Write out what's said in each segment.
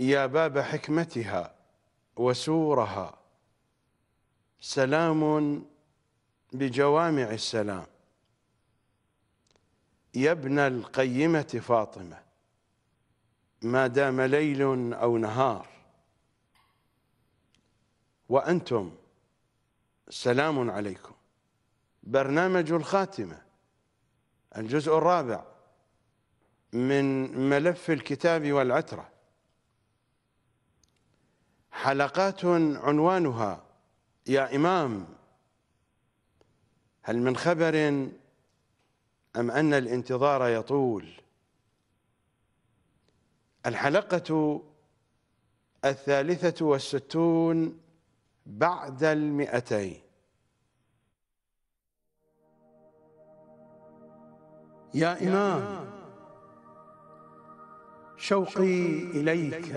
يا باب حكمتها وسورها سلام بجوامع السلام يا ابن القيمة فاطمة ما دام ليل أو نهار وأنتم سلام عليكم برنامج الخاتمة الجزء الرابع من ملف الكتاب والعترة حلقات عنوانها يا إمام هل من خبر أم أن الانتظار يطول الحلقة الثالثة والستون بعد المئتين يا إمام شوقي إليك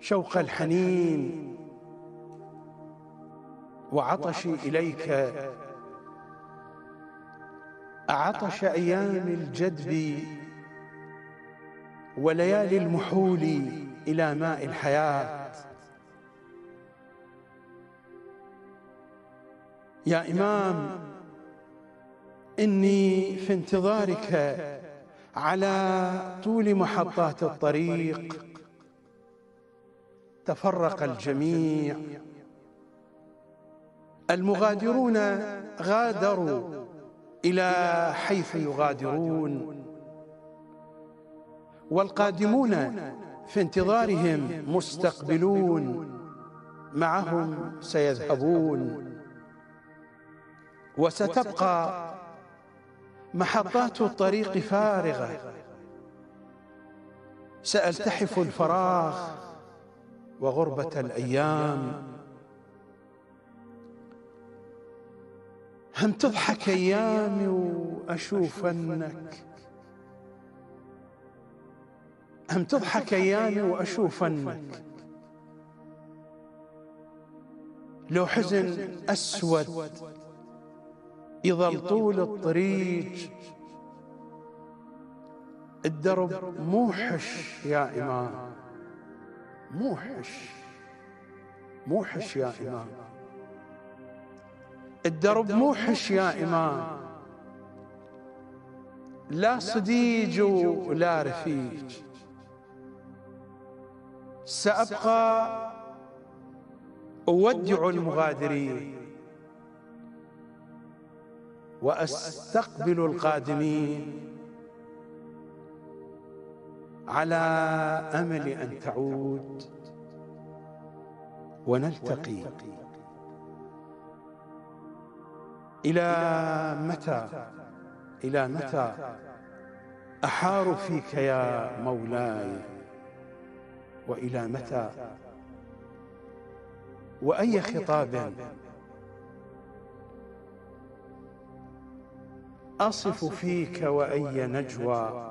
شوق الحنين وعطشي إليك عطش أيام الجدب وليالي المحول إلى ماء الحياة يا إمام إني في انتظارك على طول محطات الطريق تفرق الجميع المغادرون غادروا إلى حيث يغادرون والقادمون في انتظارهم مستقبلون معهم سيذهبون وستبقى محطات الطريق فارغة سألتحف الفراغ وغربة الأيام هم تضحك أيامي وأشوف أنك هم تضحك أيامي وأشوف أنك لو حزن أسود يظل طول الطريق الدرب موحش يا إمام موحش موحش يا إمام الدرب موحش يا إمام لا صديج ولا رفيق سأبقى أودع المغادرين وأستقبل القادمين على امل ان تعود ونلتقي الى متى الى متى احار فيك يا مولاي والى متى واي خطاب اصف فيك واي نجوى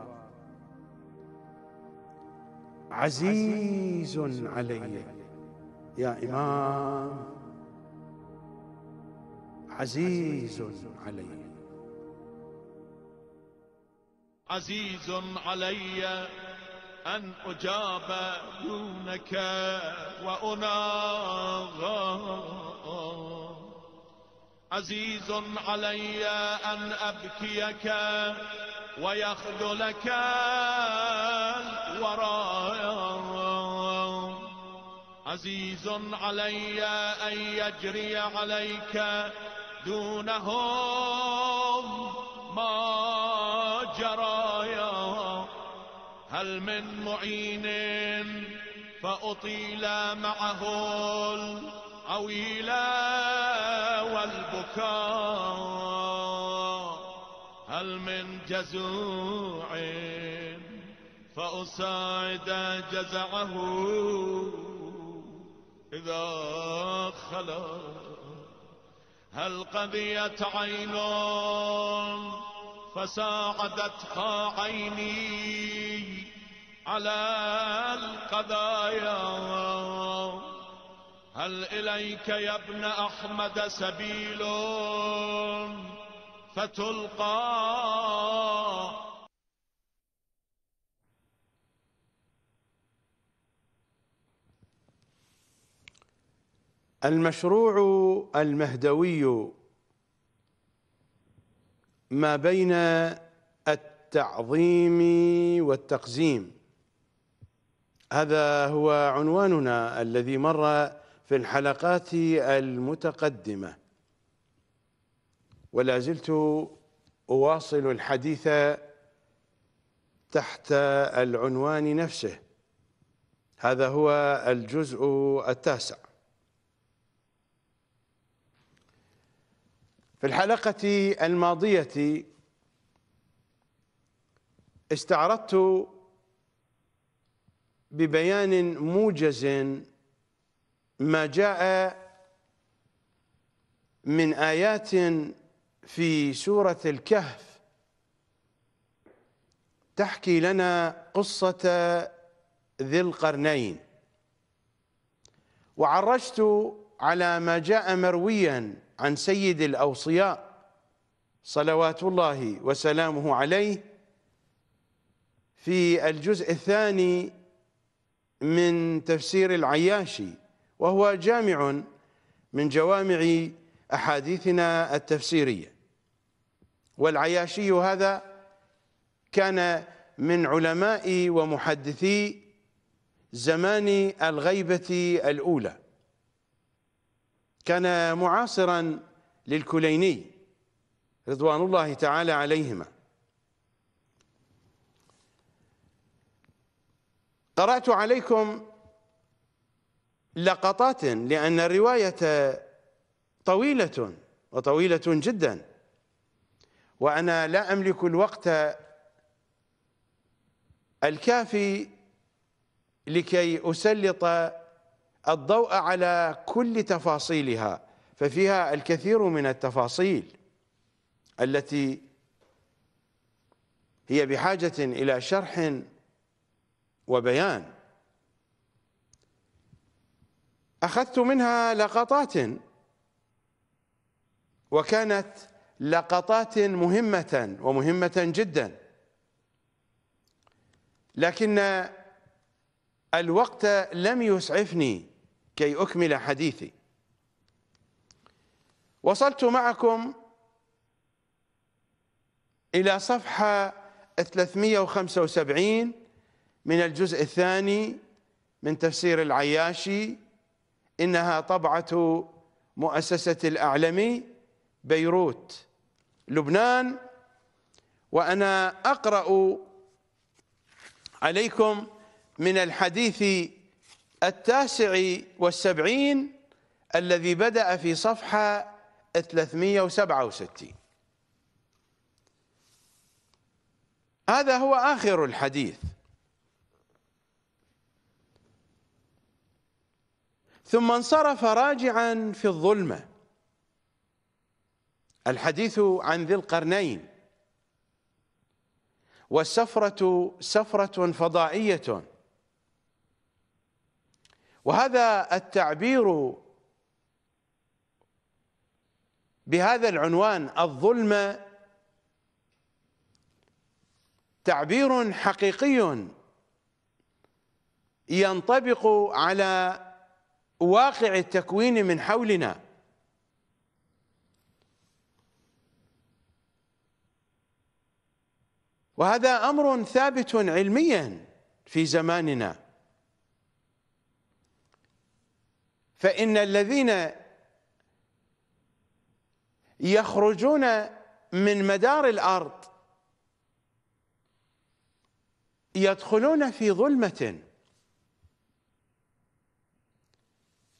عزيز علي يا إمام عزيز علي عزيز علي أن أجاب دونك وأناغى عزيز علي أن أبكيك ويخذلك الورى عزيز علي أن يجري عليك دونهم ما جرى هل من معين فأطيل معه العويل والبكاء جزوع فأساعد جزعه إذا خلا هل قضيت عين فساعدتها عيني على القضايا هل إليك يا ابن أحمد سبيل فتلقى المشروع المهدوي ما بين التعظيم والتقزيم هذا هو عنواننا الذي مر في الحلقات المتقدمه ولا زلت أواصل الحديث تحت العنوان نفسه هذا هو الجزء التاسع في الحلقة الماضية استعرضت ببيان موجز ما جاء من آيات في سورة الكهف تحكي لنا قصة ذي القرنين وعرجت على ما جاء مرويا عن سيد الأوصياء صلوات الله وسلامه عليه في الجزء الثاني من تفسير العياشي وهو جامع من جوامع أحاديثنا التفسيريه والعياشي هذا كان من علماء ومحدثي زمان الغيبة الأولى كان معاصرا للكليني رضوان الله تعالى عليهما قرأت عليكم لقطات لأن الرواية طويلة وطويلة جدا وأنا لا أملك الوقت الكافي لكي أسلط الضوء على كل تفاصيلها ففيها الكثير من التفاصيل التي هي بحاجة إلى شرح وبيان أخذت منها لقطات وكانت لقطات مهمة ومهمة جدا لكن الوقت لم يسعفني كي أكمل حديثي وصلت معكم إلى صفحة 375 من الجزء الثاني من تفسير العياشي إنها طبعة مؤسسة الأعلمي بيروت لبنان وأنا أقرأ عليكم من الحديث التاسع والسبعين الذي بدأ في صفحة 367 هذا هو آخر الحديث ثم انصرف راجعا في الظلمه الحديث عن ذي القرنين والسفرة سفرة فضائية وهذا التعبير بهذا العنوان الظلم تعبير حقيقي ينطبق على واقع التكوين من حولنا وهذا أمر ثابت علميا في زماننا فإن الذين يخرجون من مدار الأرض يدخلون في ظلمة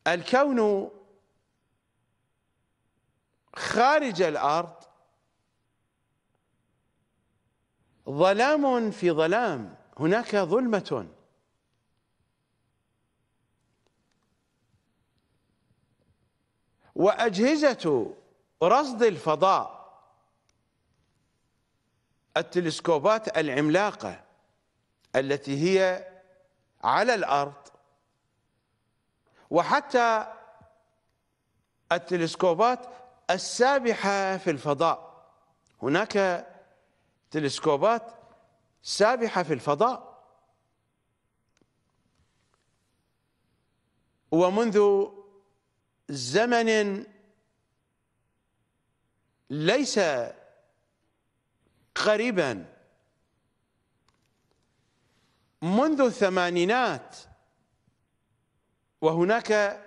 الكون خارج الأرض ظلام في ظلام هناك ظلمة وأجهزة رصد الفضاء التلسكوبات العملاقة التي هي على الأرض وحتى التلسكوبات السابحة في الفضاء هناك تلسكوبات سابحة في الفضاء ومنذ زمن ليس قريبا منذ الثمانينات وهناك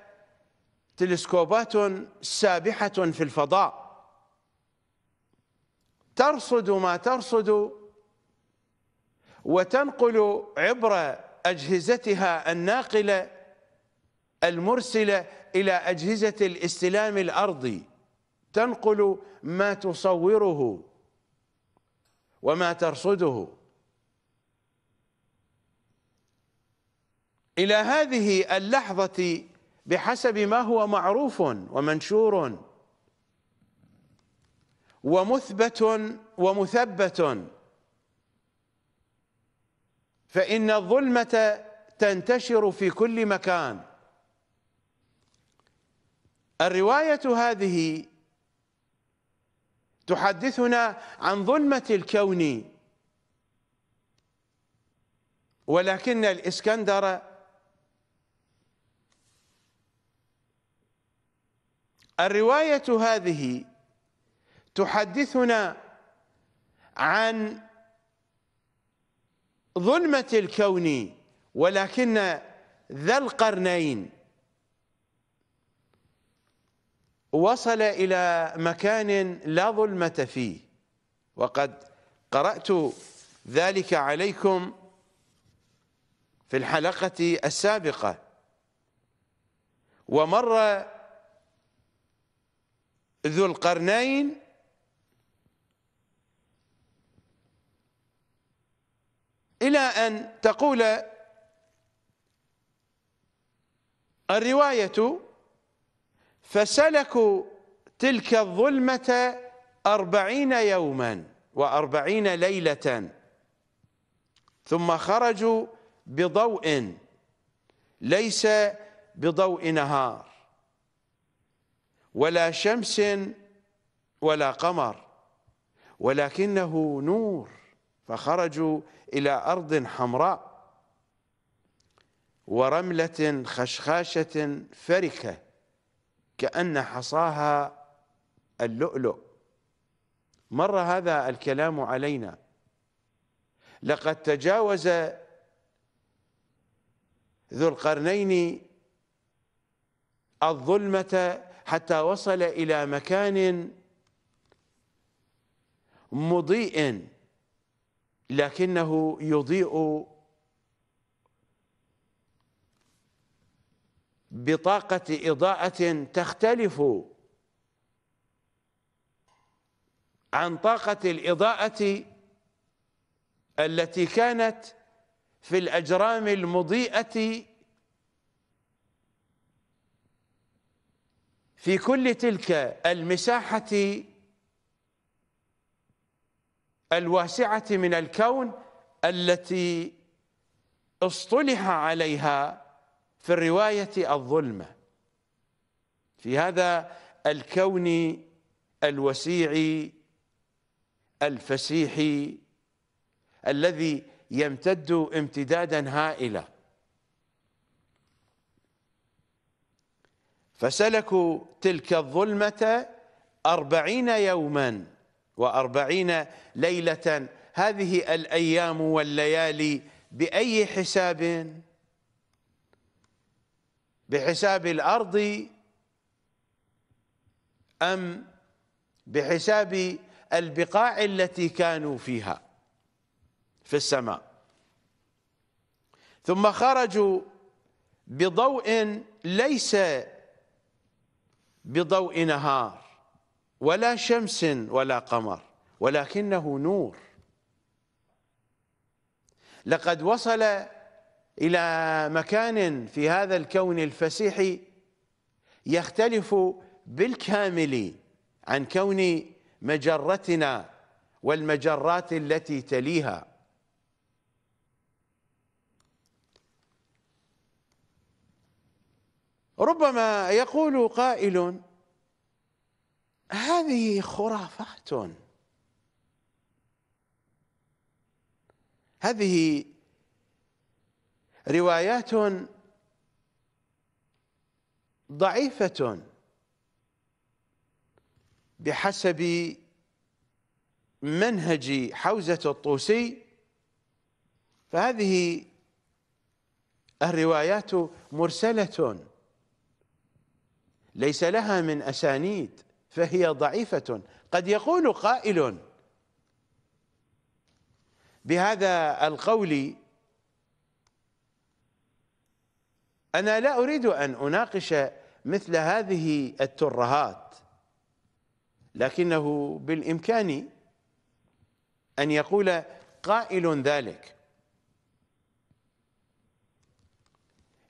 تلسكوبات سابحة في الفضاء ترصد ما ترصد وتنقل عبر أجهزتها الناقلة المرسلة إلى أجهزة الاستلام الأرضي تنقل ما تصوره وما ترصده إلى هذه اللحظة بحسب ما هو معروف ومنشور ومثبت ومثبت فإن الظلمة تنتشر في كل مكان الرواية هذه تحدثنا عن ظلمة الكون ولكن الإسكندر الرواية هذه تحدثنا عن ظلمة الكون ولكن ذا القرنين وصل إلى مكان لا ظلمة فيه وقد قرأت ذلك عليكم في الحلقة السابقة ومر ذو القرنين إلى أن تقول الرواية فسلكوا تلك الظلمة أربعين يوما وأربعين ليلة ثم خرجوا بضوء ليس بضوء نهار ولا شمس ولا قمر ولكنه نور فخرجوا إلى أرض حمراء ورملة خشخاشة فركة كأن حصاها اللؤلؤ مر هذا الكلام علينا لقد تجاوز ذو القرنين الظلمة حتى وصل إلى مكان مضيء لكنه يضيء بطاقة إضاءة تختلف عن طاقة الإضاءة التي كانت في الأجرام المضيئة في كل تلك المساحة الواسعة من الكون التي اصطلح عليها في الرواية الظلمة في هذا الكون الوسيع الفسيح الذي يمتد امتدادا هائلا فسلكوا تلك الظلمة أربعين يوما وأربعين ليلة هذه الأيام والليالي بأي حساب بحساب الأرض أم بحساب البقاع التي كانوا فيها في السماء ثم خرجوا بضوء ليس بضوء نهار ولا شمس ولا قمر ولكنه نور لقد وصل إلى مكان في هذا الكون الفسيح يختلف بالكامل عن كون مجرتنا والمجرات التي تليها ربما يقول قائل هذه خرافات هذه روايات ضعيفة بحسب منهج حوزة الطوسي فهذه الروايات مرسلة ليس لها من أسانيد فهي ضعيفة قد يقول قائل بهذا القول أنا لا أريد أن أناقش مثل هذه الترهات لكنه بالإمكان أن يقول قائل ذلك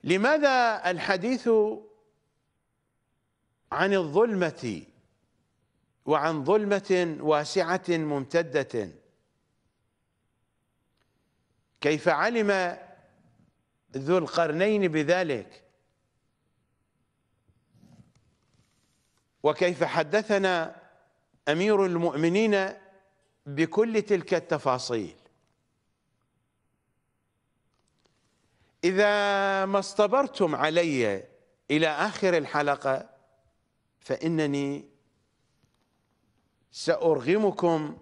لماذا الحديث عن الظلمة وعن ظلمة واسعة ممتدة كيف علم ذو القرنين بذلك وكيف حدثنا أمير المؤمنين بكل تلك التفاصيل إذا ما اصطبرتم علي إلى آخر الحلقة فإنني سأرغمكم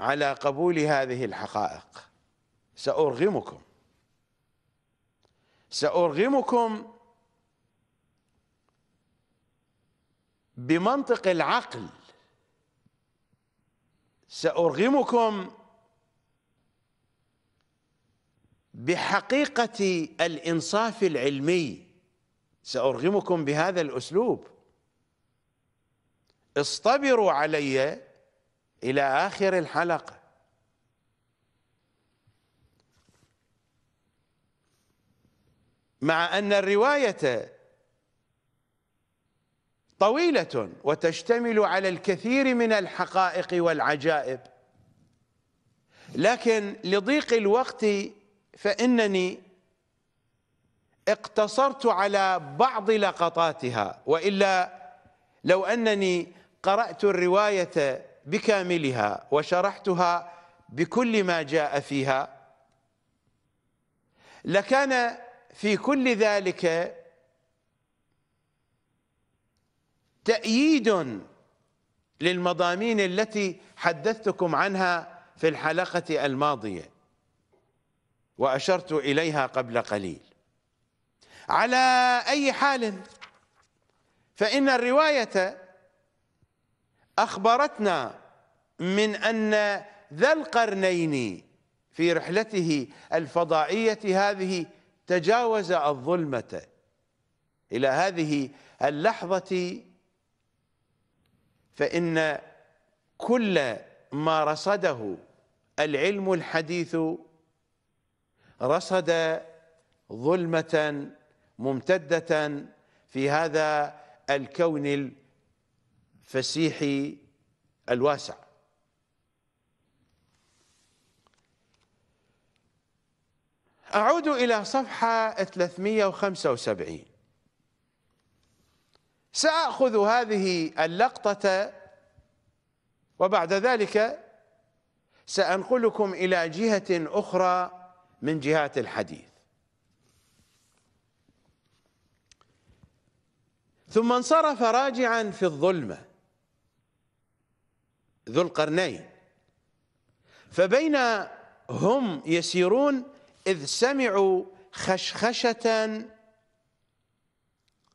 على قبول هذه الحقائق سأرغمكم سأرغمكم بمنطق العقل سأرغمكم بحقيقة الإنصاف العلمي سأرغمكم بهذا الأسلوب اصطبروا علي إلى آخر الحلقة مع أن الرواية طويلة وتشتمل على الكثير من الحقائق والعجائب لكن لضيق الوقت فإنني اقتصرت على بعض لقطاتها وإلا لو أنني قرأت الرواية بكاملها وشرحتها بكل ما جاء فيها لكان في كل ذلك تأييد للمضامين التي حدثتكم عنها في الحلقة الماضية وأشرت إليها قبل قليل على أي حال فإن الرواية أخبرتنا من أن ذا القرنين في رحلته الفضائية هذه تجاوز الظلمة إلى هذه اللحظة فإن كل ما رصده العلم الحديث رصد ظلمة ممتدة في هذا الكون فسيحي الواسع أعود إلى صفحة 375 سأخذ هذه اللقطة وبعد ذلك سأنقلكم إلى جهة أخرى من جهات الحديث ثم انصرف راجعا في الظلمه ذو القرنين فبين هم يسيرون إذ سمعوا خشخشة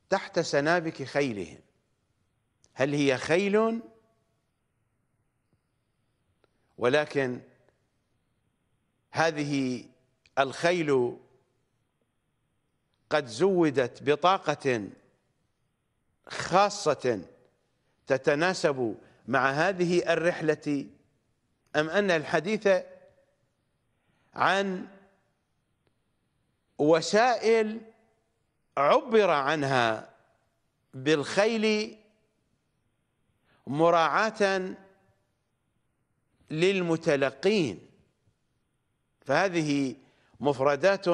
تحت سنابك خيلهم هل هي خيل ولكن هذه الخيل قد زودت بطاقة خاصة تتناسب مع هذه الرحلة أم أن الحديث عن وسائل عبر عنها بالخيل مراعاة للمتلقين فهذه مفردات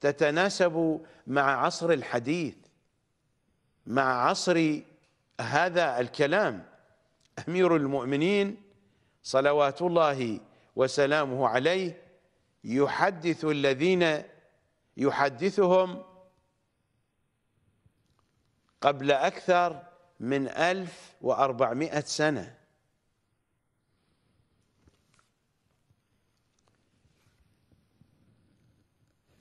تتناسب مع عصر الحديث مع عصر هذا الكلام امير المؤمنين صلوات الله وسلامه عليه يحدث الذين يحدثهم قبل أكثر من ألف وأربعمائة سنة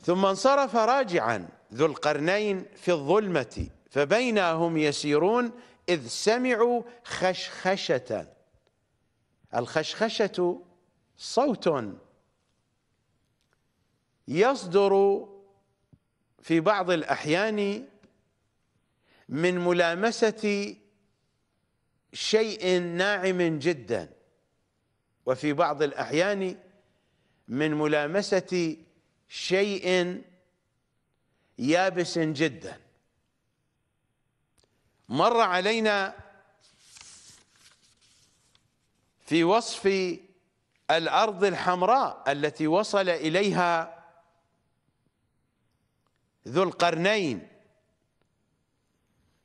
ثم انصرف راجعا ذو القرنين في الظلمة فبينهم يسيرون إذ سمعوا خشخشة الخشخشة صوت يصدر في بعض الأحيان من ملامسة شيء ناعم جدا وفي بعض الأحيان من ملامسة شيء يابس جدا مر علينا في وصف الأرض الحمراء التي وصل إليها ذو القرنين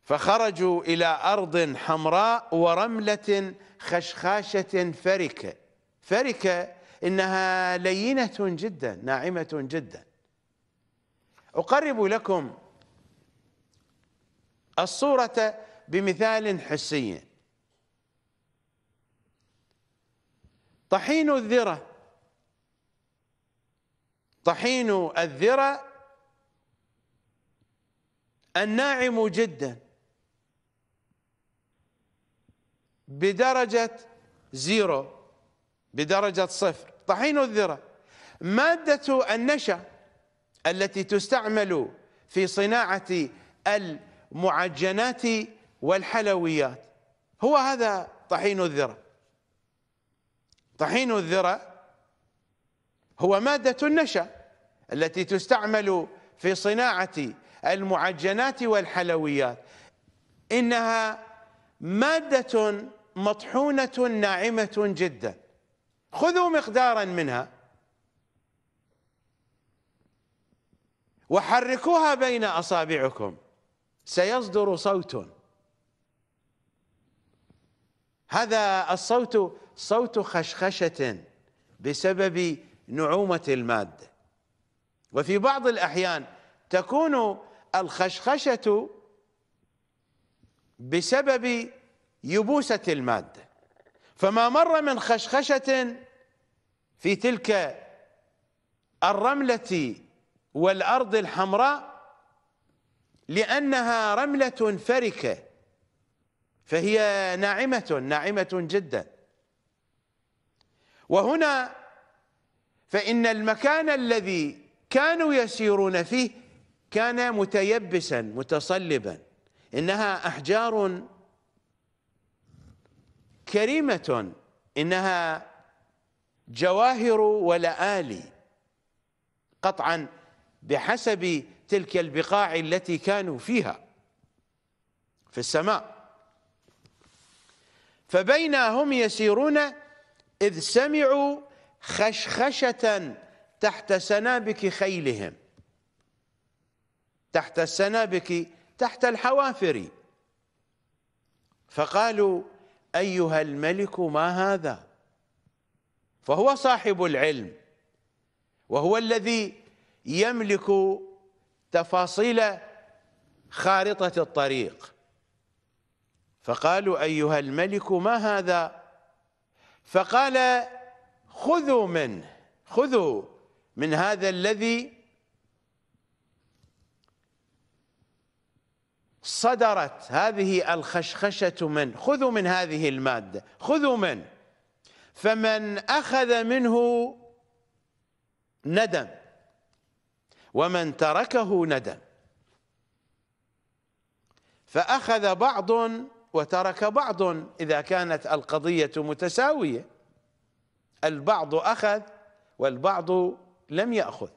فخرجوا إلى أرض حمراء ورملة خشخاشة فركة فركة إنها لينة جدا ناعمة جدا أقرب لكم الصورة بمثال حسي طحين الذرة طحين الذرة الناعم جدا بدرجة زيرو بدرجة صفر طحين الذرة مادة النشا التي تستعمل في صناعة الذرة المعجنات والحلويات هو هذا طحين الذرة طحين الذرة هو مادة النشا التي تستعمل في صناعة المعجنات والحلويات إنها مادة مطحونة ناعمة جدا خذوا مقدارا منها وحركوها بين أصابعكم سيصدر صوت هذا الصوت صوت خشخشه بسبب نعومه الماده وفي بعض الاحيان تكون الخشخشه بسبب يبوسه الماده فما مر من خشخشه في تلك الرمله والارض الحمراء لأنها رملة فركة فهي ناعمة ناعمة جدا وهنا فإن المكان الذي كانوا يسيرون فيه كان متيبسا متصلبا إنها أحجار كريمة إنها جواهر ولآلي قطعا بحسب تلك البقاع التي كانوا فيها في السماء فبينا هم يسيرون إذ سمعوا خشخشة تحت سنابك خيلهم تحت السنابك تحت الحوافر فقالوا أيها الملك ما هذا فهو صاحب العلم وهو الذي يملك تفاصيل خارطة الطريق فقالوا أيها الملك ما هذا فقال خذوا منه خذوا من هذا الذي صدرت هذه الخشخشة من خذوا من هذه المادة خذوا من فمن أخذ منه ندم ومن تركه ندم فأخذ بعض وترك بعض إذا كانت القضية متساوية البعض أخذ والبعض لم يأخذ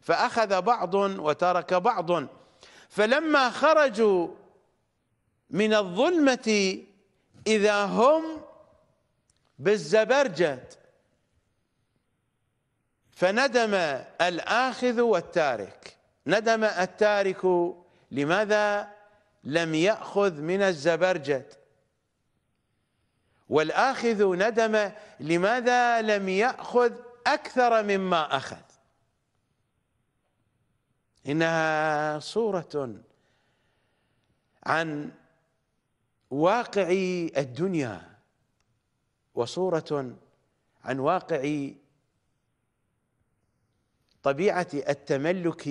فأخذ بعض وترك بعض فلما خرجوا من الظلمة إذا هم بالزبرجد فندم الآخذ والتارك ندم التارك لماذا لم يأخذ من الزبرجد والآخذ ندم لماذا لم يأخذ أكثر مما أخذ إنها صورة عن واقع الدنيا وصورة عن واقع طبيعة التملك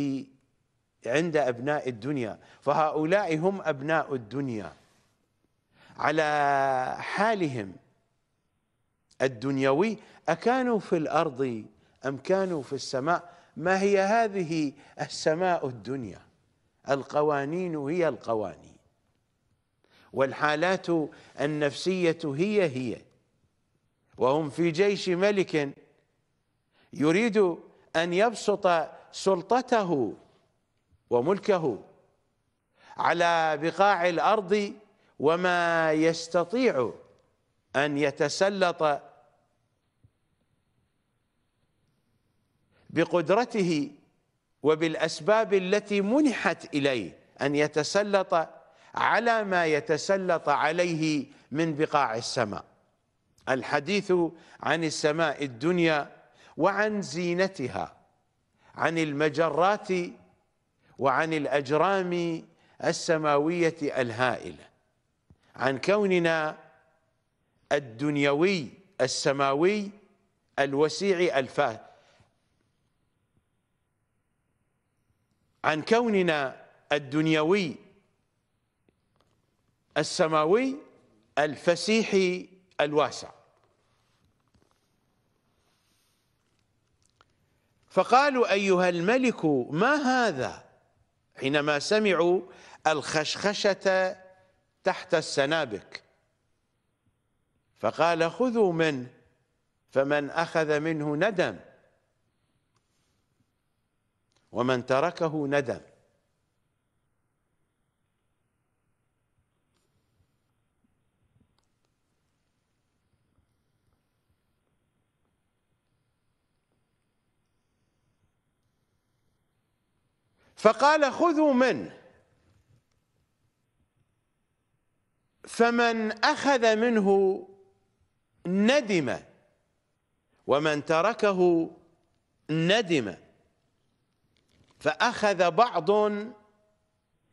عند أبناء الدنيا فهؤلاء هم أبناء الدنيا على حالهم الدنيوي أكانوا في الأرض أم كانوا في السماء ما هي هذه السماء الدنيا القوانين هي القوانين والحالات النفسية هي هي وهم في جيش ملك يريد ان يبسط سلطته وملكه على بقاع الارض وما يستطيع ان يتسلط بقدرته وبالاسباب التي منحت اليه ان يتسلط على ما يتسلط عليه من بقاع السماء الحديث عن السماء الدنيا وعن زينتها عن المجرات وعن الأجرام السماوية الهائلة عن كوننا الدنيوي السماوي الوسيع الفاه عن كوننا الدنيوي السماوي الفسيح الواسع فقالوا أيها الملك ما هذا حينما سمعوا الخشخشة تحت السنابك فقال خذوا منه فمن أخذ منه ندم ومن تركه ندم فقال خذوا منه فمن أخذ منه ندم ومن تركه ندم فأخذ بعض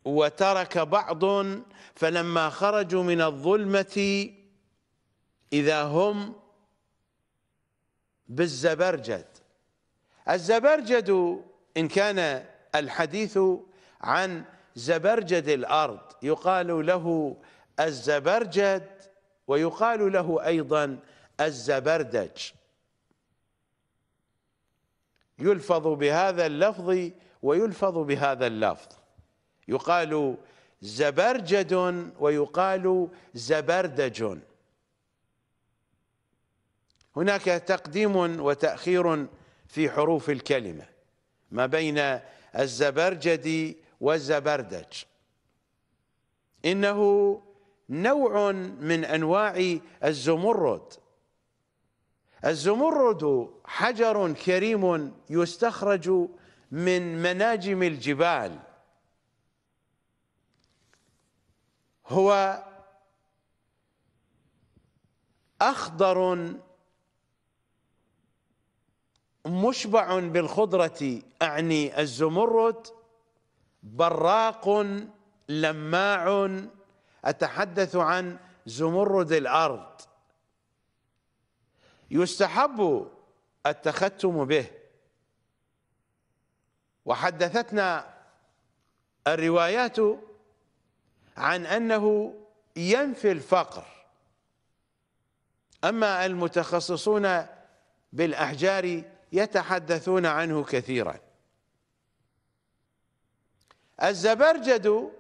وترك بعض فلما خرجوا من الظلمة إذا هم بالزبرجد الزبرجد إن كان الحديث عن زبرجد الأرض يقال له الزبرجد ويقال له أيضا الزبردج يلفظ بهذا اللفظ ويلفظ بهذا اللفظ يقال زبرجد ويقال زبردج هناك تقديم وتأخير في حروف الكلمة ما بين الزبرجدي والزبردج إنه نوع من أنواع الزمرد الزمرد حجر كريم يستخرج من مناجم الجبال هو أخضر مشبع بالخضرة أعني الزمرد براق لماع أتحدث عن زمرد الأرض يستحب التختم به وحدثتنا الروايات عن أنه ينفي الفقر أما المتخصصون بالأحجار يتحدثون عنه كثيرا الزبرجد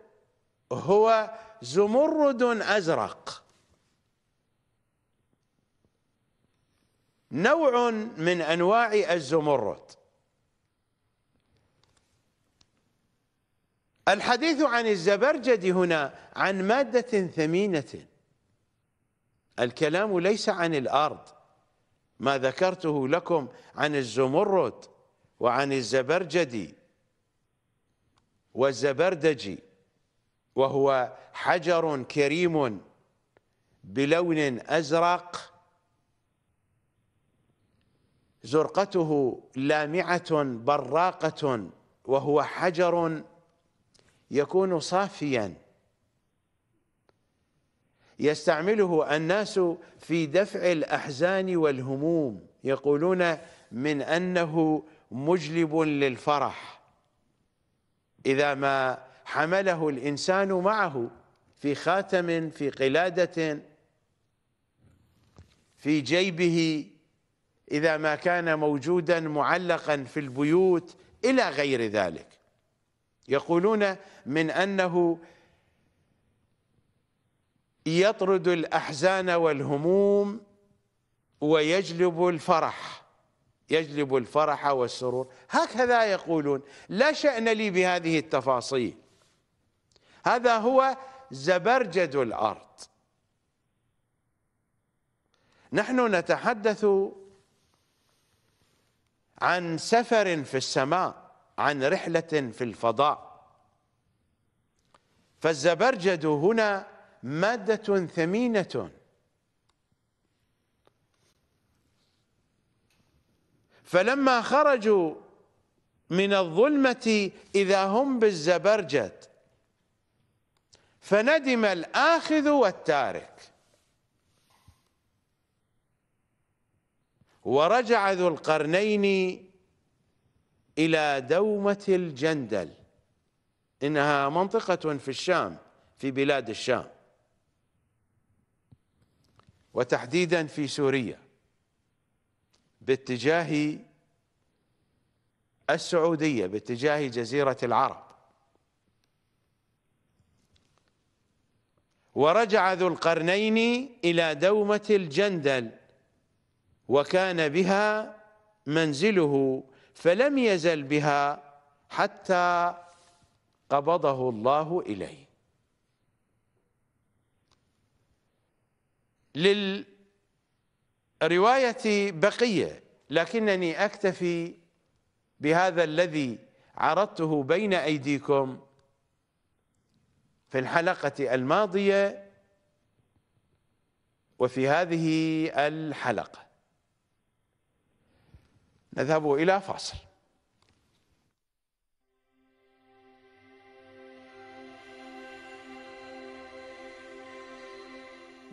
هو زمرد أزرق نوع من أنواع الزمرد الحديث عن الزبرجد هنا عن مادة ثمينة الكلام ليس عن الأرض ما ذكرته لكم عن الزمرد وعن الزبرجدي والزبردجي وهو حجر كريم بلون أزرق زرقته لامعة براقة وهو حجر يكون صافياً يستعمله الناس في دفع الأحزان والهموم يقولون من أنه مجلب للفرح إذا ما حمله الإنسان معه في خاتم في قلادة في جيبه إذا ما كان موجودا معلقا في البيوت إلى غير ذلك يقولون من أنه يطرد الأحزان والهموم ويجلب الفرح يجلب الفرح والسرور هكذا يقولون لا شأن لي بهذه التفاصيل هذا هو زبرجد الأرض نحن نتحدث عن سفر في السماء عن رحلة في الفضاء فالزبرجد هنا مادة ثمينة فلما خرجوا من الظلمة إذا هم بالزبرجد فندم الآخذ والتارك ورجع ذو القرنين إلى دومة الجندل إنها منطقة في الشام في بلاد الشام وتحديدا في سوريا باتجاه السعودية باتجاه جزيرة العرب ورجع ذو القرنين إلى دومة الجندل وكان بها منزله فلم يزل بها حتى قبضه الله إليه للرواية بقية لكنني أكتفي بهذا الذي عرضته بين أيديكم في الحلقة الماضية وفي هذه الحلقة نذهب إلى فاصل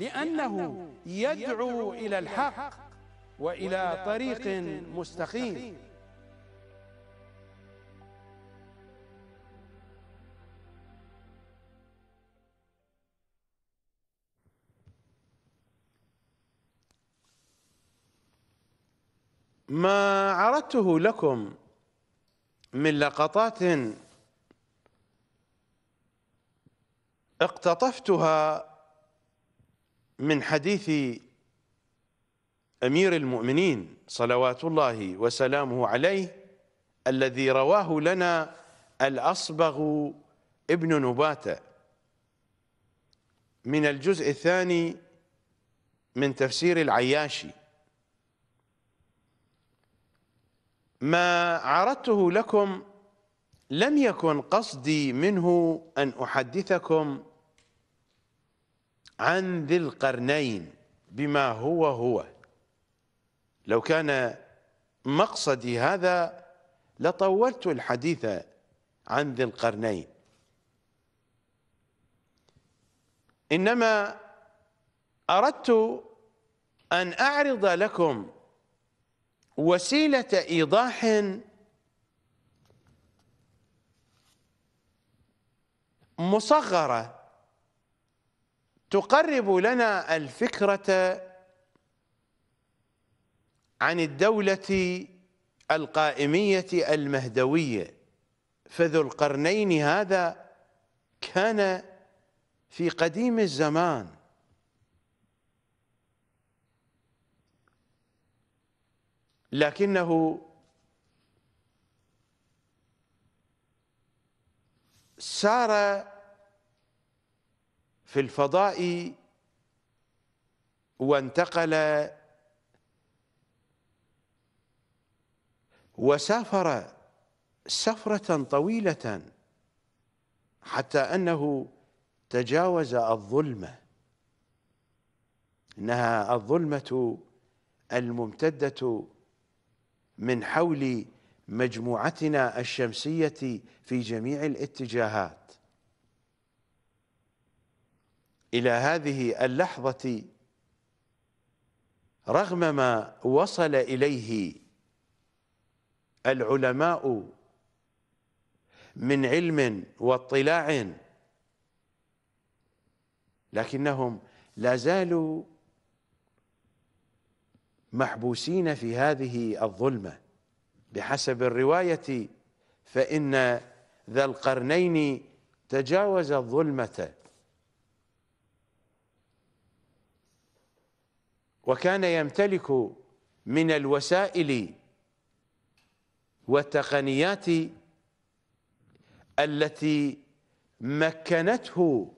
لأنه يدعو إلى الحق وإلى طريق مستقيم ما عرضته لكم من لقطات اقتطفتها من حديث أمير المؤمنين صلوات الله وسلامه عليه الذي رواه لنا الأصبغ ابن نباتة من الجزء الثاني من تفسير العياشي ما عرضته لكم لم يكن قصدي منه أن أحدثكم عن ذي القرنين بما هو هو لو كان مقصدي هذا لطولت الحديث عن ذي القرنين إنما أردت أن أعرض لكم وسيلة إيضاح مصغرة تقرب لنا الفكرة عن الدولة القائمية المهدوية فذو القرنين هذا كان في قديم الزمان لكنه سار في الفضاء وانتقل وسافر سفرة طويلة حتى أنه تجاوز الظلمة إنها الظلمة الممتدة من حول مجموعتنا الشمسية في جميع الاتجاهات إلى هذه اللحظة رغم ما وصل إليه العلماء من علم واطلاع لكنهم لا زالوا محبوسين في هذه الظلمة بحسب الرواية فإن ذا القرنين تجاوز الظلمة وكان يمتلك من الوسائل والتقنيات التي مكنته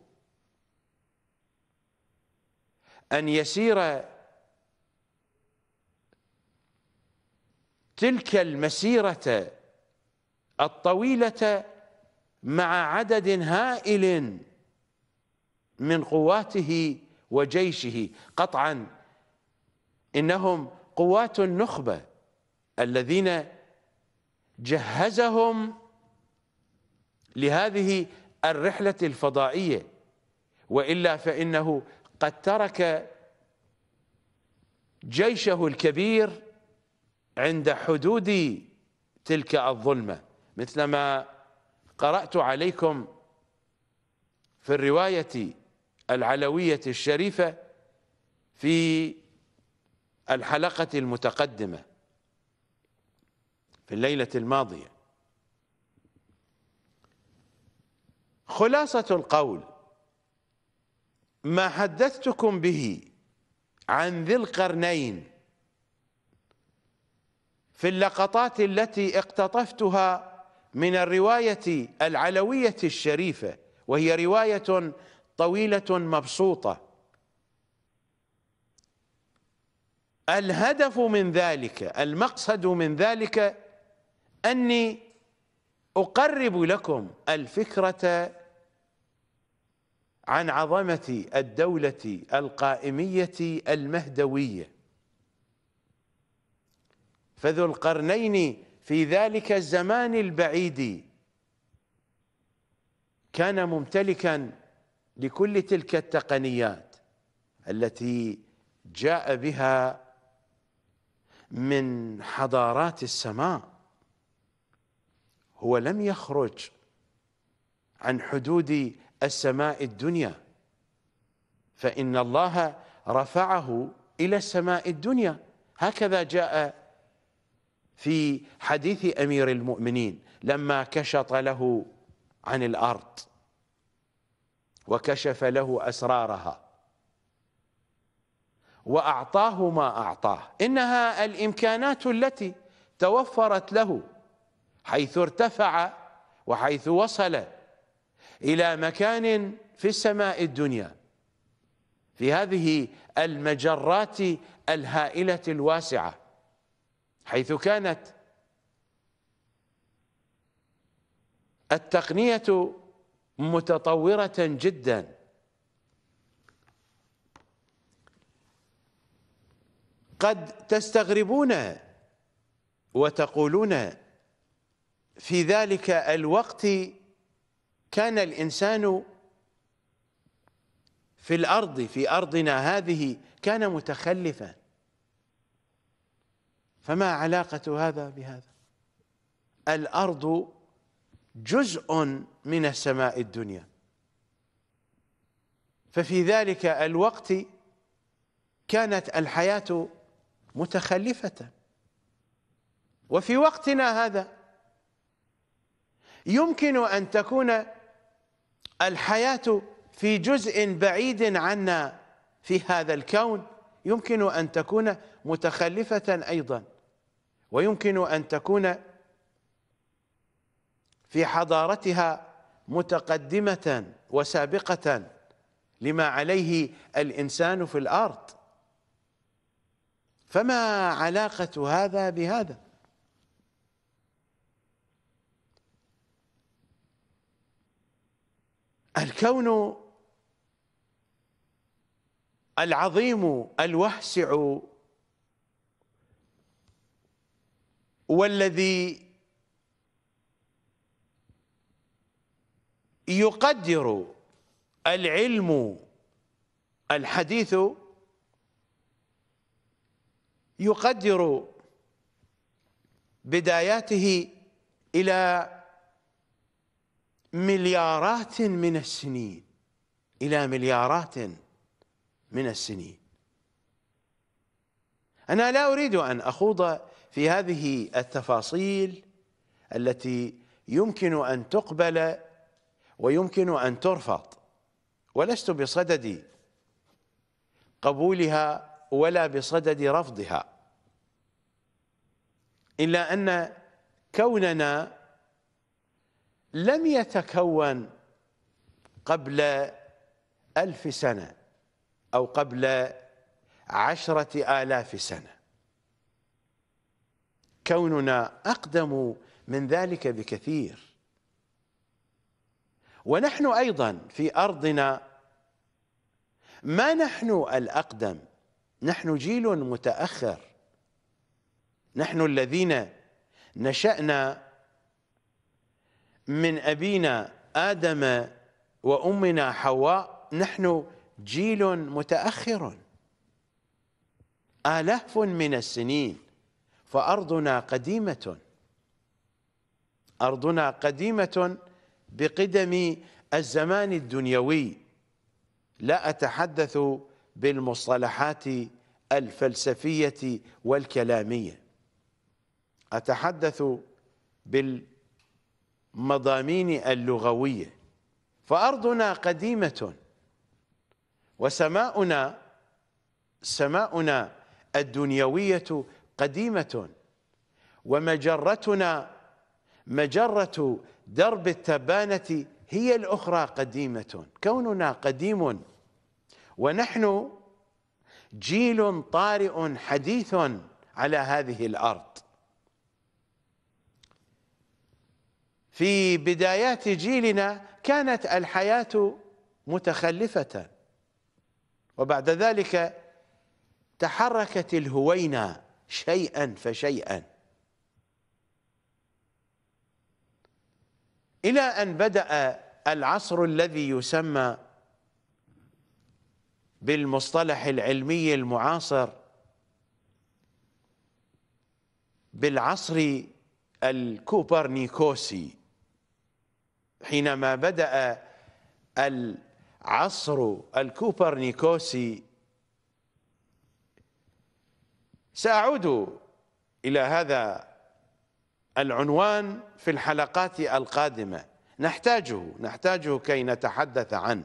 أن يسير تلك المسيرة الطويلة مع عدد هائل من قواته وجيشه قطعاً إنهم قوات النخبة الذين جهزهم لهذه الرحلة الفضائية وإلا فإنه قد ترك جيشه الكبير عند حدود تلك الظلمة مثلما قرأت عليكم في الرواية العلوية الشريفة في الحلقة المتقدمة في الليلة الماضية خلاصة القول ما حدثتكم به عن ذي القرنين في اللقطات التي اقتطفتها من الرواية العلوية الشريفة وهي رواية طويلة مبسوطة الهدف من ذلك المقصد من ذلك أني أقرب لكم الفكرة عن عظمة الدولة القائمية المهدوية فذو القرنين في ذلك الزمان البعيد كان ممتلكا لكل تلك التقنيات التي جاء بها من حضارات السماء هو لم يخرج عن حدود السماء الدنيا فإن الله رفعه إلى السماء الدنيا هكذا جاء في حديث أمير المؤمنين لما كشط له عن الأرض وكشف له أسرارها واعطاه ما اعطاه انها الامكانات التي توفرت له حيث ارتفع وحيث وصل الى مكان في السماء الدنيا في هذه المجرات الهائله الواسعه حيث كانت التقنيه متطوره جدا قد تستغربون وتقولون في ذلك الوقت كان الإنسان في الأرض في أرضنا هذه كان متخلفا فما علاقة هذا بهذا الأرض جزء من السماء الدنيا ففي ذلك الوقت كانت الحياة متخلفة وفي وقتنا هذا يمكن أن تكون الحياة في جزء بعيد عنا في هذا الكون يمكن أن تكون متخلفة أيضا ويمكن أن تكون في حضارتها متقدمة وسابقة لما عليه الإنسان في الأرض فما علاقة هذا بهذا الكون العظيم الواسع والذي يقدر العلم الحديث يقدر بداياته إلى مليارات من السنين إلى مليارات من السنين أنا لا أريد أن أخوض في هذه التفاصيل التي يمكن أن تقبل ويمكن أن ترفض ولست بصدد قبولها ولا بصدد رفضها إلا أن كوننا لم يتكون قبل ألف سنة أو قبل عشرة آلاف سنة كوننا أقدم من ذلك بكثير ونحن أيضا في أرضنا ما نحن الأقدم نحن جيل متأخر نحن الذين نشأنا من أبينا آدم وأمنا حواء نحن جيل متأخر آلاف من السنين فأرضنا قديمة أرضنا قديمة بقدم الزمان الدنيوي لا أتحدث بالمصطلحات الفلسفية والكلامية أتحدث بالمضامين اللغوية فأرضنا قديمة وسماؤنا سماؤنا الدنيوية قديمة ومجرتنا مجرة درب التبانة هي الأخرى قديمة كوننا قديم ونحن جيل طارئ حديث على هذه الأرض في بدايات جيلنا كانت الحياة متخلفة وبعد ذلك تحركت الهوينة شيئا فشيئا إلى أن بدأ العصر الذي يسمى بالمصطلح العلمي المعاصر بالعصر الكوبرنيكوسي حينما بدأ العصر الكوبرنيكوسي سأعود إلى هذا العنوان في الحلقات القادمة نحتاجه نحتاجه كي نتحدث عنه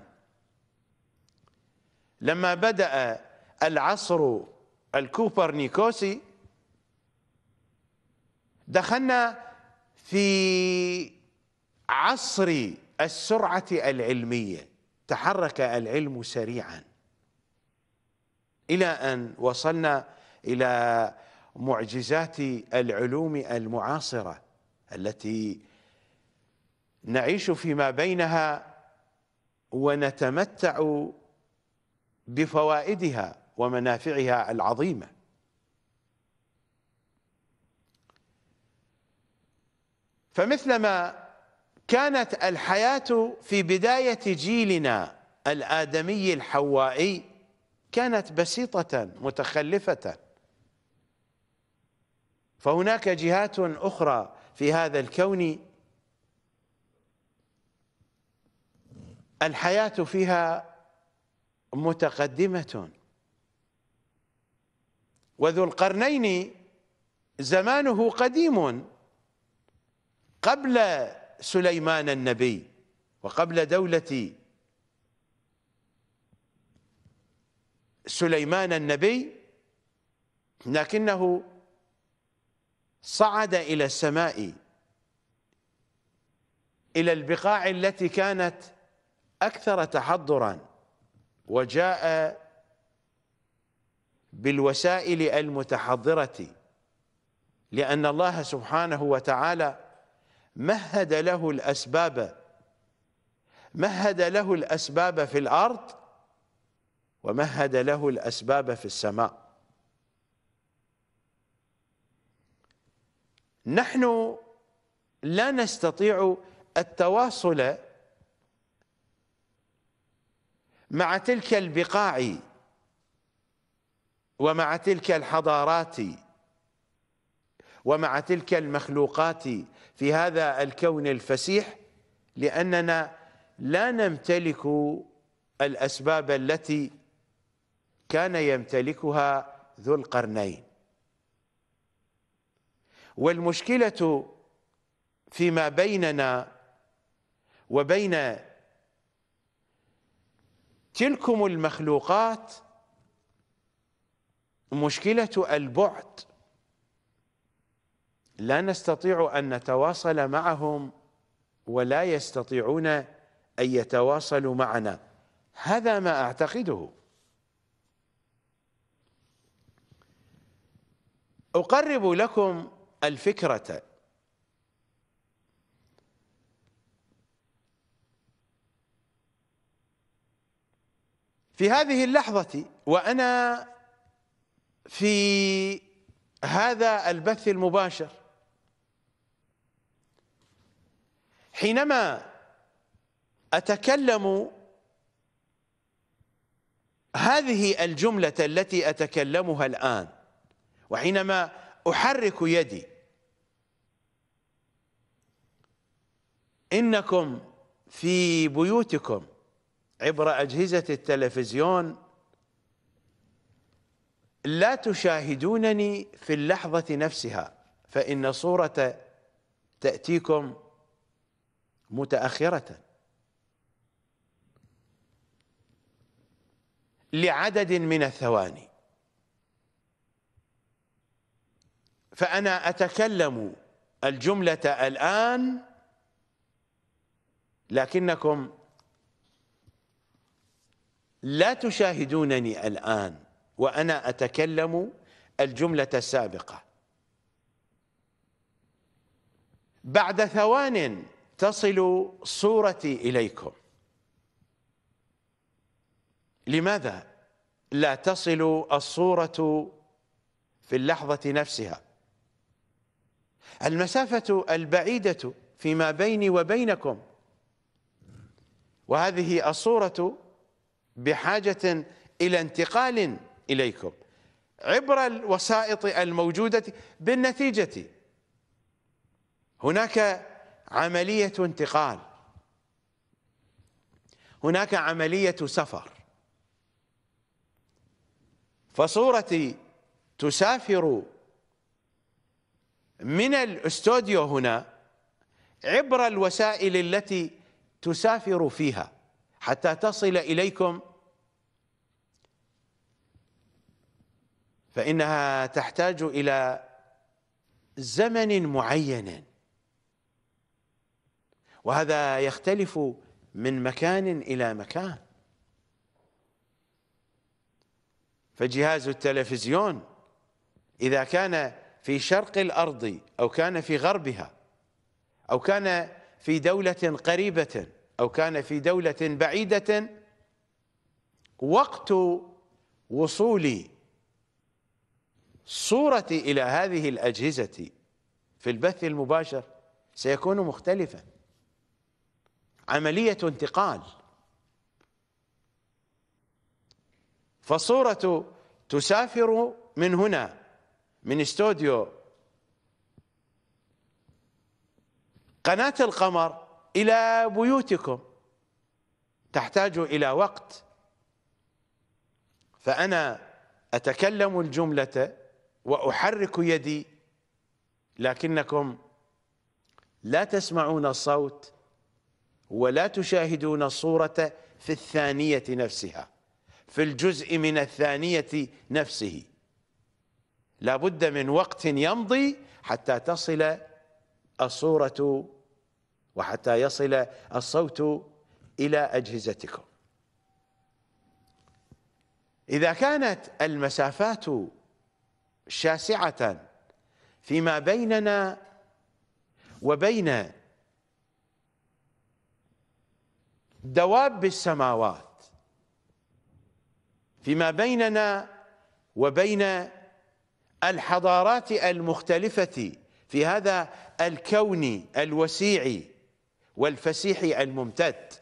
لما بدأ العصر الكوبرنيكوسي دخلنا في عصر السرعة العلمية تحرك العلم سريعا إلى أن وصلنا إلى معجزات العلوم المعاصرة التي نعيش فيما بينها ونتمتع بفوائدها ومنافعها العظيمة فمثلما كانت الحياة في بداية جيلنا الآدمي الحوائي كانت بسيطة متخلفة فهناك جهات أخرى في هذا الكون الحياة فيها متقدمة وذو القرنين زمانه قديم قبل سليمان النبي وقبل دولة سليمان النبي لكنه صعد إلى السماء إلى البقاع التي كانت أكثر تحضرا وجاء بالوسائل المتحضرة لأن الله سبحانه وتعالى مهد له الأسباب مهد له الأسباب في الأرض ومهد له الأسباب في السماء نحن لا نستطيع التواصل مع تلك البقاع ومع تلك الحضارات ومع تلك المخلوقات في هذا الكون الفسيح لأننا لا نمتلك الأسباب التي كان يمتلكها ذو القرنين والمشكلة فيما بيننا وبين تلكم المخلوقات مشكلة البعد لا نستطيع أن نتواصل معهم ولا يستطيعون أن يتواصلوا معنا هذا ما أعتقده أقرب لكم الفكرة في هذه اللحظة وأنا في هذا البث المباشر حينما أتكلم هذه الجملة التي أتكلمها الآن وحينما أحرك يدي إنكم في بيوتكم عبر أجهزة التلفزيون لا تشاهدونني في اللحظة نفسها فإن صورة تأتيكم متأخرة لعدد من الثواني فأنا أتكلم الجملة الآن لكنكم لا تشاهدونني الآن وأنا أتكلم الجملة السابقة بعد ثوانٍ تصل صورتي اليكم لماذا لا تصل الصوره في اللحظه نفسها المسافه البعيده فيما بيني وبينكم وهذه الصوره بحاجه الى انتقال اليكم عبر الوسائط الموجوده بالنتيجه هناك عملية انتقال هناك عملية سفر فصورتي تسافر من الاستوديو هنا عبر الوسائل التي تسافر فيها حتى تصل إليكم فإنها تحتاج إلى زمن معين وهذا يختلف من مكان إلى مكان فجهاز التلفزيون إذا كان في شرق الأرض أو كان في غربها أو كان في دولة قريبة أو كان في دولة بعيدة وقت وصول صورتي إلى هذه الأجهزة في البث المباشر سيكون مختلفاً عملية انتقال فالصورة تسافر من هنا من استوديو قناة القمر إلى بيوتكم تحتاج إلى وقت فأنا أتكلم الجملة وأحرك يدي لكنكم لا تسمعون الصوت ولا تشاهدون الصورة في الثانية نفسها في الجزء من الثانية نفسه لابد من وقت يمضي حتى تصل الصورة وحتى يصل الصوت إلى أجهزتكم إذا كانت المسافات شاسعة فيما بيننا وبين دواب السماوات فيما بيننا وبين الحضارات المختلفة في هذا الكون الوسيع والفسيح الممتد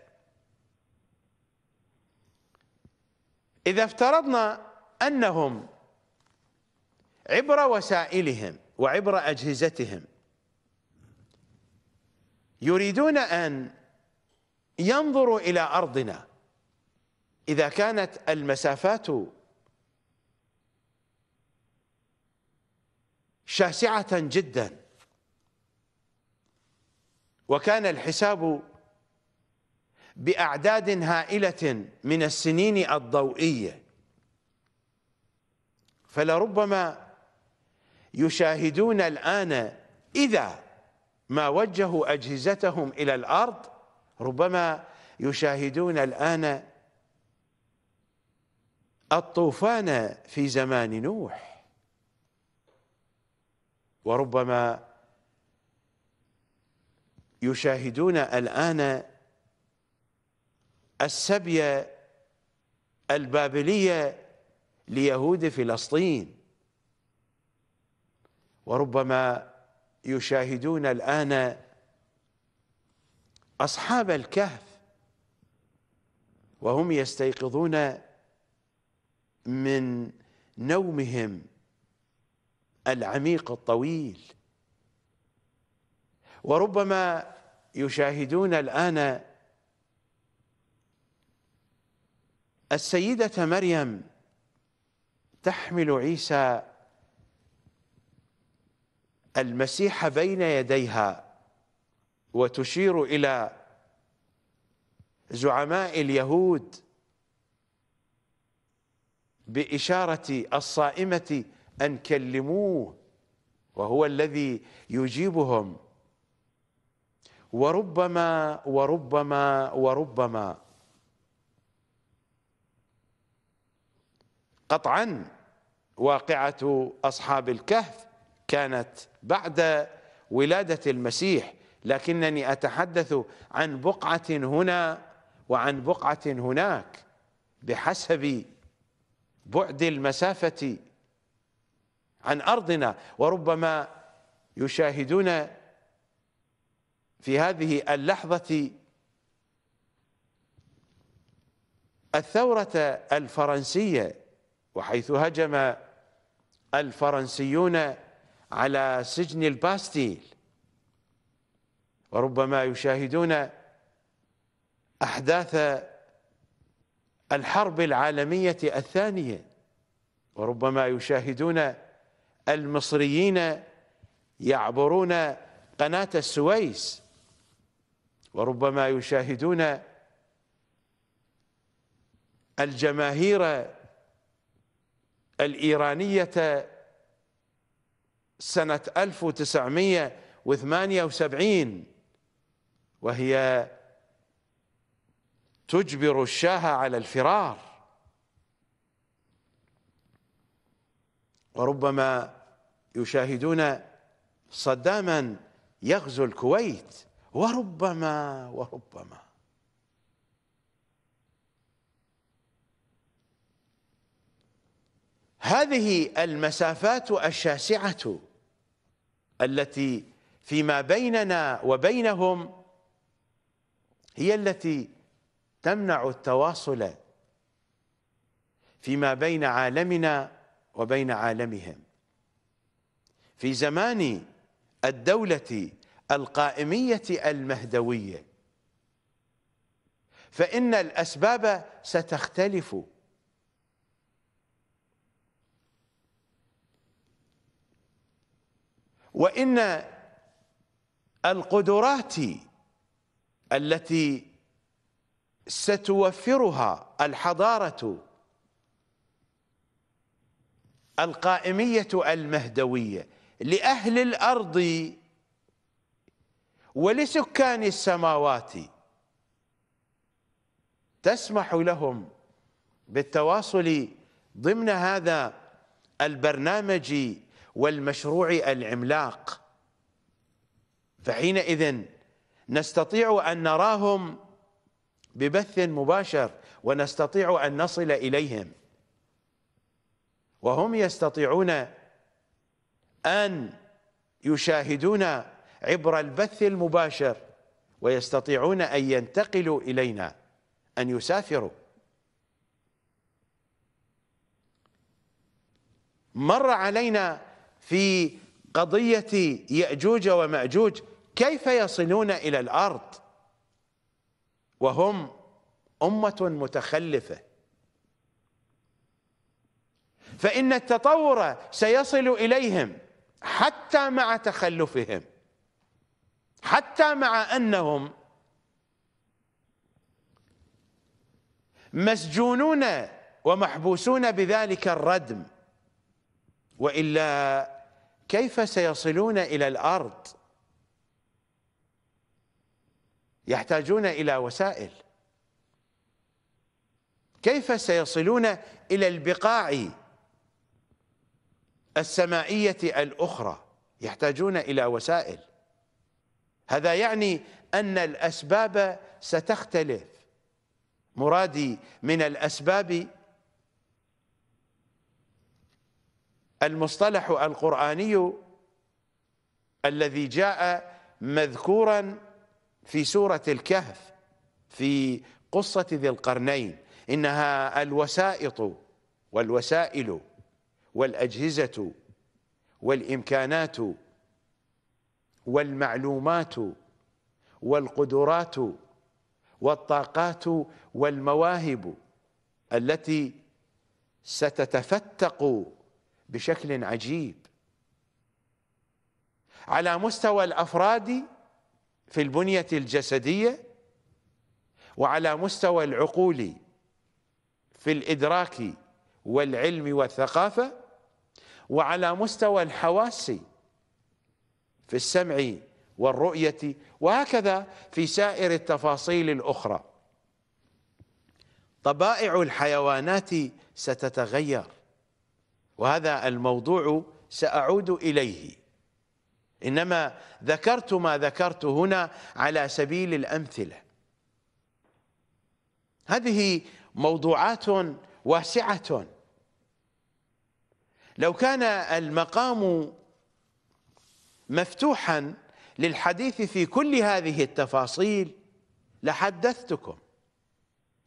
إذا افترضنا أنهم عبر وسائلهم وعبر أجهزتهم يريدون أن ينظر إلى أرضنا إذا كانت المسافات شاسعة جدا وكان الحساب بأعداد هائلة من السنين الضوئية فلربما يشاهدون الآن إذا ما وجهوا أجهزتهم إلى الأرض ربما يشاهدون الآن الطوفان في زمان نوح وربما يشاهدون الآن السبية البابلية ليهود فلسطين وربما يشاهدون الآن أصحاب الكهف وهم يستيقظون من نومهم العميق الطويل وربما يشاهدون الآن السيدة مريم تحمل عيسى المسيح بين يديها وتشير إلى زعماء اليهود بإشارة الصائمة أن كلموه وهو الذي يجيبهم وربما وربما وربما قطعا واقعة أصحاب الكهف كانت بعد ولادة المسيح لكنني أتحدث عن بقعة هنا وعن بقعة هناك بحسب بعد المسافة عن أرضنا وربما يشاهدون في هذه اللحظة الثورة الفرنسية وحيث هجم الفرنسيون على سجن الباستيل وربما يشاهدون احداث الحرب العالميه الثانيه وربما يشاهدون المصريين يعبرون قناه السويس وربما يشاهدون الجماهير الايرانيه سنه 1978 وهي تجبر الشاه على الفرار وربما يشاهدون صداما يغزو الكويت وربما وربما هذه المسافات الشاسعه التي فيما بيننا وبينهم هي التي تمنع التواصل فيما بين عالمنا وبين عالمهم في زمان الدولة القائمية المهدوية فإن الأسباب ستختلف وإن القدرات التي ستوفرها الحضارة القائمية المهدوية لأهل الأرض ولسكان السماوات تسمح لهم بالتواصل ضمن هذا البرنامج والمشروع العملاق فحينئذ نستطيع ان نراهم ببث مباشر ونستطيع ان نصل اليهم وهم يستطيعون ان يشاهدونا عبر البث المباشر ويستطيعون ان ينتقلوا الينا ان يسافروا مر علينا في قضيه ياجوج وماجوج كيف يصلون الى الارض وهم امه متخلفه فان التطور سيصل اليهم حتى مع تخلفهم حتى مع انهم مسجونون ومحبوسون بذلك الردم والا كيف سيصلون الى الارض يحتاجون الى وسائل كيف سيصلون الى البقاع السمائيه الاخرى يحتاجون الى وسائل هذا يعني ان الاسباب ستختلف مرادي من الاسباب المصطلح القراني الذي جاء مذكورا في سورة الكهف في قصة ذي القرنين إنها الوسائط والوسائل والأجهزة والإمكانات والمعلومات والقدرات والطاقات والمواهب التي ستتفتق بشكل عجيب على مستوى الافراد في البنية الجسدية وعلى مستوى العقول في الإدراك والعلم والثقافة وعلى مستوى الحواس في السمع والرؤية وهكذا في سائر التفاصيل الأخرى طبائع الحيوانات ستتغير وهذا الموضوع سأعود إليه إنما ذكرت ما ذكرت هنا على سبيل الأمثلة هذه موضوعات واسعة لو كان المقام مفتوحا للحديث في كل هذه التفاصيل لحدثتكم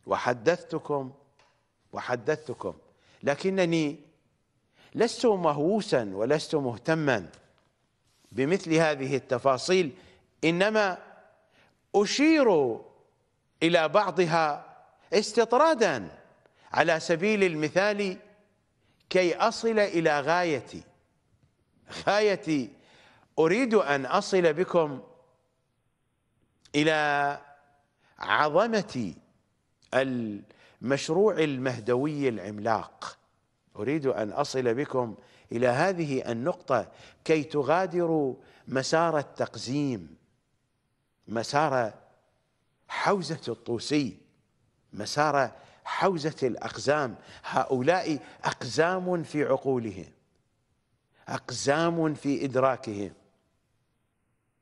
وحدثتكم وحدثتكم لكنني لست مهووسا ولست مهتما بمثل هذه التفاصيل إنما أشير إلى بعضها استطرادا على سبيل المثال كي أصل إلى غايتي غايتي أريد أن أصل بكم إلى عظمة المشروع المهدوي العملاق أريد أن أصل بكم إلى هذه النقطة كي تغادروا مسار التقزيم مسار حوزة الطوسي مسار حوزة الأقزام هؤلاء أقزام في عقولهم أقزام في إدراكهم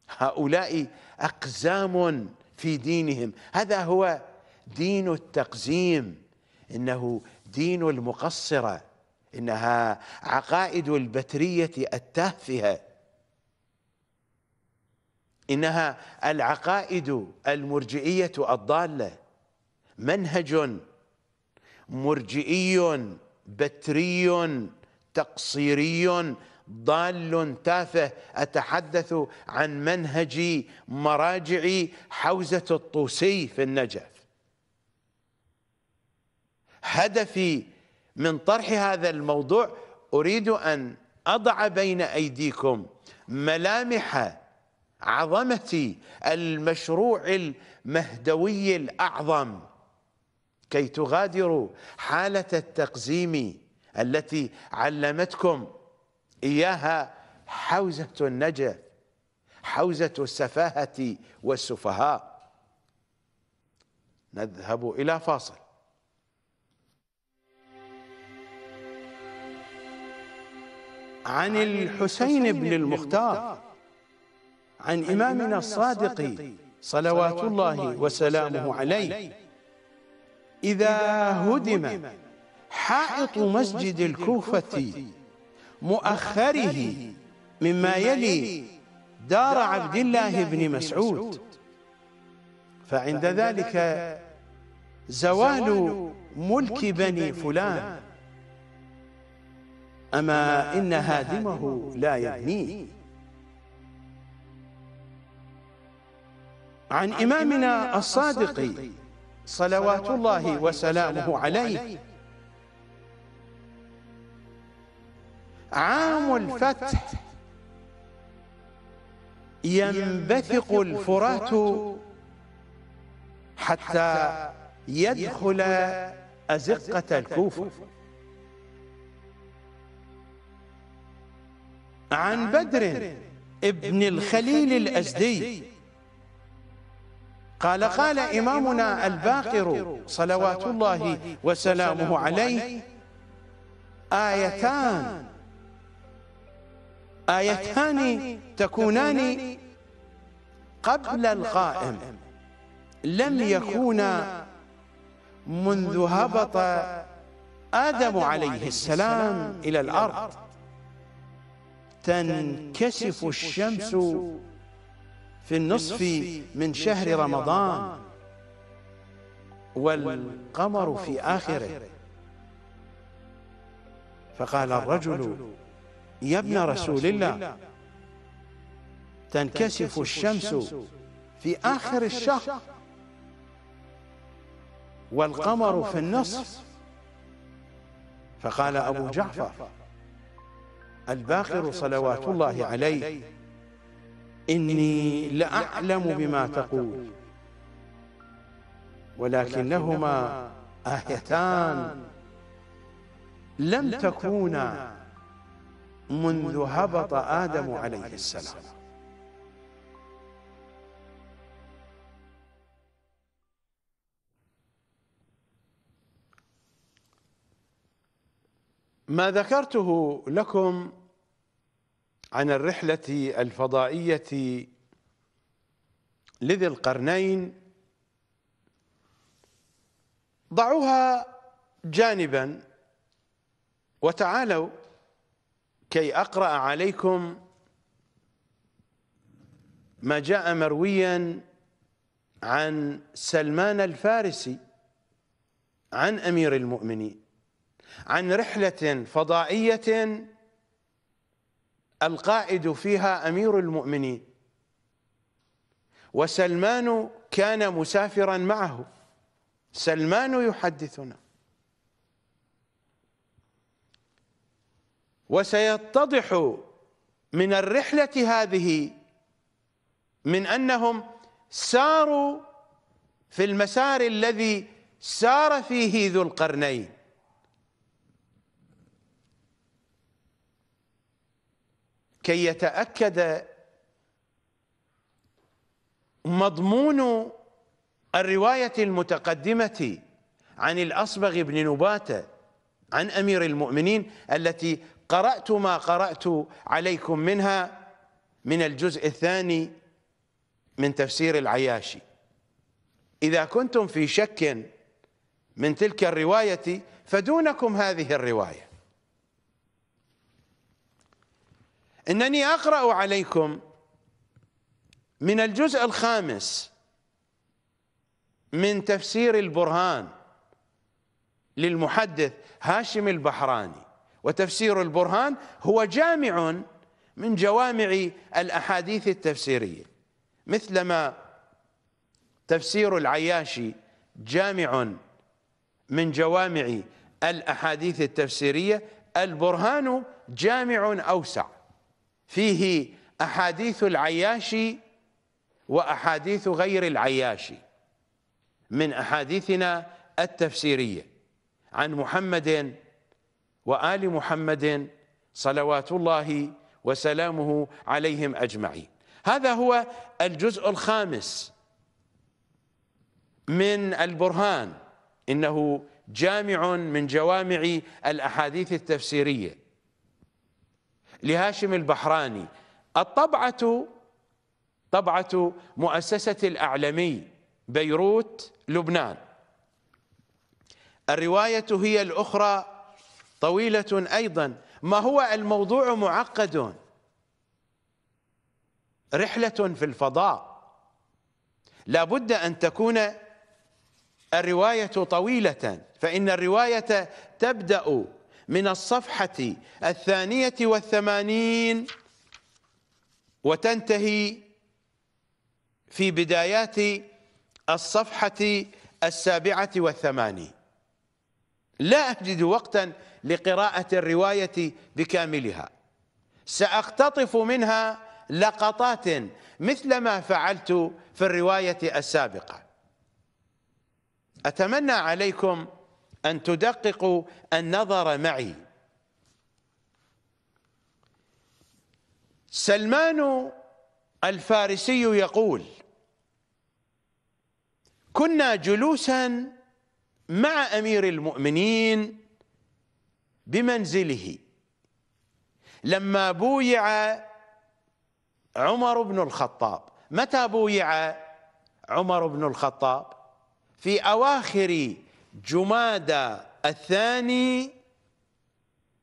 هؤلاء أقزام في دينهم هذا هو دين التقزيم إنه دين المقصرة إنها عقائد البترية التافهة إنها العقائد المرجئية الضالة منهج مرجئي بتري تقصيري ضال تافه أتحدث عن منهج مراجع حوزة الطوسي في النجف هدفي من طرح هذا الموضوع أريد أن أضع بين أيديكم ملامح عظمة المشروع المهدوي الأعظم كي تغادروا حالة التقزيم التي علمتكم إياها حوزة النجف حوزة السفاهة والسفهاء نذهب إلى فاصل عن الحسين بن المختار عن إمامنا الصادق صلوات الله وسلامه عليه إذا هدم حائط مسجد الكوفة مؤخره مما يلي دار عبد الله بن مسعود فعند ذلك زوال ملك بني فلان أما إن هادمه لا يبنيه عن إمامنا الصادق صلوات الله وسلامه عليه عام الفتح ينبثق الفرات حتى يدخل أزقة الكوفة عن بدر ابن الخليل الأزدي قال قال إمامنا الباقر صلوات الله وسلامه عليه آيتان آيتان تكونان قبل القائم لم يكونا منذ هبط آدم عليه السلام إلى الأرض تنكسف الشمس في النصف من شهر رمضان والقمر في آخره فقال الرجل يا ابن رسول الله تنكسف الشمس في آخر الشهر والقمر في النصف فقال أبو جعفر الباخر صلوات الله عليه إني لأعلم بما تقول ولكنهما آيتان لم تكونا منذ هبط آدم عليه السلام ما ذكرته لكم عن الرحلة الفضائية لذي القرنين ضعوها جانبا وتعالوا كي أقرأ عليكم ما جاء مرويا عن سلمان الفارسي عن أمير المؤمنين عن رحلة فضائية القائد فيها أمير المؤمنين وسلمان كان مسافرا معه سلمان يحدثنا وسيتضح من الرحلة هذه من أنهم ساروا في المسار الذي سار فيه ذو القرنين كي يتاكد مضمون الروايه المتقدمه عن الاصبغ بن نباته عن امير المؤمنين التي قرات ما قرات عليكم منها من الجزء الثاني من تفسير العياشي اذا كنتم في شك من تلك الروايه فدونكم هذه الروايه انني اقرا عليكم من الجزء الخامس من تفسير البرهان للمحدث هاشم البحراني وتفسير البرهان هو جامع من جوامع الاحاديث التفسيريه مثلما تفسير العياشي جامع من جوامع الاحاديث التفسيريه البرهان جامع اوسع فيه أحاديث العياشي وأحاديث غير العياشي من أحاديثنا التفسيرية عن محمد وآل محمد صلوات الله وسلامه عليهم أجمعين هذا هو الجزء الخامس من البرهان إنه جامع من جوامع الأحاديث التفسيرية لهاشم البحراني الطبعة طبعة مؤسسة الأعلمي بيروت لبنان الرواية هي الأخرى طويلة أيضا ما هو الموضوع معقد رحلة في الفضاء لابد أن تكون الرواية طويلة فإن الرواية تبدأ من الصفحة الثانية والثمانين وتنتهي في بدايات الصفحة السابعة والثمانين لا أجد وقتا لقراءة الرواية بكاملها سأقتطف منها لقطات مثل ما فعلت في الرواية السابقة أتمنى عليكم أن تدققوا النظر معي سلمان الفارسي يقول كنا جلوسا مع أمير المؤمنين بمنزله لما بويع عمر بن الخطاب متى بويع عمر بن الخطاب في أواخر جمادى الثاني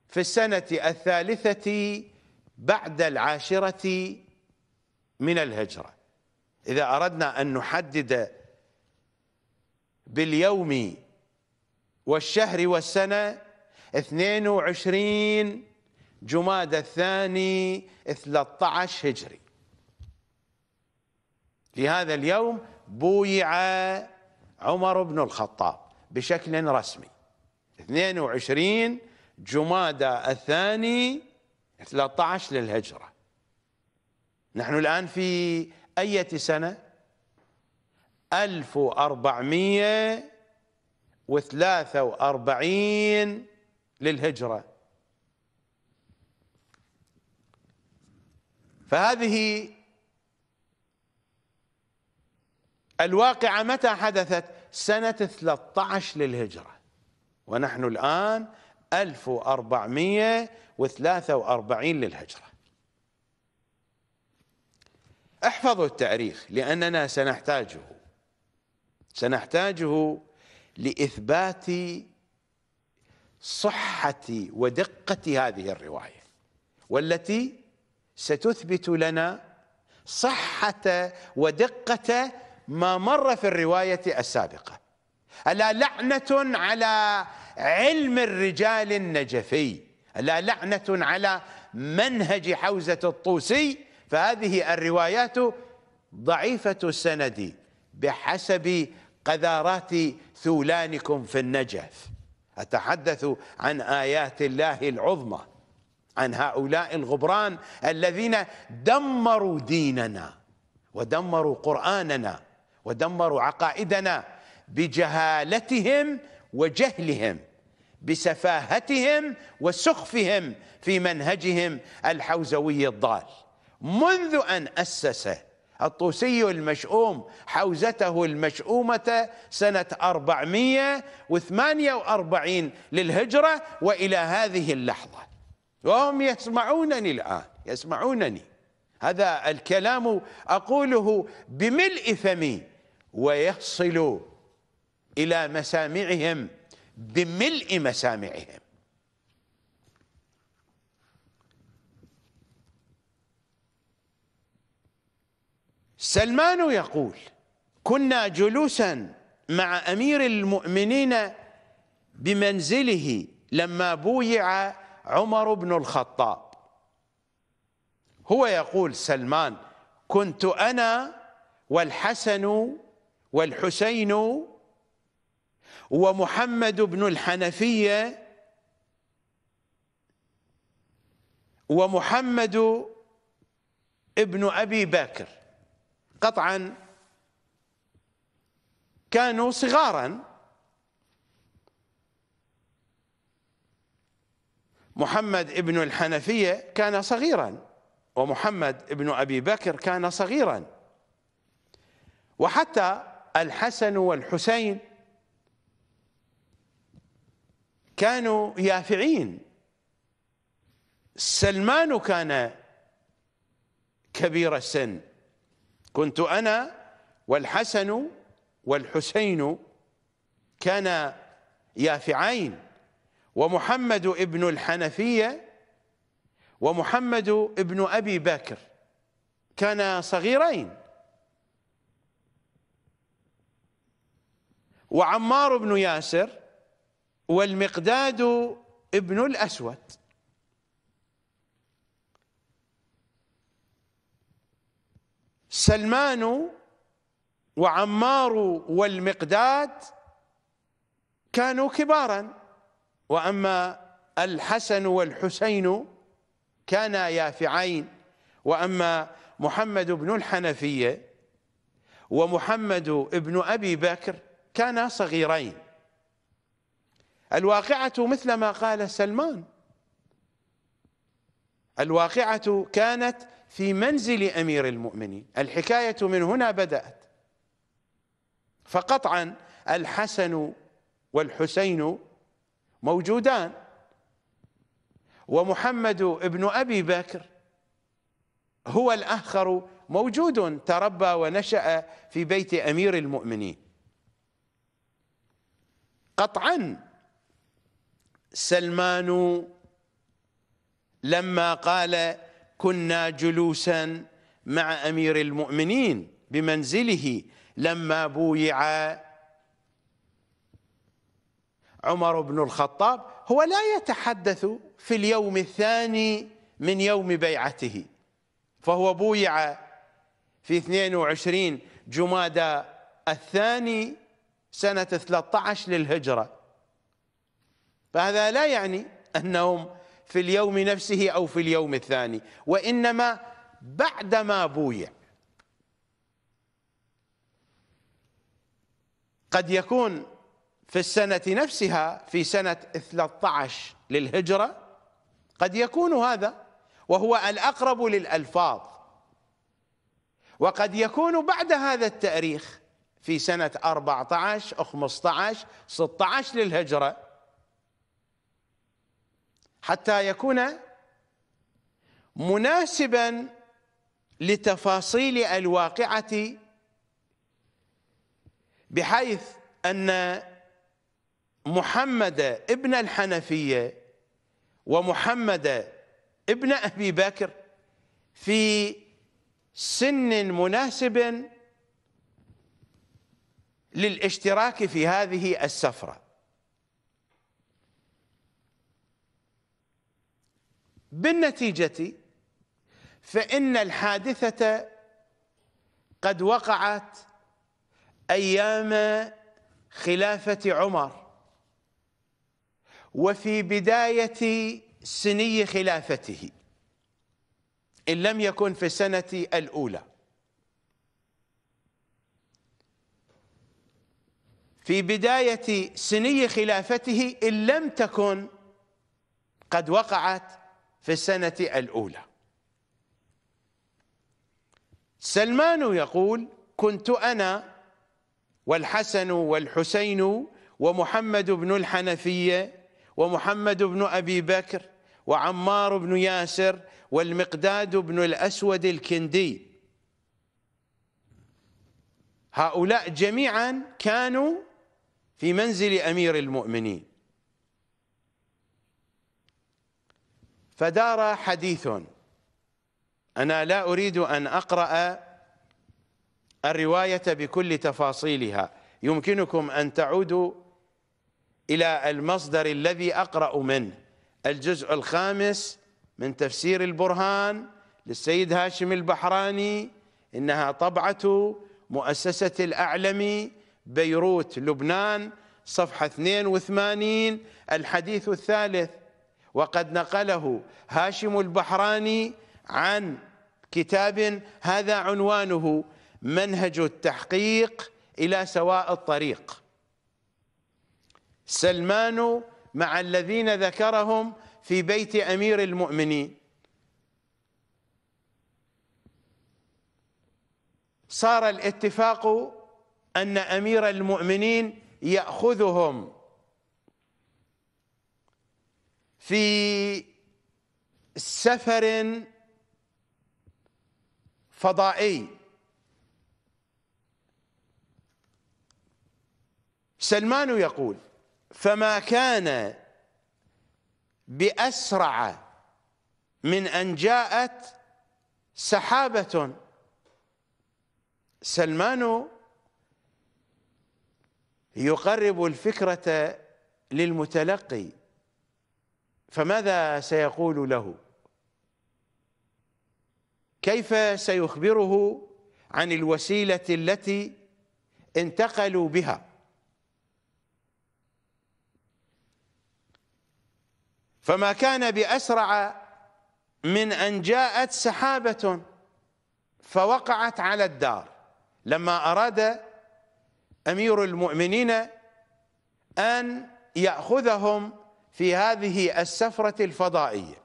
في السنة الثالثة بعد العاشرة من الهجرة إذا أردنا أن نحدد باليوم والشهر والسنة 22 جمادى الثاني 13 هجري لهذا اليوم بويع عمر بن الخطاب بشكل رسمي 22 جمادى الثاني 13 للهجرة نحن الآن في أية سنة 1443 للهجرة فهذه الواقعة متى حدثت سنة 13 للهجرة ونحن الآن 1443 للهجرة احفظوا التاريخ لأننا سنحتاجه سنحتاجه لإثبات صحة ودقة هذه الرواية والتي ستثبت لنا صحة ودقة ما مر في الرواية السابقة ألا لعنة على علم الرجال النجفي ألا لعنة على منهج حوزة الطوسي فهذه الروايات ضعيفة السند بحسب قذارات ثولانكم في النجف أتحدث عن آيات الله العظمى عن هؤلاء الغبران الذين دمروا ديننا ودمروا قرآننا ودمروا عقائدنا بجهالتهم وجهلهم بسفاهتهم وسخفهم في منهجهم الحوزوي الضال منذ ان اسس الطوسي المشؤوم حوزته المشؤومة سنة 448 للهجرة وإلى هذه اللحظة وهم يسمعونني الآن يسمعونني هذا الكلام أقوله بملء فمي ويصل إلى مسامعهم بملء مسامعهم سلمان يقول كنا جلوسا مع أمير المؤمنين بمنزله لما بويع عمر بن الخطاب هو يقول سلمان كنت أنا والحسن والحسين ومحمد بن الحنفية ومحمد ابن أبي بكر قطعا كانوا صغارا محمد ابن الحنفية كان صغيرا ومحمد ابن أبي بكر كان صغيرا وحتى الحسن والحسين كانوا يافعين سلمان كان كبير السن كنت أنا والحسن والحسين كان يافعين ومحمد ابن الحنفية ومحمد ابن أبي بكر كان صغيرين وعمار بن ياسر والمقداد ابن الأسود سلمان وعمار والمقداد كانوا كبارا وأما الحسن والحسين كانا يافعين وأما محمد بن الحنفية ومحمد بن أبي بكر كانا صغيرين الواقعة مثل ما قال سلمان الواقعة كانت في منزل أمير المؤمنين الحكاية من هنا بدأت فقطعا الحسن والحسين موجودان ومحمد ابن أبي بكر هو الآخر موجود تربى ونشأ في بيت أمير المؤمنين قطعا سلمان لما قال كنا جلوسا مع امير المؤمنين بمنزله لما بويع عمر بن الخطاب هو لا يتحدث في اليوم الثاني من يوم بيعته فهو بويع في 22 جمادى الثاني سنة 13 للهجرة فهذا لا يعني أنهم في اليوم نفسه أو في اليوم الثاني وإنما بعدما بويع قد يكون في السنة نفسها في سنة 13 للهجرة قد يكون هذا وهو الأقرب للألفاظ وقد يكون بعد هذا التأريخ في سنة 14 أو 15 16 للهجرة حتى يكون مناسبا لتفاصيل الواقعة بحيث أن محمد ابن الحنفية ومحمد ابن أبي بكر في سن مناسب للاشتراك في هذه السفرة بالنتيجة فإن الحادثة قد وقعت أيام خلافة عمر وفي بداية سني خلافته إن لم يكن في السنة الأولى في بداية سني خلافته إن لم تكن قد وقعت في السنة الأولى سلمان يقول كنت أنا والحسن والحسين ومحمد بن الحنفية ومحمد بن أبي بكر وعمار بن ياسر والمقداد بن الأسود الكندي هؤلاء جميعا كانوا في منزل أمير المؤمنين فدار حديث أنا لا أريد أن أقرأ الرواية بكل تفاصيلها يمكنكم أن تعودوا إلى المصدر الذي أقرأ منه الجزء الخامس من تفسير البرهان للسيد هاشم البحراني إنها طبعة مؤسسة الأعلمي بيروت لبنان صفحة 82 الحديث الثالث وقد نقله هاشم البحراني عن كتاب هذا عنوانه منهج التحقيق إلى سواء الطريق سلمان مع الذين ذكرهم في بيت أمير المؤمنين صار الاتفاق أن أمير المؤمنين يأخذهم في سفر فضائي سلمان يقول فما كان بأسرع من أن جاءت سحابة سلمان يقرب الفكرة للمتلقي فماذا سيقول له كيف سيخبره عن الوسيلة التي انتقلوا بها فما كان بأسرع من أن جاءت سحابة فوقعت على الدار لما أراد أمير المؤمنين أن يأخذهم في هذه السفرة الفضائية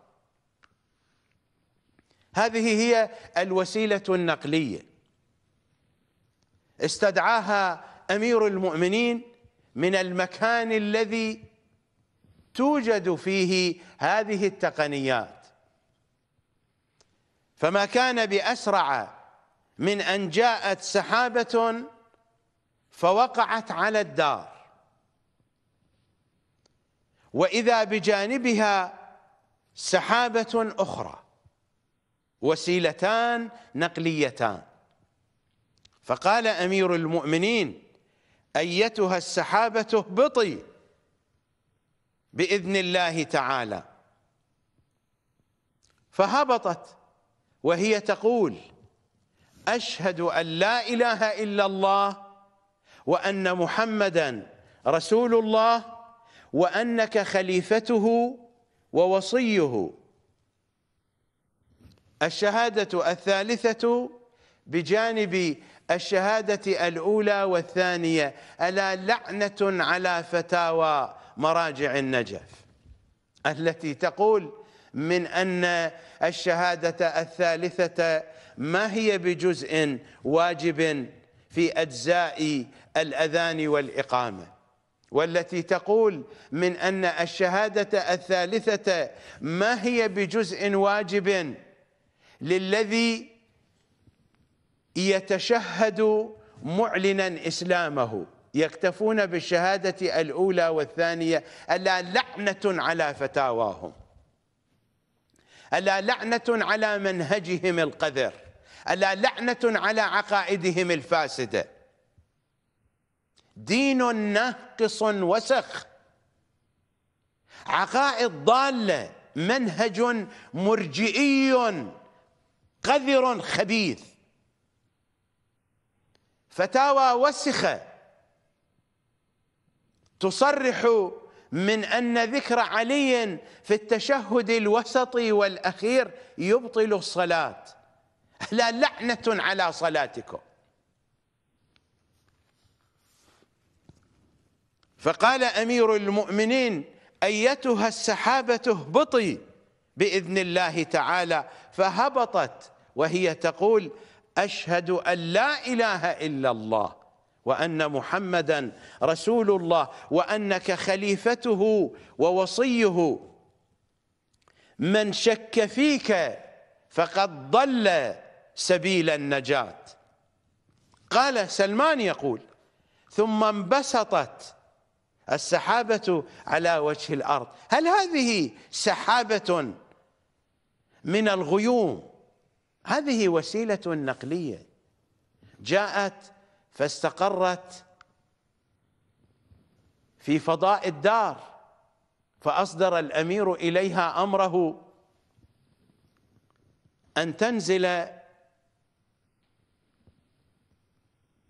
هذه هي الوسيلة النقلية استدعاها أمير المؤمنين من المكان الذي توجد فيه هذه التقنيات فما كان بأسرع من أن جاءت سحابة فوقعت على الدار واذا بجانبها سحابه اخرى وسيلتان نقليتان فقال امير المؤمنين ايتها السحابه اهبطي باذن الله تعالى فهبطت وهي تقول اشهد ان لا اله الا الله وأن محمدا رسول الله وأنك خليفته ووصيه الشهادة الثالثة بجانب الشهادة الأولى والثانية ألا لعنة على فتاوى مراجع النجف التي تقول من أن الشهادة الثالثة ما هي بجزء واجب في أجزاء الأذان والإقامة والتي تقول من أن الشهادة الثالثة ما هي بجزء واجب للذي يتشهد معلنا إسلامه يكتفون بالشهادة الأولى والثانية ألا لعنة على فتاواهم ألا لعنة على منهجهم القذر ألا لعنة على عقائدهم الفاسده دين ناقص وسخ عقائد ضاله منهج مرجئي قذر خبيث فتاوى وسخه تصرح من ان ذكر علي في التشهد الوسطي والاخير يبطل الصلاه لا لعنه على صلاتكم فقال امير المؤمنين ايتها السحابه اهبطي باذن الله تعالى فهبطت وهي تقول اشهد ان لا اله الا الله وان محمدا رسول الله وانك خليفته ووصيه من شك فيك فقد ضل سبيل النجاه قال سلمان يقول ثم انبسطت السحابة على وجه الأرض هل هذه سحابة من الغيوم هذه وسيلة نقلية جاءت فاستقرت في فضاء الدار فأصدر الأمير إليها أمره أن تنزل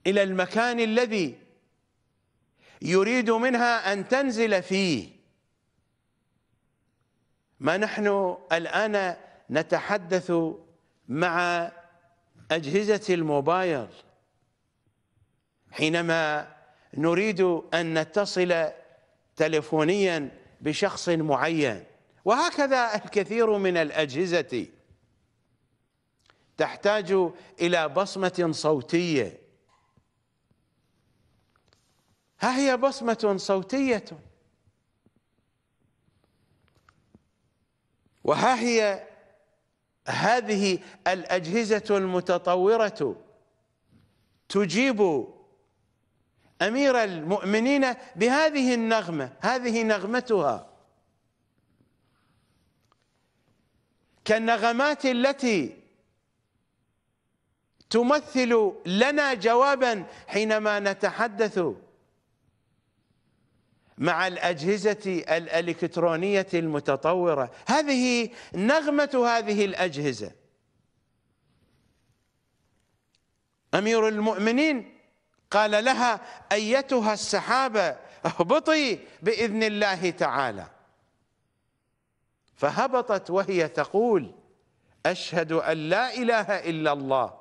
إلى المكان الذي يريد منها أن تنزل فيه ما نحن الآن نتحدث مع أجهزة الموبايل حينما نريد أن نتصل تلفونيا بشخص معين وهكذا الكثير من الأجهزة تحتاج إلى بصمة صوتية ها هي بصمة صوتية وها هي هذه الأجهزة المتطورة تجيب أمير المؤمنين بهذه النغمة هذه نغمتها كالنغمات التي تمثل لنا جوابا حينما نتحدث مع الأجهزة الإلكترونية المتطورة هذه نغمة هذه الأجهزة أمير المؤمنين قال لها أيتها السحابة اهبطي بإذن الله تعالى فهبطت وهي تقول أشهد أن لا إله إلا الله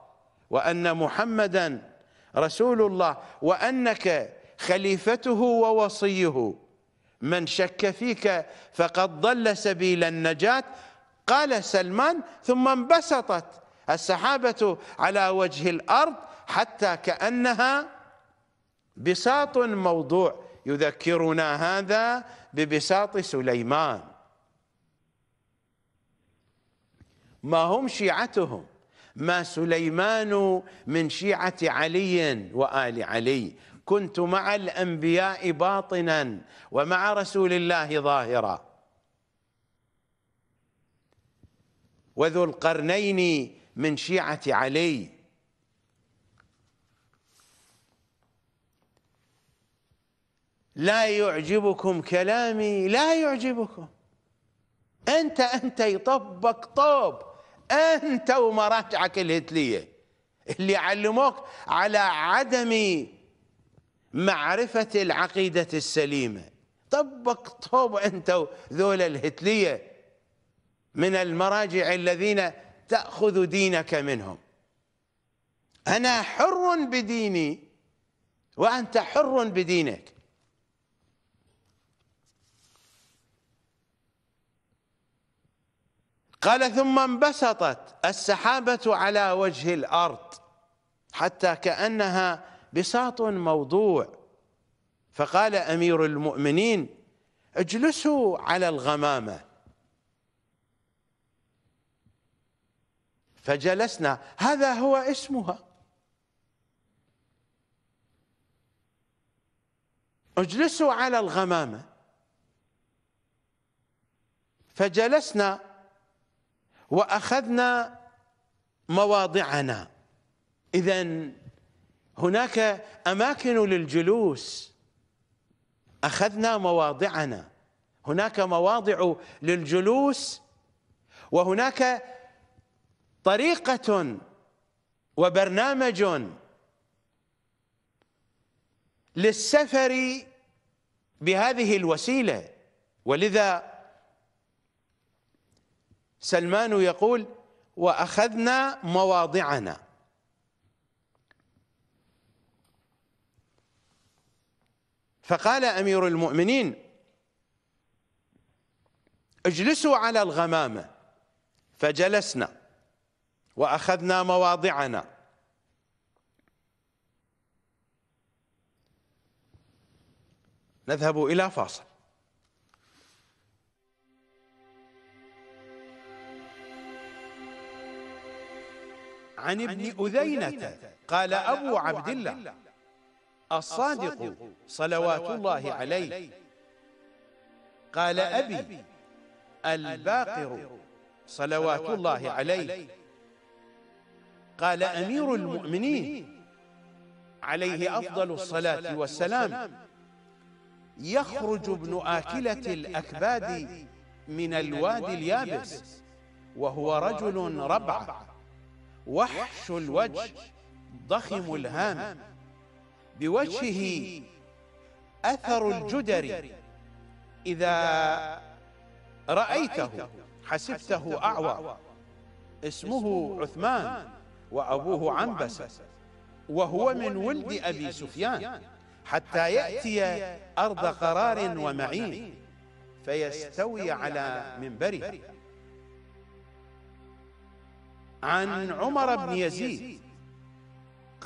وأن محمدا رسول الله وأنك خليفته ووصيه من شك فيك فقد ضل سبيل النجاة قال سلمان ثم انبسطت السحابة على وجه الأرض حتى كأنها بساط موضوع يذكرنا هذا ببساط سليمان ما هم شيعتهم ما سليمان من شيعة علي وآل علي كنت مع الأنبياء باطنا ومع رسول الله ظاهرا وذو القرنين من شيعة علي لا يعجبكم كلامي لا يعجبكم أنت أنت يطبق طوب أنت ومراجعك الهتلية اللي علموك على عدم معرفة العقيدة السليمة طبق طوب أنت ذول الهتلية من المراجع الذين تأخذ دينك منهم أنا حر بديني وأنت حر بدينك قال ثم انبسطت السحابة على وجه الأرض حتى كأنها بساط موضوع فقال امير المؤمنين اجلسوا على الغمامه فجلسنا هذا هو اسمها اجلسوا على الغمامه فجلسنا واخذنا مواضعنا اذا هناك اماكن للجلوس اخذنا مواضعنا هناك مواضع للجلوس وهناك طريقه وبرنامج للسفر بهذه الوسيله ولذا سلمان يقول واخذنا مواضعنا فقال امير المؤمنين اجلسوا على الغمامه فجلسنا واخذنا مواضعنا نذهب الى فاصل عن ابن أذينة قال أبو عبد الله الصادق صلوات الله عليه قال أبي الباقر صلوات الله عليه قال أمير المؤمنين عليه أفضل الصلاة والسلام يخرج ابن آكلة الأكباد من الوادي اليابس وهو رجل ربع وحش الوجه ضخم الهام بوجهه أثر الجدر إذا رأيته حسبته أعوى اسمه عثمان وأبوه عنبسة وهو من ولد أبي سفيان حتى يأتي أرض قرار ومعين فيستوي على منبره عن عمر بن يزيد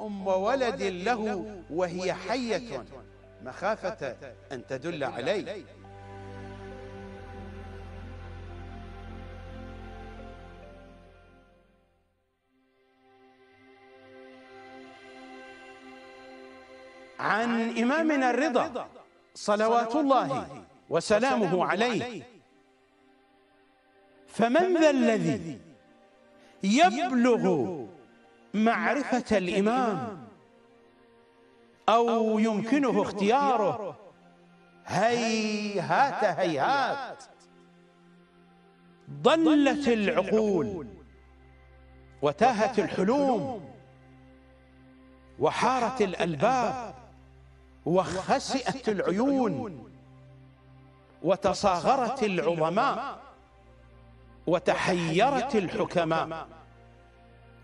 أم ولد له وهي حية مخافة أن تدل عليه عن إمامنا الرضا صلوات الله وسلامه عليه فمن ذا الذي يبلغ معرفة الإمام أو يمكنه اختياره هيهات هيهات ضلت العقول وتاهت الحلوم وحارت الألباب وخسئت العيون وتصاغرت العظماء وتحيرت الحكماء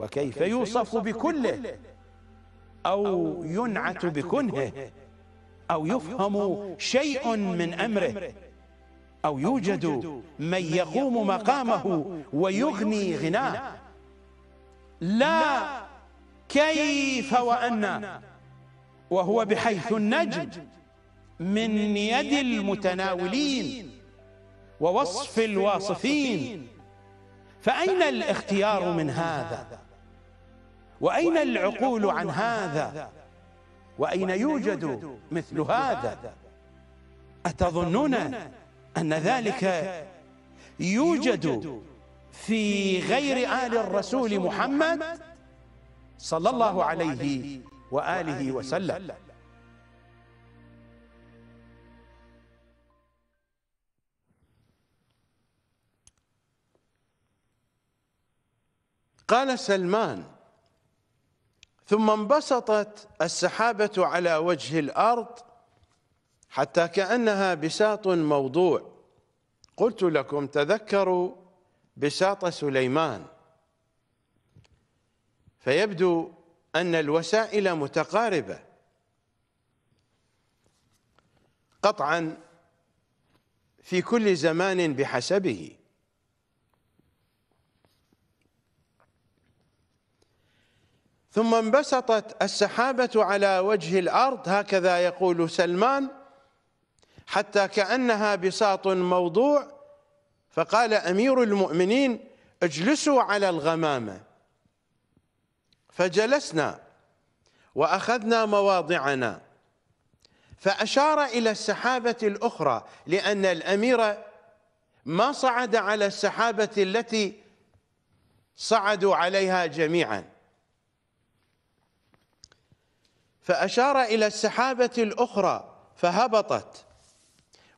وكيف يوصف بكله أو ينعت بكنهه أو يفهم شيء من أمره أو يوجد من يقوم مقامه ويغني غناه لا كيف وأن وهو بحيث النجم من يد المتناولين ووصف الواصفين فأين الاختيار من هذا؟ وأين العقول عن هذا وأين يوجد مثل هذا أتظنون أن ذلك يوجد في غير آل الرسول محمد صلى الله عليه وآله وسلم قال سلمان ثم انبسطت السحابة على وجه الأرض حتى كأنها بساط موضوع قلت لكم تذكروا بساط سليمان فيبدو أن الوسائل متقاربة قطعا في كل زمان بحسبه ثم انبسطت السحابة على وجه الأرض هكذا يقول سلمان حتى كأنها بساط موضوع فقال أمير المؤمنين اجلسوا على الغمامة فجلسنا وأخذنا مواضعنا فأشار إلى السحابة الأخرى لأن الأمير ما صعد على السحابة التي صعدوا عليها جميعاً فأشار إلى السحابة الأخرى فهبطت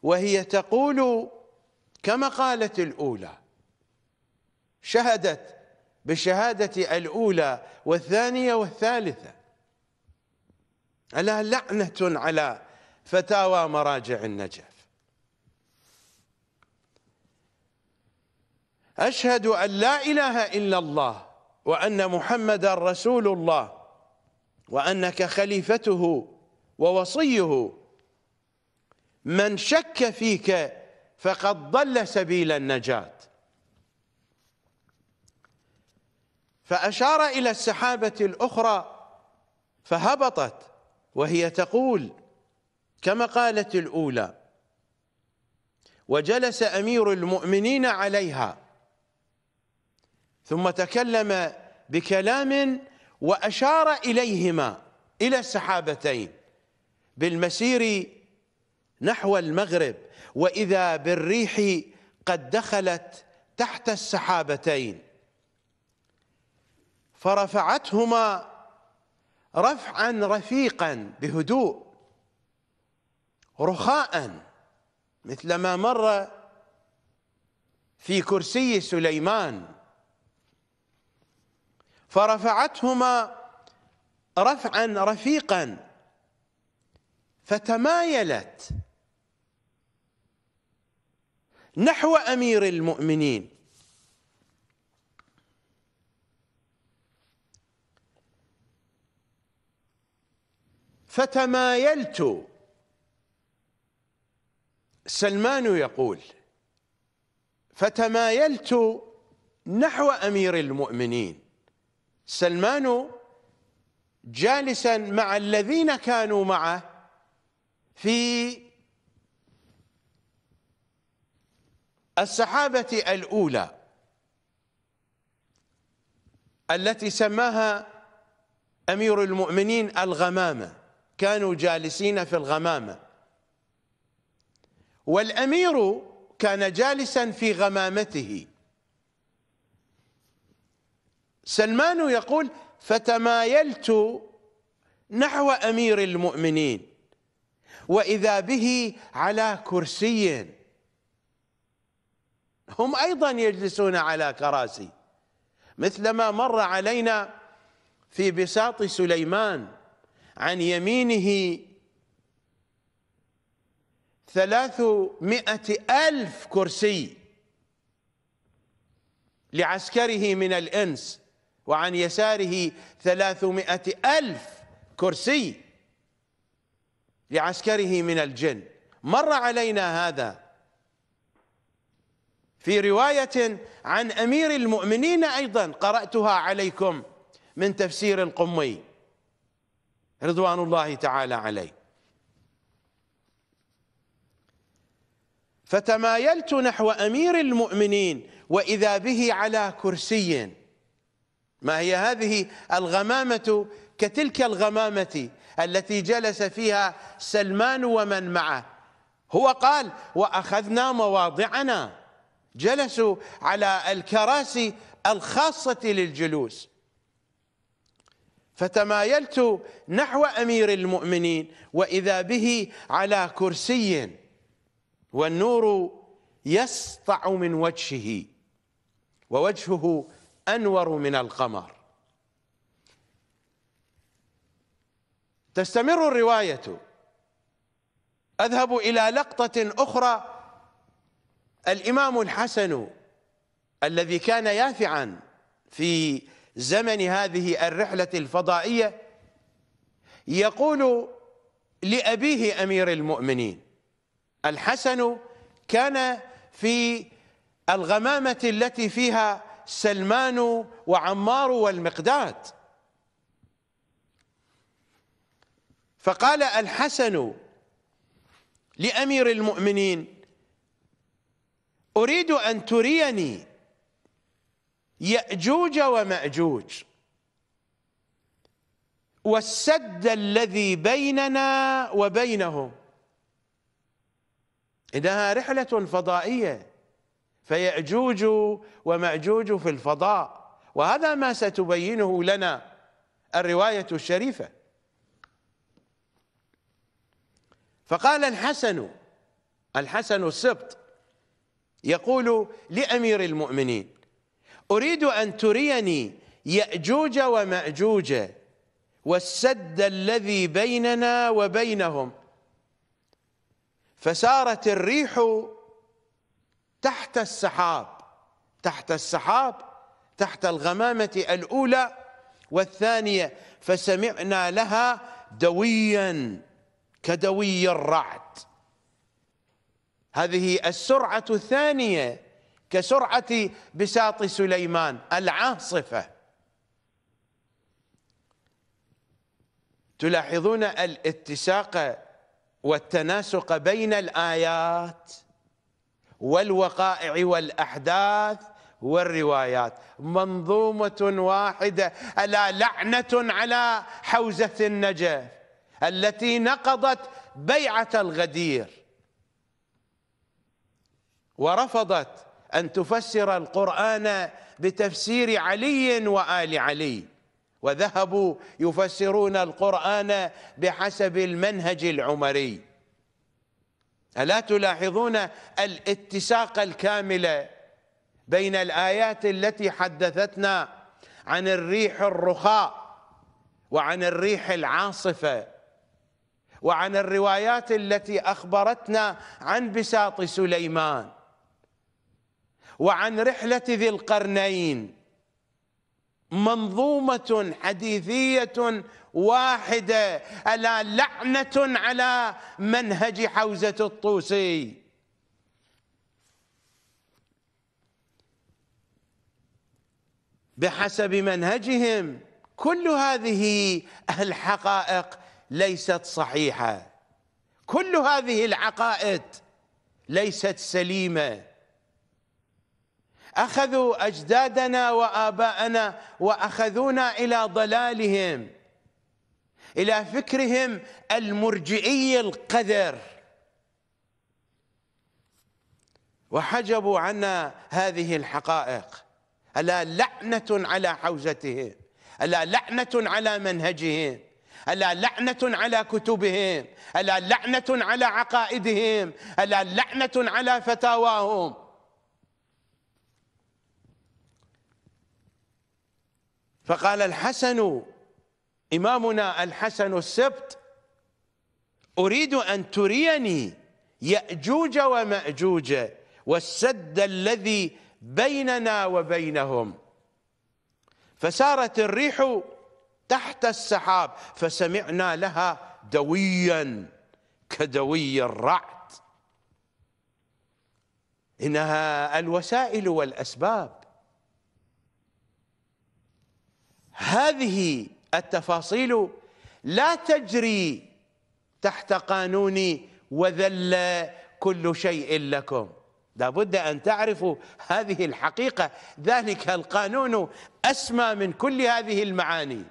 وهي تقول كما قالت الأولى شهدت بالشهادة الأولى والثانية والثالثة ألا لعنة على فتاوى مراجع النجف أشهد أن لا إله إلا الله وأن محمد رسول الله وأنك خليفته ووصيه من شك فيك فقد ضل سبيل النجاة فأشار إلى السحابة الأخرى فهبطت وهي تقول كما قالت الأولى وجلس أمير المؤمنين عليها ثم تكلم بكلام وأشار إليهما إلى السحابتين بالمسير نحو المغرب وإذا بالريح قد دخلت تحت السحابتين فرفعتهما رفعا رفيقا بهدوء رخاء مثل ما مر في كرسي سليمان فرفعتهما رفعا رفيقا فتمايلت نحو امير المؤمنين فتمايلت سلمان يقول فتمايلت نحو امير المؤمنين سلمان جالسا مع الذين كانوا معه في السحابة الأولى التي سماها أمير المؤمنين الغمامة كانوا جالسين في الغمامة والأمير كان جالسا في غمامته سلمان يقول فتمايلت نحو امير المؤمنين واذا به على كرسي هم ايضا يجلسون على كراسي مثلما مر علينا في بساط سليمان عن يمينه ثلاثمائة ألف كرسي لعسكره من الإنس وعن يساره ثلاثمائة ألف كرسي لعسكره من الجن مر علينا هذا في رواية عن أمير المؤمنين أيضا قرأتها عليكم من تفسير القمي رضوان الله تعالى عليه فتمايلت نحو أمير المؤمنين وإذا به على كرسي ما هي هذه الغمامة كتلك الغمامة التي جلس فيها سلمان ومن معه هو قال وأخذنا مواضعنا جلسوا على الكراسي الخاصة للجلوس فتمايلت نحو أمير المؤمنين وإذا به على كرسي والنور يسطع من وجهه ووجهه أنور من القمر تستمر الرواية أذهب إلى لقطة أخرى الإمام الحسن الذي كان يافعا في زمن هذه الرحلة الفضائية يقول لأبيه أمير المؤمنين الحسن كان في الغمامة التي فيها سلمان وعمار والمقداد فقال الحسن لأمير المؤمنين أريد أن تريني يأجوج ومأجوج والسد الذي بيننا وبينهم إنها رحلة فضائية فيأجوج ومأجوج في الفضاء وهذا ما ستبينه لنا الرواية الشريفة فقال الحسن الحسن السبط يقول لأمير المؤمنين أريد أن تريني يأجوج ومأجوج والسد الذي بيننا وبينهم فسارت الريح تحت السحاب تحت السحاب تحت الغمامة الأولى والثانية فسمعنا لها دويا كدوي الرعد هذه السرعة الثانية كسرعة بساط سليمان العاصفة تلاحظون الاتساق والتناسق بين الآيات والوقائع والأحداث والروايات منظومة واحدة ألا لعنة على حوزة النجف التي نقضت بيعة الغدير ورفضت أن تفسر القرآن بتفسير علي وآل علي وذهبوا يفسرون القرآن بحسب المنهج العمري ألا تلاحظون الاتساق الكامل بين الآيات التي حدثتنا عن الريح الرخاء وعن الريح العاصفة وعن الروايات التي أخبرتنا عن بساط سليمان وعن رحلة ذي القرنين منظومة حديثية واحدة ألا لعنة على منهج حوزة الطوسي بحسب منهجهم كل هذه الحقائق ليست صحيحة كل هذه العقائد ليست سليمه أخذوا أجدادنا وآباءنا وأخذونا إلى ضلالهم إلى فكرهم المرجئي القذر وحجبوا عنا هذه الحقائق ألا لعنة على حوزتهم ألا لعنة على منهجهم ألا لعنة على كتبهم ألا لعنة على عقائدهم ألا لعنة على فتاواهم فقال الحسن إمامنا الحسن السبت أريد أن تريني يأجوج ومأجوج والسد الذي بيننا وبينهم فسارت الريح تحت السحاب فسمعنا لها دويا كدوي الرعد إنها الوسائل والأسباب هذه التفاصيل لا تجري تحت قانون وذل كل شيء لكم لابد أن تعرفوا هذه الحقيقة ذلك القانون أسمى من كل هذه المعاني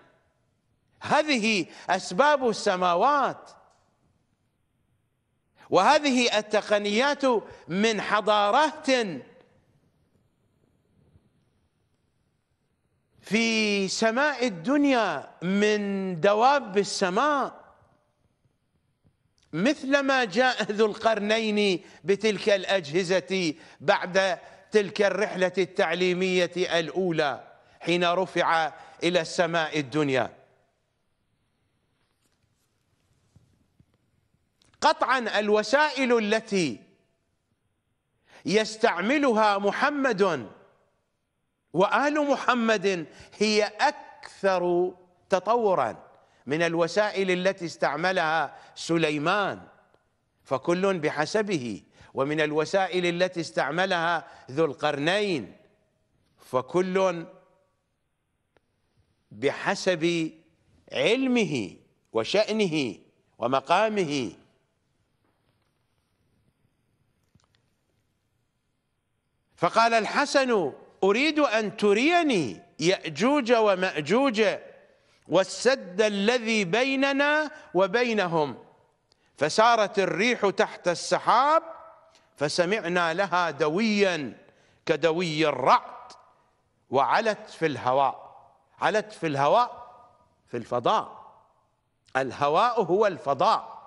هذه أسباب السماوات وهذه التقنيات من حضارات في سماء الدنيا من دواب السماء مثلما جاء ذو القرنين بتلك الأجهزة بعد تلك الرحلة التعليمية الأولى حين رفع إلى السماء الدنيا قطعا الوسائل التي يستعملها محمد وآل محمد هي أكثر تطورا من الوسائل التي استعملها سليمان فكل بحسبه ومن الوسائل التي استعملها ذو القرنين فكل بحسب علمه وشأنه ومقامه فقال الحسن أريد أن تريني يأجوج ومأجوج والسد الذي بيننا وبينهم فسارت الريح تحت السحاب فسمعنا لها دويا كدوي الرعد وعلت في الهواء علت في الهواء في الفضاء الهواء هو الفضاء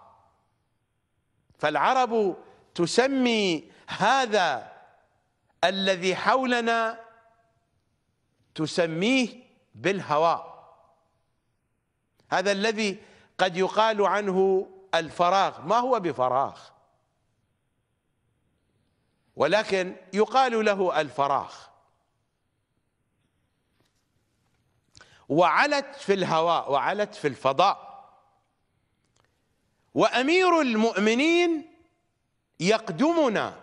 فالعرب تسمي هذا الذي حولنا تسميه بالهواء هذا الذي قد يقال عنه الفراغ ما هو بفراغ ولكن يقال له الفراغ وعلت في الهواء وعلت في الفضاء وأمير المؤمنين يقدمنا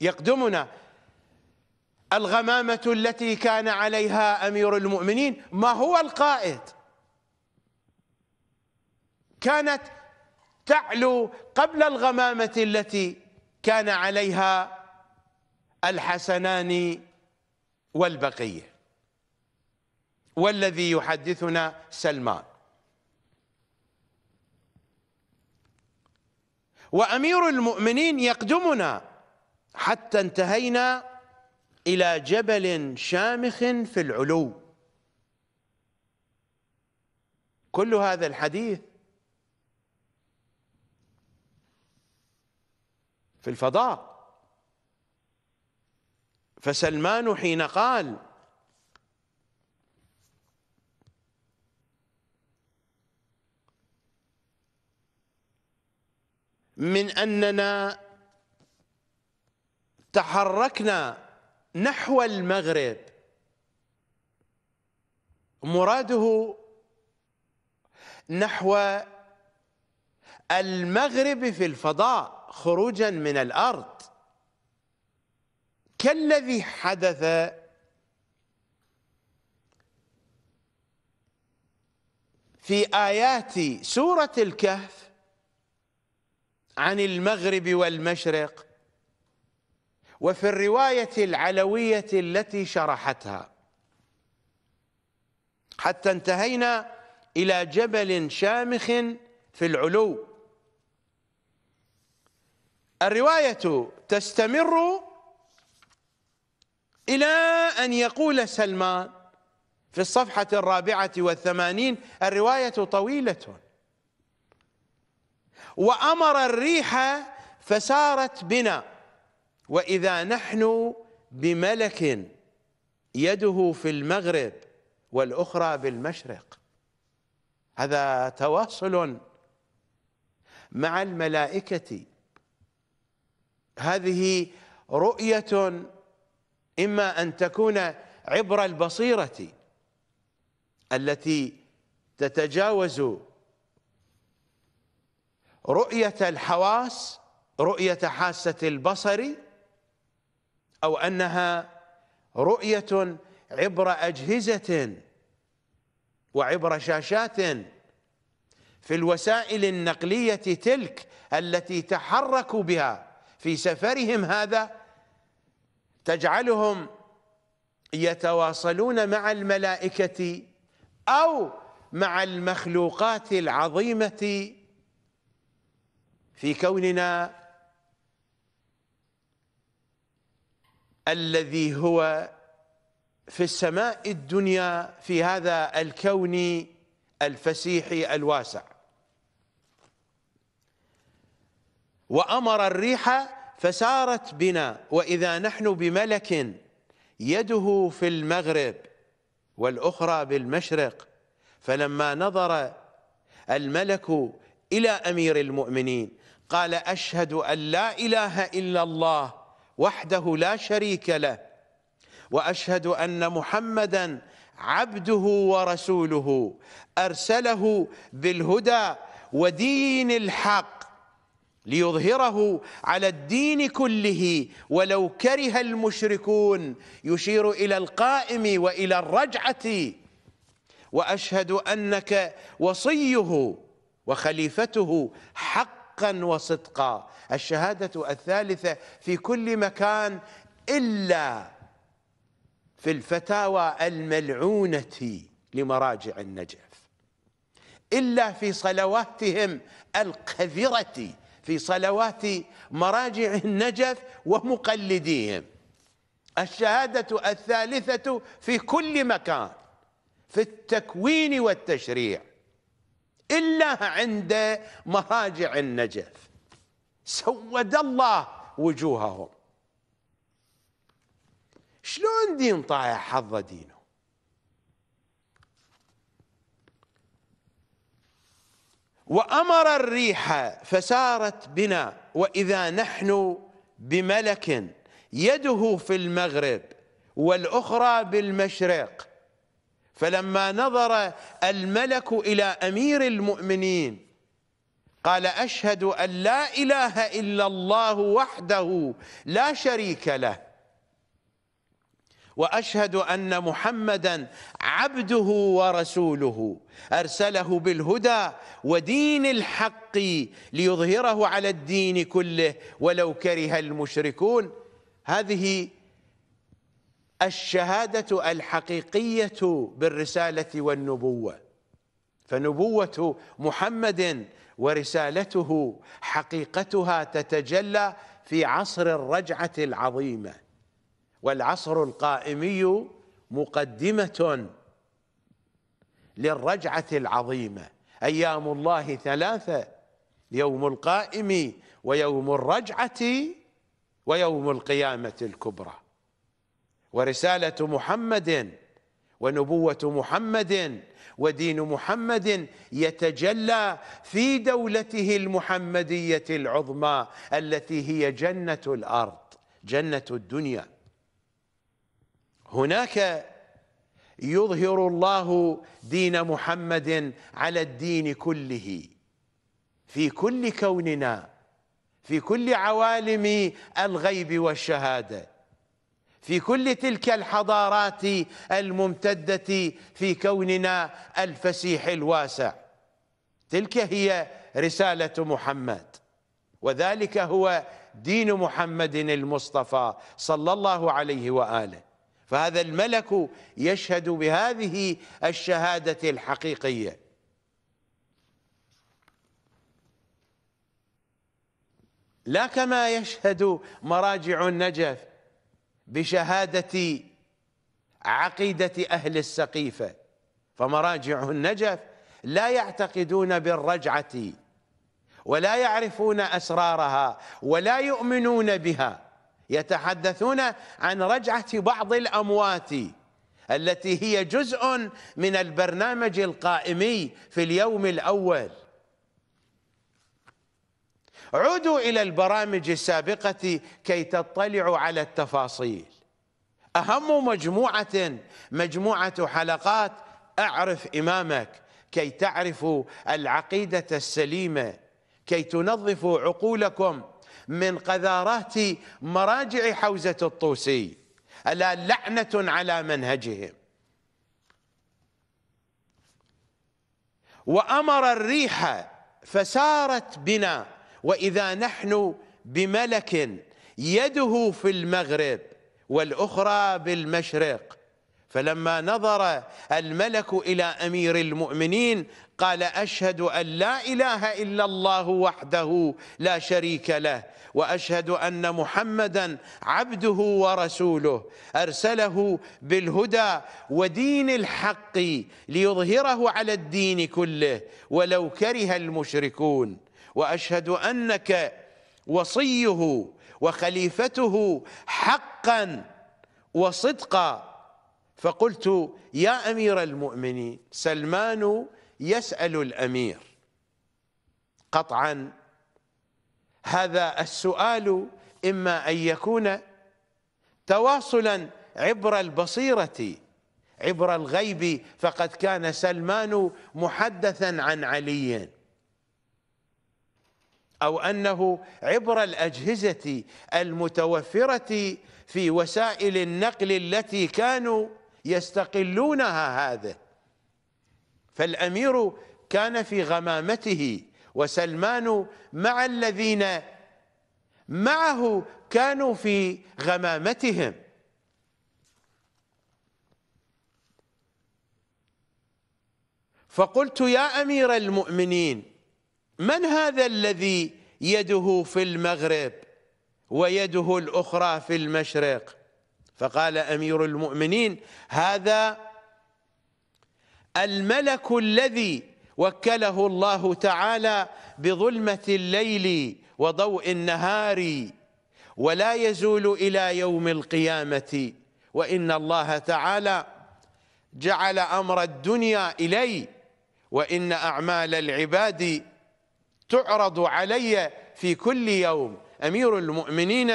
يقدمنا الغمامة التي كان عليها أمير المؤمنين ما هو القائد كانت تعلو قبل الغمامة التي كان عليها الحسنان والبقية والذي يحدثنا سلمان وأمير المؤمنين يقدمنا حتى انتهينا إلى جبل شامخ في العلو كل هذا الحديث في الفضاء فسلمان حين قال من أننا تحركنا نحو المغرب مراده نحو المغرب في الفضاء خروجا من الارض كالذي حدث في ايات سوره الكهف عن المغرب والمشرق وفي الرواية العلوية التي شرحتها حتى انتهينا إلى جبل شامخ في العلو الرواية تستمر إلى أن يقول سلمان في الصفحة الرابعة والثمانين الرواية طويلة وأمر الريح فسارت بنا وإذا نحن بملك يده في المغرب والأخرى بالمشرق هذا تواصل مع الملائكة هذه رؤية إما أن تكون عبر البصيرة التي تتجاوز رؤية الحواس رؤية حاسة البصر أو أنها رؤية عبر أجهزة وعبر شاشات في الوسائل النقلية تلك التي تحركوا بها في سفرهم هذا تجعلهم يتواصلون مع الملائكة أو مع المخلوقات العظيمة في كوننا الذي هو في السماء الدنيا في هذا الكون الفسيح الواسع وأمر الريح فسارت بنا وإذا نحن بملك يده في المغرب والأخرى بالمشرق فلما نظر الملك إلى أمير المؤمنين قال أشهد أن لا إله إلا الله وحده لا شريك له واشهد ان محمدا عبده ورسوله ارسله بالهدى ودين الحق ليظهره على الدين كله ولو كره المشركون يشير الى القائم والى الرجعه واشهد انك وصيه وخليفته حق حقا وصدقا الشهادة الثالثة في كل مكان إلا في الفتاوى الملعونة لمراجع النجف إلا في صلواتهم القذرة في صلوات مراجع النجف ومقلديهم الشهادة الثالثة في كل مكان في التكوين والتشريع إلا عند مهاجع النجف سود الله وجوههم شلون دين طايع حظ دينه وأمر الريح فسارت بنا وإذا نحن بملك يده في المغرب والأخرى بالمشرق فلما نظر الملك إلى أمير المؤمنين قال أشهد أن لا إله إلا الله وحده لا شريك له وأشهد أن محمدا عبده ورسوله أرسله بالهدى ودين الحق ليظهره على الدين كله ولو كره المشركون هذه الشهادة الحقيقية بالرسالة والنبوة فنبوة محمد ورسالته حقيقتها تتجلى في عصر الرجعة العظيمة والعصر القائمي مقدمة للرجعة العظيمة أيام الله ثلاثة يوم القائم ويوم الرجعة ويوم القيامة الكبرى ورسالة محمد ونبوة محمد ودين محمد يتجلى في دولته المحمدية العظمى التي هي جنة الأرض جنة الدنيا هناك يظهر الله دين محمد على الدين كله في كل كوننا في كل عوالم الغيب والشهاده في كل تلك الحضارات الممتدة في كوننا الفسيح الواسع تلك هي رسالة محمد وذلك هو دين محمد المصطفى صلى الله عليه وآله فهذا الملك يشهد بهذه الشهادة الحقيقية لا كما يشهد مراجع النجف بشهادة عقيدة أهل السقيفة فمراجع النجف لا يعتقدون بالرجعة ولا يعرفون أسرارها ولا يؤمنون بها يتحدثون عن رجعة بعض الأموات التي هي جزء من البرنامج القائمي في اليوم الأول عودوا إلى البرامج السابقة كي تطلعوا على التفاصيل أهم مجموعة مجموعة حلقات أعرف إمامك كي تعرفوا العقيدة السليمة كي تنظفوا عقولكم من قذارات مراجع حوزة الطوسي ألا لعنة على منهجهم وأمر الريح فسارت بنا وإذا نحن بملك يده في المغرب والأخرى بالمشرق فلما نظر الملك إلى أمير المؤمنين قال أشهد أن لا إله إلا الله وحده لا شريك له وأشهد أن محمدا عبده ورسوله أرسله بالهدى ودين الحق ليظهره على الدين كله ولو كره المشركون وأشهد أنك وصيه وخليفته حقا وصدقا فقلت يا أمير المؤمنين سلمان يسأل الأمير قطعا هذا السؤال إما أن يكون تواصلا عبر البصيرة عبر الغيب فقد كان سلمان محدثا عن علي أو أنه عبر الأجهزة المتوفرة في وسائل النقل التي كانوا يستقلونها هذا فالأمير كان في غمامته وسلمان مع الذين معه كانوا في غمامتهم فقلت يا أمير المؤمنين من هذا الذي يده في المغرب ويده الأخرى في المشرق فقال أمير المؤمنين هذا الملك الذي وكله الله تعالى بظلمة الليل وضوء النهار ولا يزول إلى يوم القيامة وإن الله تعالى جعل أمر الدنيا إليه وإن أعمال العباد تعرض علي في كل يوم أمير المؤمنين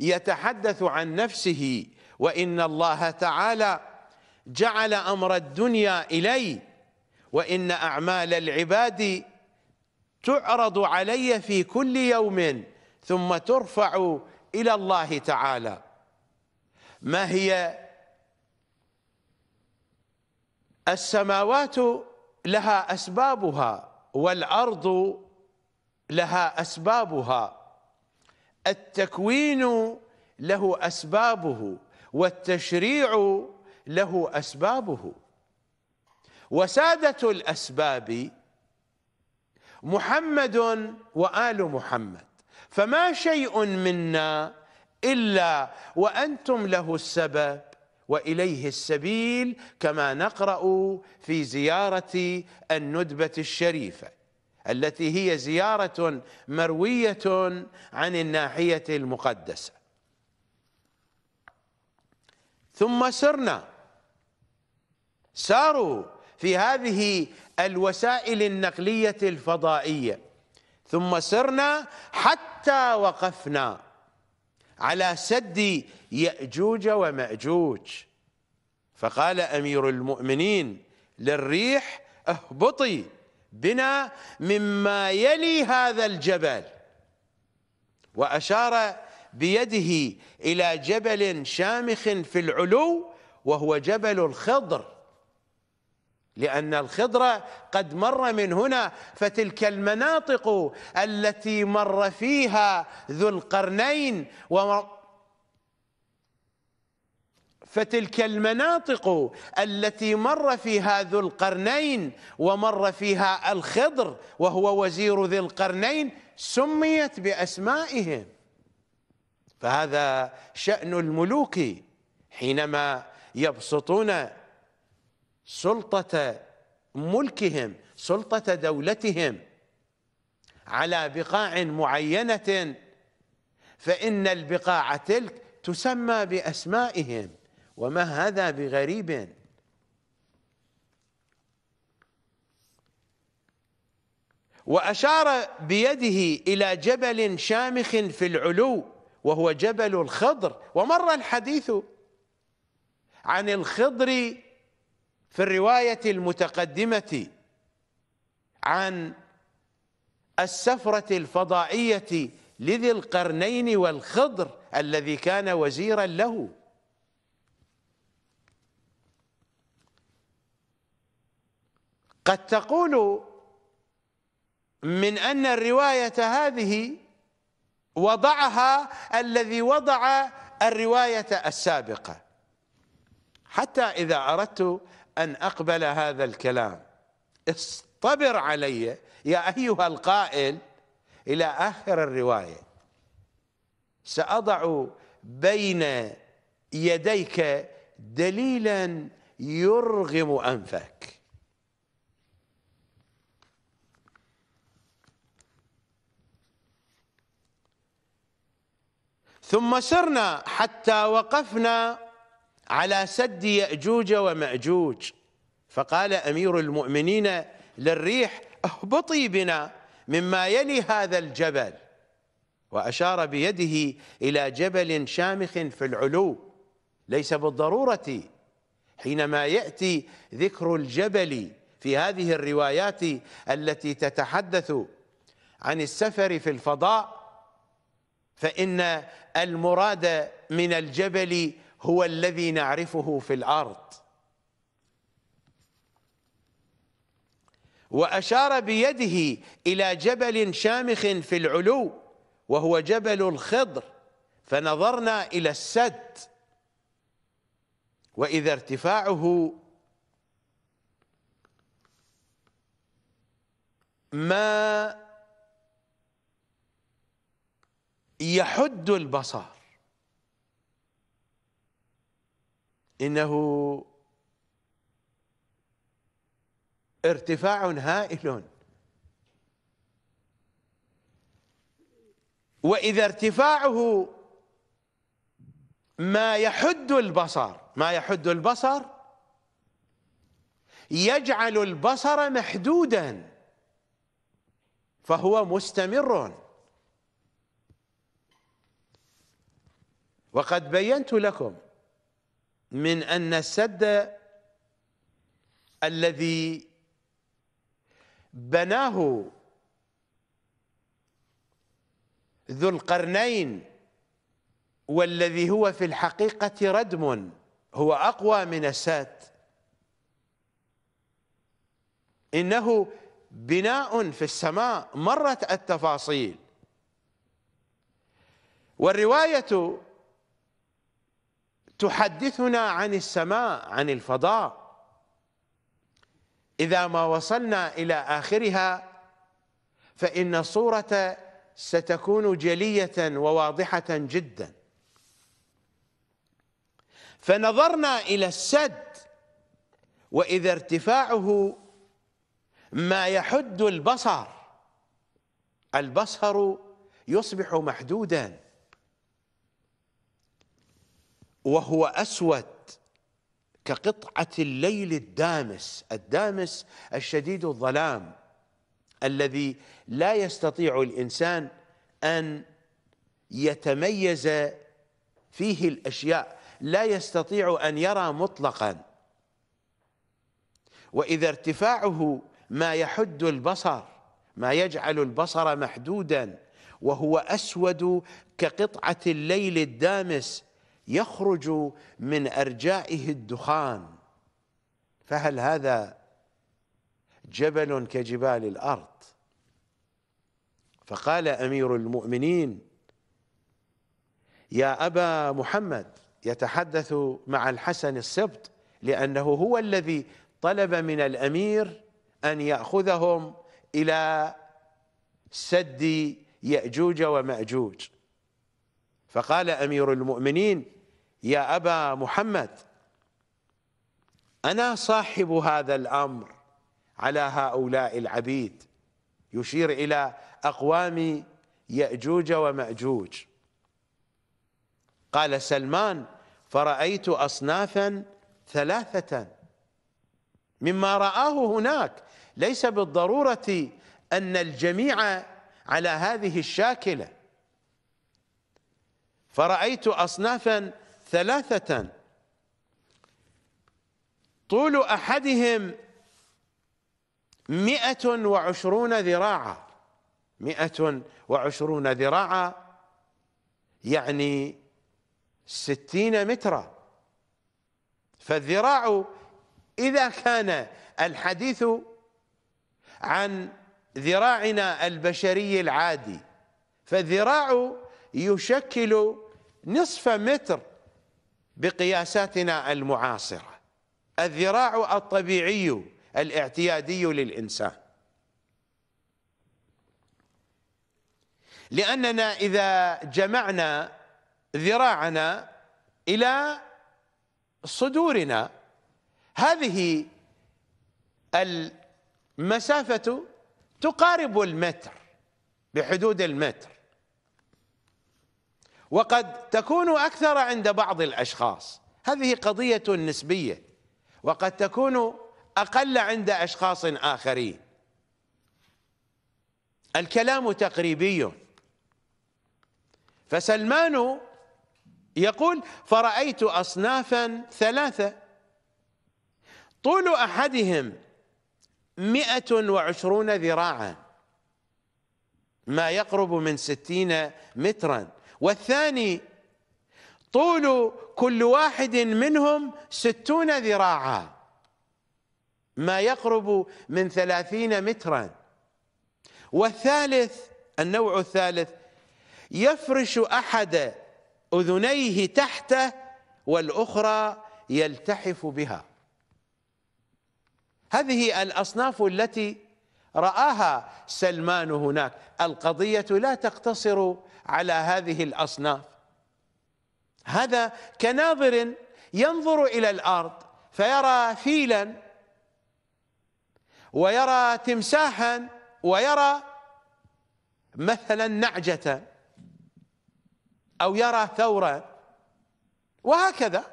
يتحدث عن نفسه وإن الله تعالى جعل أمر الدنيا إلي وإن أعمال العباد تعرض علي في كل يوم ثم ترفع إلى الله تعالى ما هي السماوات لها أسبابها والارض لها اسبابها التكوين له اسبابه والتشريع له اسبابه وساده الاسباب محمد وال محمد فما شيء منا الا وانتم له السبب واليه السبيل كما نقرا في زياره الندبه الشريفه التي هي زياره مرويه عن الناحيه المقدسه ثم سرنا ساروا في هذه الوسائل النقليه الفضائيه ثم سرنا حتى وقفنا على سد يأجوج ومأجوج فقال أمير المؤمنين للريح اهبطي بنا مما يلي هذا الجبل وأشار بيده إلى جبل شامخ في العلو وهو جبل الخضر لأن الخضر قد مر من هنا فتلك المناطق التي مر فيها ذو القرنين و فتلك المناطق التي مر فيها ذو القرنين ومر فيها الخضر وهو وزير ذي القرنين سميت بأسمائهم فهذا شأن الملوك حينما يبسطون سلطة ملكهم سلطة دولتهم على بقاع معينة فإن البقاع تلك تسمى بأسمائهم وما هذا بغريب وأشار بيده إلى جبل شامخ في العلو وهو جبل الخضر ومر الحديث عن الخضر في الرواية المتقدمة عن السفرة الفضائية لذي القرنين والخضر الذي كان وزيرا له قد تقول من أن الرواية هذه وضعها الذي وضع الرواية السابقة حتى إذا أردت أن أقبل هذا الكلام اصطبر علي يا أيها القائل إلى آخر الرواية سأضع بين يديك دليلا يرغم أنفك ثم سرنا حتى وقفنا على سد يأجوج ومأجوج فقال أمير المؤمنين للريح اهبطي بنا مما يلي هذا الجبل وأشار بيده إلى جبل شامخ في العلو ليس بالضرورة حينما يأتي ذكر الجبل في هذه الروايات التي تتحدث عن السفر في الفضاء فإن المراد من الجبل هو الذي نعرفه في الأرض وأشار بيده إلى جبل شامخ في العلو وهو جبل الخضر فنظرنا إلى السد وإذا ارتفاعه ما يحد البصر إنه ارتفاع هائل وإذا ارتفاعه ما يحد البصر ما يحد البصر يجعل البصر محدودا فهو مستمر وقد بينت لكم من أن السد الذي بناه ذو القرنين والذي هو في الحقيقة ردم هو أقوى من السد إنه بناء في السماء مرت التفاصيل والرواية تحدثنا عن السماء عن الفضاء إذا ما وصلنا إلى آخرها فإن الصورة ستكون جلية وواضحة جدا فنظرنا إلى السد وإذا ارتفاعه ما يحد البصر البصر يصبح محدودا وهو أسود كقطعة الليل الدامس الدامس الشديد الظلام الذي لا يستطيع الإنسان أن يتميز فيه الأشياء لا يستطيع أن يرى مطلقا وإذا ارتفاعه ما يحد البصر ما يجعل البصر محدودا وهو أسود كقطعة الليل الدامس يخرج من ارجائه الدخان فهل هذا جبل كجبال الارض فقال امير المؤمنين يا ابا محمد يتحدث مع الحسن السبط لانه هو الذي طلب من الامير ان ياخذهم الى سد ياجوج وماجوج فقال امير المؤمنين يا أبا محمد أنا صاحب هذا الأمر على هؤلاء العبيد يشير إلى أقوام يأجوج ومأجوج قال سلمان فرأيت أصنافا ثلاثة مما رآه هناك ليس بالضرورة أن الجميع على هذه الشاكلة فرأيت أصنافا ثلاثة طول أحدهم مئة وعشرون ذراعا مئة وعشرون ذراعا يعني ستين مترا فالذراع إذا كان الحديث عن ذراعنا البشري العادي فالذراع يشكل نصف متر بقياساتنا المعاصرة الذراع الطبيعي الاعتيادي للإنسان لأننا إذا جمعنا ذراعنا إلى صدورنا هذه المسافة تقارب المتر بحدود المتر وقد تكون أكثر عند بعض الأشخاص هذه قضية نسبية وقد تكون أقل عند أشخاص آخرين الكلام تقريبي فسلمان يقول فرأيت أصنافا ثلاثة طول أحدهم مئة وعشرون ذراعا ما يقرب من ستين مترا والثاني طول كل واحد منهم ستون ذراعا ما يقرب من ثلاثين مترا والثالث النوع الثالث يفرش أحد أذنيه تحته والأخرى يلتحف بها هذه الأصناف التي رآها سلمان هناك القضية لا تقتصر على هذه الأصناف هذا كناظر ينظر إلى الأرض فيرى فيلا ويرى تمساحا ويرى مثلا نعجة أو يرى ثورا وهكذا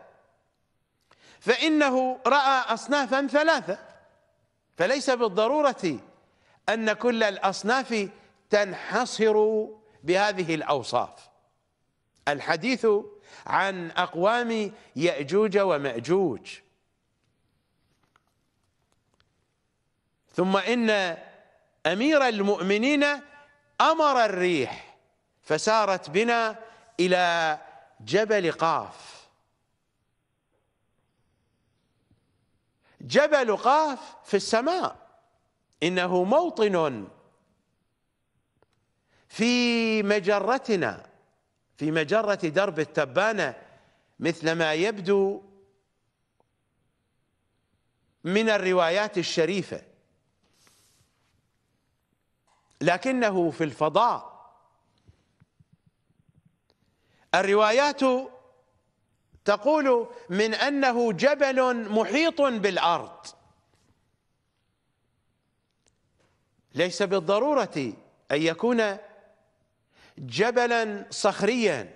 فإنه رأى أصنافا ثلاثة فليس بالضرورة أن كل الأصناف تنحصر بهذه الأوصاف الحديث عن أقوام يأجوج ومأجوج ثم إن أمير المؤمنين أمر الريح فسارت بنا إلى جبل قاف جبل قاف في السماء إنه موطن في مجرتنا في مجرة درب التبانة مثل ما يبدو من الروايات الشريفة لكنه في الفضاء الروايات تقول من أنه جبل محيط بالأرض ليس بالضرورة أن يكون جبلا صخريا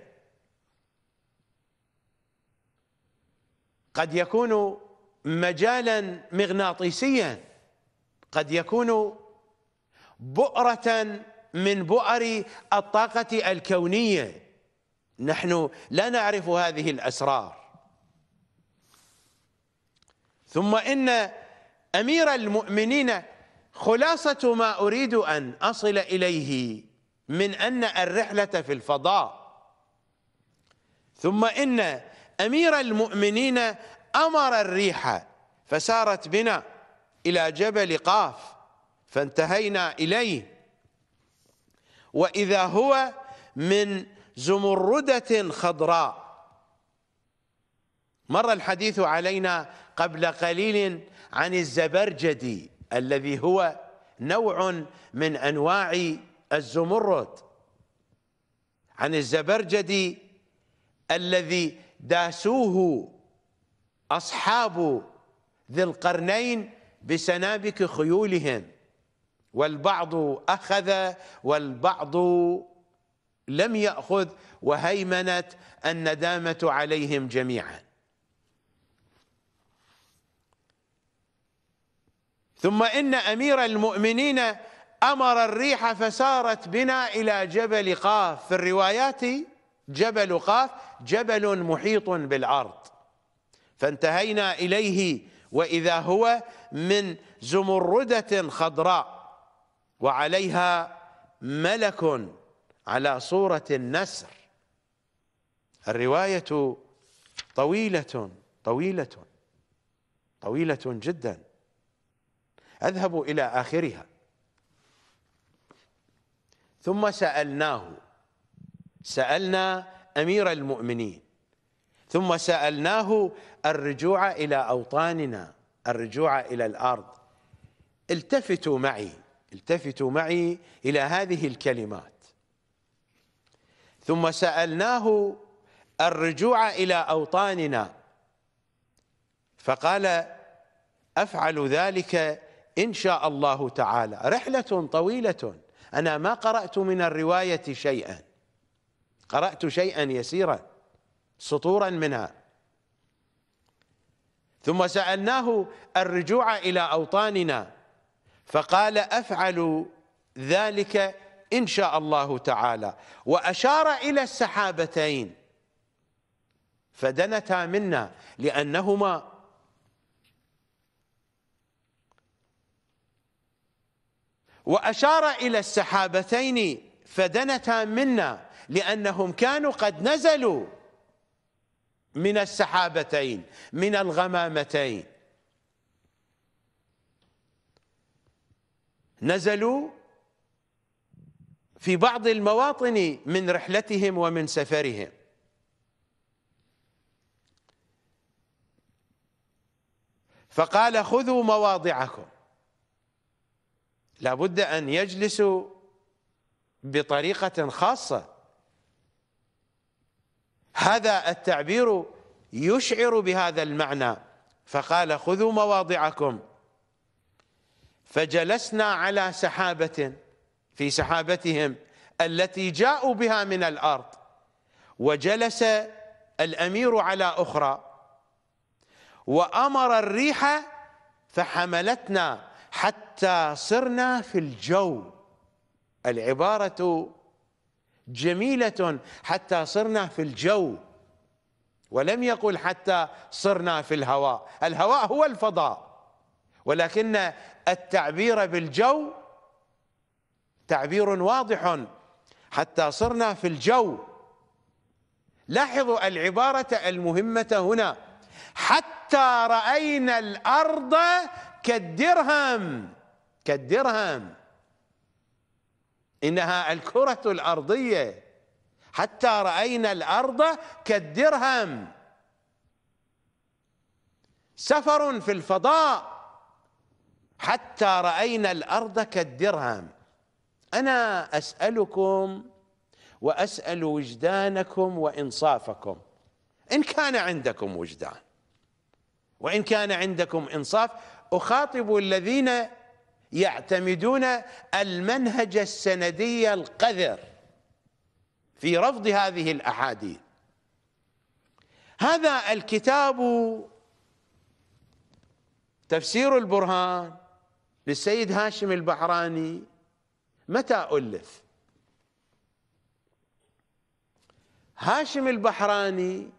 قد يكون مجالا مغناطيسيا قد يكون بؤرة من بؤر الطاقة الكونية نحن لا نعرف هذه الأسرار ثم إن أمير المؤمنين خلاصة ما أريد أن أصل إليه من أن الرحلة في الفضاء ثم إن أمير المؤمنين أمر الريح فسارت بنا إلى جبل قاف فانتهينا إليه وإذا هو من زمردة خضراء مر الحديث علينا قبل قليل عن الزبرجدي الذي هو نوع من أنواع الزمرد عن الزبرجدي الذي داسوه أصحاب ذي القرنين بسنابك خيولهم والبعض أخذ والبعض لم يأخذ وهيمنت الندامة عليهم جميعا ثم إن أمير المؤمنين أمر الريح فسارت بنا إلى جبل قاف في الروايات جبل قاف جبل محيط بالعرض فانتهينا إليه وإذا هو من زمردة خضراء وعليها ملك على صورة النسر الرواية طويلة طويلة طويلة جداً اذهب الى اخرها ثم سالناه سالنا امير المؤمنين ثم سالناه الرجوع الى اوطاننا الرجوع الى الارض التفتوا معي التفتوا معي الى هذه الكلمات ثم سالناه الرجوع الى اوطاننا فقال افعل ذلك إن شاء الله تعالى رحلة طويلة أنا ما قرأت من الرواية شيئا قرأت شيئا يسيرا سطورا منها ثم سألناه الرجوع إلى أوطاننا فقال أفعل ذلك إن شاء الله تعالى وأشار إلى السحابتين فدنتا منا لأنهما وأشار إلى السحابتين فدنتا منا لأنهم كانوا قد نزلوا من السحابتين من الغمامتين نزلوا في بعض المواطن من رحلتهم ومن سفرهم فقال خذوا مواضعكم لابد أن يجلسوا بطريقة خاصة هذا التعبير يشعر بهذا المعنى فقال خذوا مواضعكم فجلسنا على سحابة في سحابتهم التي جاءوا بها من الأرض وجلس الأمير على أخرى وأمر الريح فحملتنا حتى صرنا في الجو العبارة جميلة حتى صرنا في الجو ولم يقل حتى صرنا في الهواء الهواء هو الفضاء ولكن التعبير بالجو تعبير واضح حتى صرنا في الجو لاحظوا العبارة المهمة هنا حتى رأينا الأرض كالدرهم كالدرهم إنها الكرة الأرضية حتى رأينا الأرض كالدرهم سفر في الفضاء حتى رأينا الأرض كالدرهم أنا أسألكم وأسأل وجدانكم وإنصافكم إن كان عندكم وجدان وإن كان عندكم إنصاف أخاطب الذين يعتمدون المنهج السندي القذر في رفض هذه الأحاديث هذا الكتاب تفسير البرهان للسيد هاشم البحراني متى ألف هاشم البحراني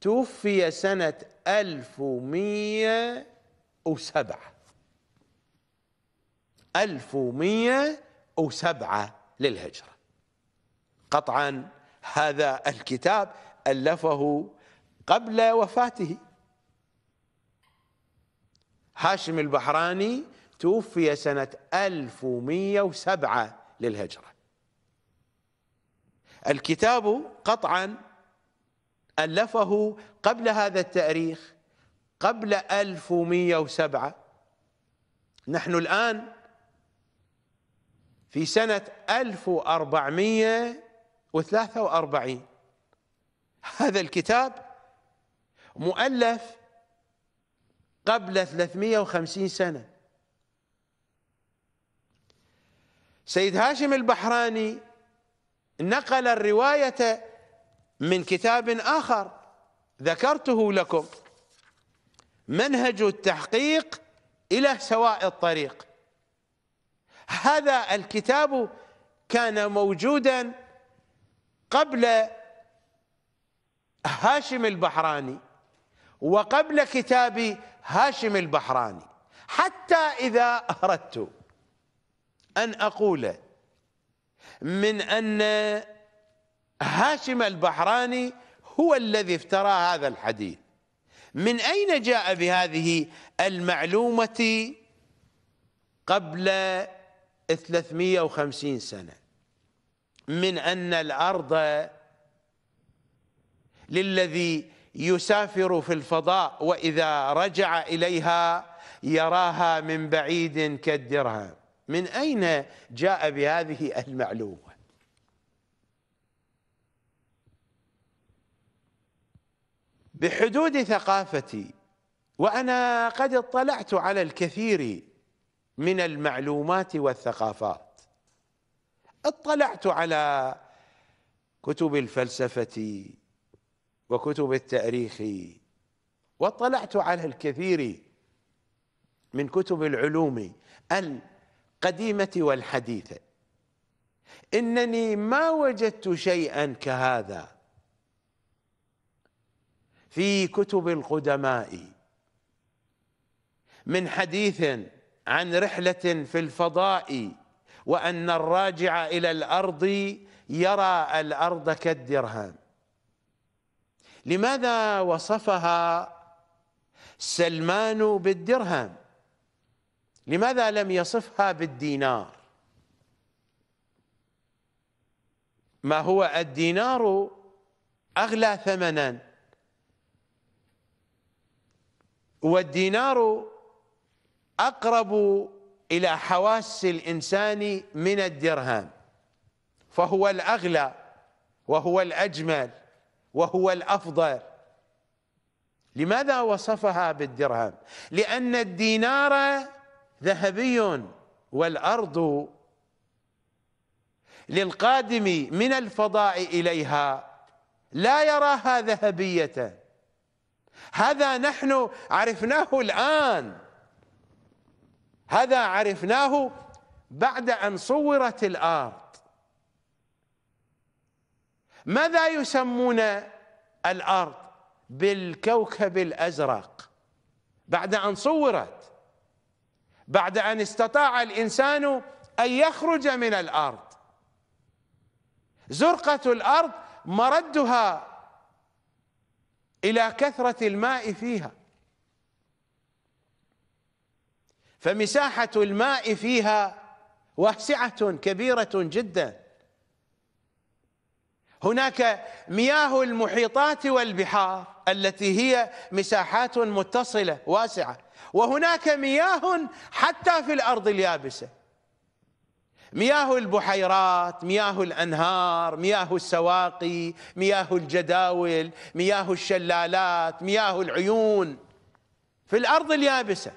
توفي سنة 1100 وسبعة ألف ومية وسبعة للهجرة قطعا هذا الكتاب ألفه قبل وفاته هاشم البحراني توفي سنة 1107 للهجرة الكتاب قطعا ألفه قبل هذا التاريخ قبل 1107 نحن الآن في سنة 1443 هذا الكتاب مؤلف قبل 350 سنة سيد هاشم البحراني نقل الرواية من كتاب آخر ذكرته لكم منهج التحقيق إلى سواء الطريق هذا الكتاب كان موجودا قبل هاشم البحراني وقبل كتاب هاشم البحراني حتى إذا أردت أن أقول من أن هاشم البحراني هو الذي افترى هذا الحديث من أين جاء بهذه المعلومة قبل 350 سنة من أن الأرض للذي يسافر في الفضاء وإذا رجع إليها يراها من بعيد كالدرهم من أين جاء بهذه المعلومة بحدود ثقافتي وأنا قد اطلعت على الكثير من المعلومات والثقافات اطلعت على كتب الفلسفة وكتب التاريخ واطلعت على الكثير من كتب العلوم القديمة والحديثة إنني ما وجدت شيئا كهذا في كتب القدماء من حديث عن رحلة في الفضاء وأن الراجع إلى الأرض يرى الأرض كالدرهم لماذا وصفها سلمان بالدرهم لماذا لم يصفها بالدينار ما هو الدينار أغلى ثمناً والدينار أقرب إلى حواس الإنسان من الدرهم فهو الأغلى وهو الأجمل وهو الأفضل لماذا وصفها بالدرهم لأن الدينار ذهبي والأرض للقادم من الفضاء إليها لا يراها ذهبية هذا نحن عرفناه الآن هذا عرفناه بعد أن صورت الأرض ماذا يسمون الأرض بالكوكب الأزرق بعد أن صورت بعد أن استطاع الإنسان أن يخرج من الأرض زرقة الأرض مردها إلى كثرة الماء فيها فمساحة الماء فيها واسعة كبيرة جدا هناك مياه المحيطات والبحار التي هي مساحات متصلة واسعة وهناك مياه حتى في الأرض اليابسة مياه البحيرات مياه الأنهار مياه السواقي مياه الجداول مياه الشلالات مياه العيون في الأرض اليابسة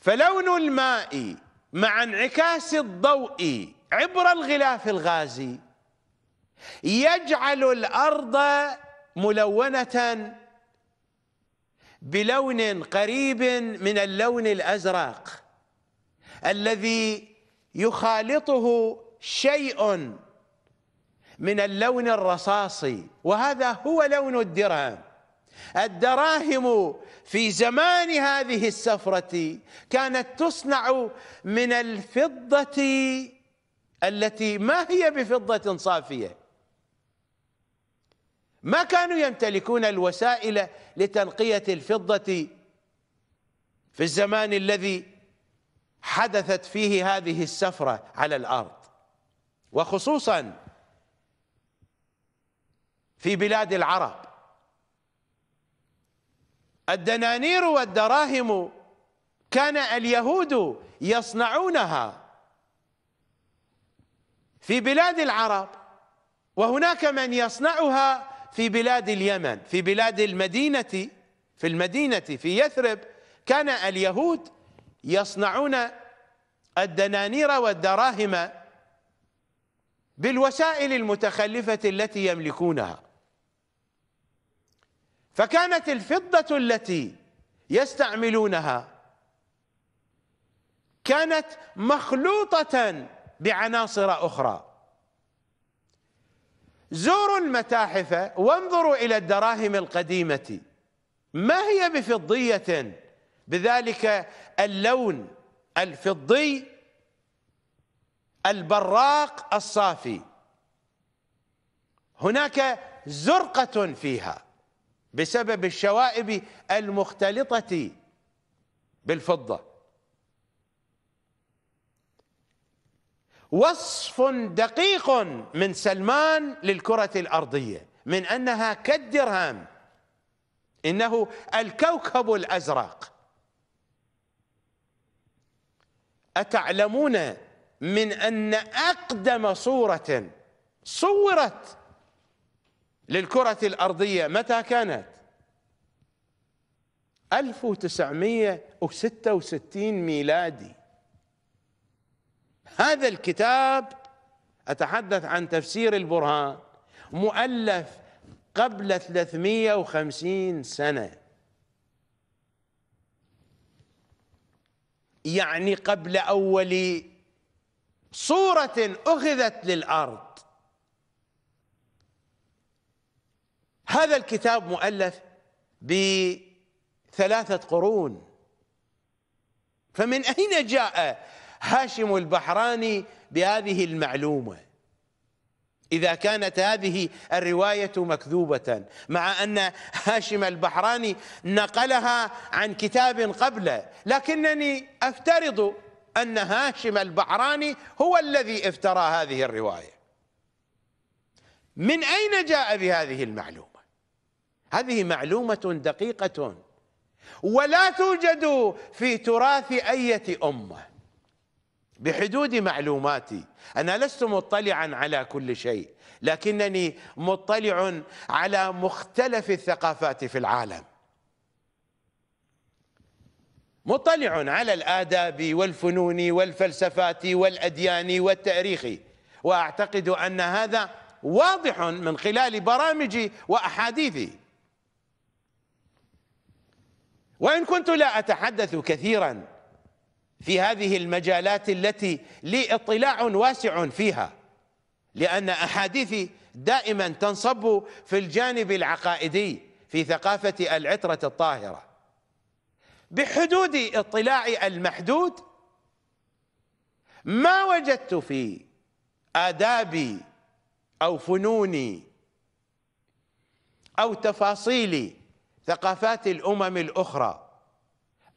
فلون الماء مع انعكاس الضوء عبر الغلاف الغازي يجعل الأرض ملونة بلون قريب من اللون الأزرق الذي يخالطه شيء من اللون الرصاصي وهذا هو لون الدرهم الدراهم في زمان هذه السفرة كانت تصنع من الفضة التي ما هي بفضة صافية ما كانوا يمتلكون الوسائل لتنقية الفضة في الزمان الذي حدثت فيه هذه السفرة على الأرض وخصوصا في بلاد العرب الدنانير والدراهم كان اليهود يصنعونها في بلاد العرب وهناك من يصنعها في بلاد اليمن في بلاد المدينة في المدينة في يثرب كان اليهود يصنعون الدنانير والدراهم بالوسائل المتخلفة التي يملكونها فكانت الفضة التي يستعملونها كانت مخلوطة بعناصر أخرى زوروا المتاحف وانظروا إلى الدراهم القديمة ما هي بفضية بذلك اللون الفضي البراق الصافي هناك زرقة فيها بسبب الشوائب المختلطة بالفضة وصف دقيق من سلمان للكرة الأرضية من أنها كالدرهم إنه الكوكب الأزرق أتعلمون من أن أقدم صورة صورت للكرة الأرضية متى كانت 1966 ميلادي هذا الكتاب أتحدث عن تفسير البرهان مؤلف قبل 350 سنة يعني قبل أول صورة أخذت للأرض هذا الكتاب مؤلف بثلاثة قرون فمن أين جاء هاشم البحراني بهذه المعلومه إذا كانت هذه الرواية مكذوبة مع أن هاشم البحراني نقلها عن كتاب قبله لكنني أفترض أن هاشم البحراني هو الذي افترى هذه الرواية من أين جاء بهذه المعلومة هذه معلومة دقيقة ولا توجد في تراث أية أمة بحدود معلوماتي انا لست مطلعا على كل شيء لكنني مطلع على مختلف الثقافات في العالم مطلع على الاداب والفنون والفلسفات والاديان والتاريخ واعتقد ان هذا واضح من خلال برامجي واحاديثي وان كنت لا اتحدث كثيرا في هذه المجالات التي لي اطلاع واسع فيها لأن أحاديثي دائما تنصب في الجانب العقائدي في ثقافة العترة الطاهرة بحدود اطلاعي المحدود ما وجدت في آدابي أو فنوني أو تفاصيل ثقافات الأمم الأخرى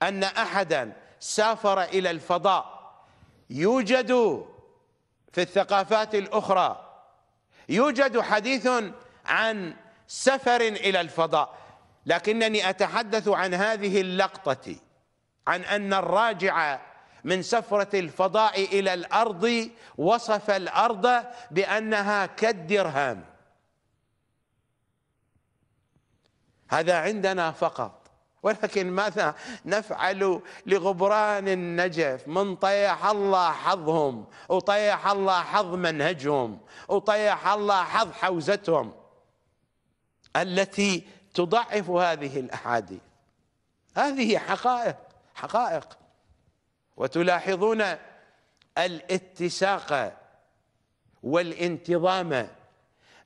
أن أحداً سافر إلى الفضاء يوجد في الثقافات الأخرى يوجد حديث عن سفر إلى الفضاء لكنني أتحدث عن هذه اللقطة عن أن الراجع من سفرة الفضاء إلى الأرض وصف الأرض بأنها كالدرهم هذا عندنا فقط ولكن ماذا نفعل لغبران النجف من طيح الله حظهم وطيح الله حظ منهجهم وطيح الله حظ حوزتهم التي تضعف هذه الأحاديث هذه حقائق حقائق وتلاحظون الاتساق والانتظام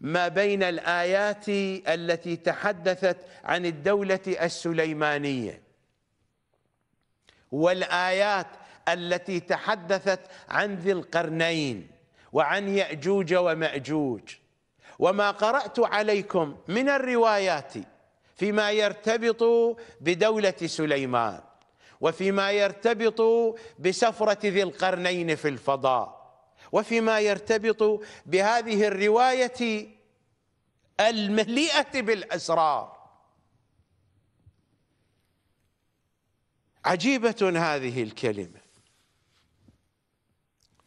ما بين الآيات التي تحدثت عن الدولة السليمانية والآيات التي تحدثت عن ذي القرنين وعن يأجوج ومأجوج وما قرأت عليكم من الروايات فيما يرتبط بدولة سليمان وفيما يرتبط بسفرة ذي القرنين في الفضاء وفيما يرتبط بهذه الروايه المليئه بالاسرار عجيبه هذه الكلمه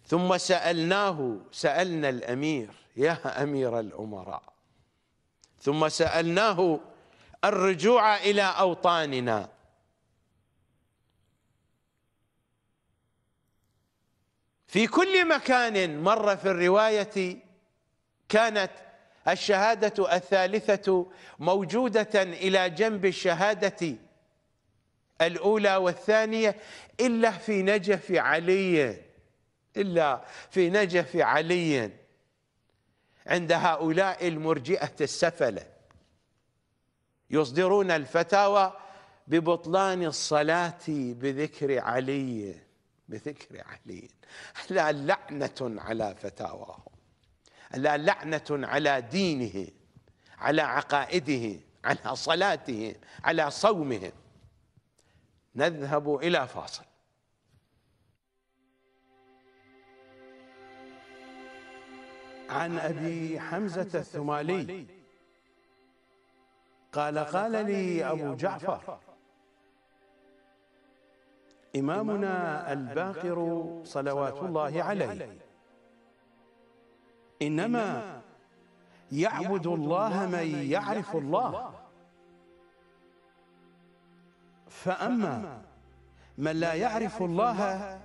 ثم سالناه سالنا الامير يا امير الامراء ثم سالناه الرجوع الى اوطاننا في كل مكان مر في الرواية كانت الشهادة الثالثة موجودة إلى جنب الشهادة الأولى والثانية إلا في نجف علي إلا في نجف علي عند هؤلاء المرجئة السفلة يصدرون الفتاوى ببطلان الصلاة بذكر علي بذكر علي ألا لعنة على فتاواه ألا لعنة على دينه على عقائده على صلاته على صومه نذهب إلى فاصل عن أبي حمزة الثمالي قال قال لي أبو جعفر إمامنا الباقر صلوات الله عليه إنما يعبد الله من يعرف الله فأما من لا يعرف الله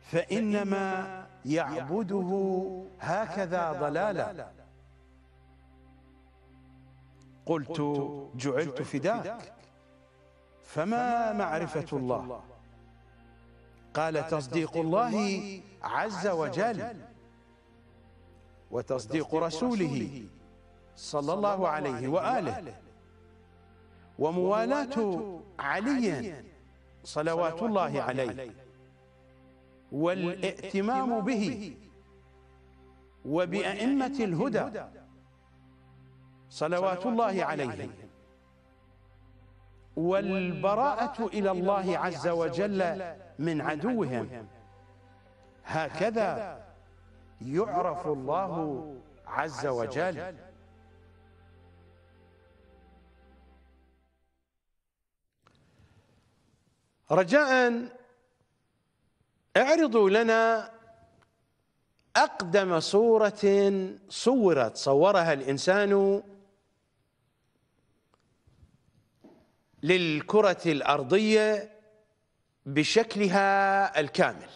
فإنما يعبده هكذا ضلالا قلت جعلت فداك فما معرفة الله قال تصديق الله عز وجل وتصديق رسوله صلى الله عليه وآله وموالاة علي صلوات الله عليه والائتمام به وبأئمة الهدى صلوات الله عليه والبراءة إلى الله عز وجل من عدوهم هكذا يعرف الله عز وجل رجاء اعرضوا لنا أقدم صورة صورت صورها الإنسان للكرة الأرضية بشكلها الكامل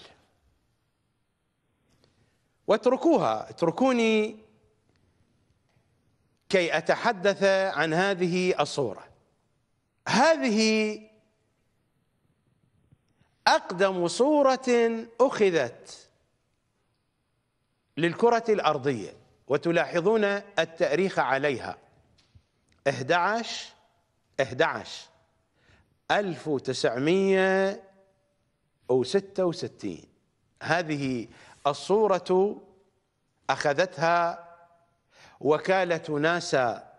واتركوها اتركوني كي اتحدث عن هذه الصوره هذه اقدم صوره اخذت للكره الارضيه وتلاحظون التاريخ عليها 11 11 1900 أو ستة وستين هذه الصورة أخذتها وكالة ناسا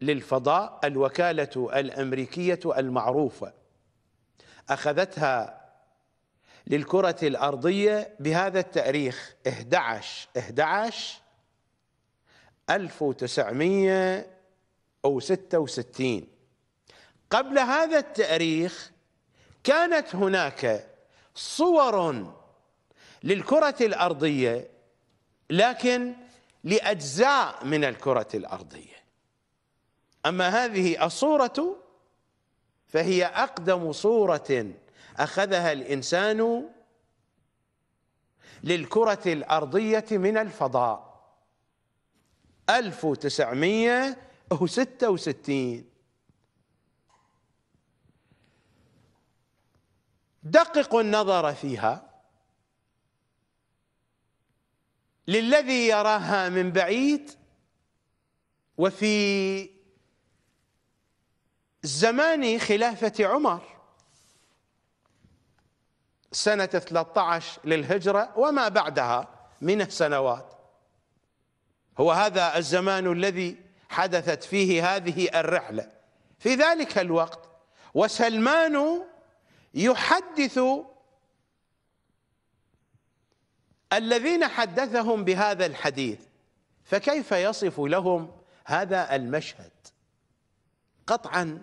للفضاء الوكالة الأمريكية المعروفة أخذتها للكرة الأرضية بهذا التاريخ 11 11 1966 قبل هذا التاريخ كانت هناك صور للكرة الأرضية لكن لأجزاء من الكرة الأرضية أما هذه الصورة فهي أقدم صورة أخذها الإنسان للكرة الأرضية من الفضاء 1966 دققوا النظر فيها للذي يراها من بعيد وفي زمان خلافة عمر سنة 13 للهجرة وما بعدها من السنوات هو هذا الزمان الذي حدثت فيه هذه الرحلة في ذلك الوقت وسلمان يحدث الذين حدثهم بهذا الحديث فكيف يصف لهم هذا المشهد قطعا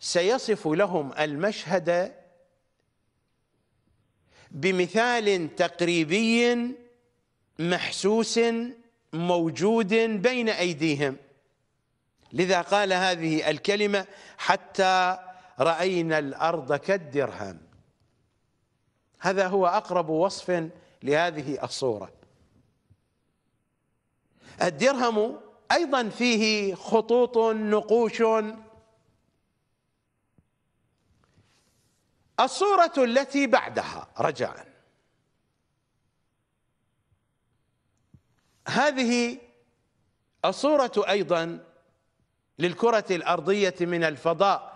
سيصف لهم المشهد بمثال تقريبي محسوس موجود بين ايديهم لذا قال هذه الكلمه حتى رأينا الأرض كالدرهم هذا هو أقرب وصف لهذه الصورة الدرهم أيضا فيه خطوط نقوش الصورة التي بعدها رجاء هذه الصورة أيضا للكرة الأرضية من الفضاء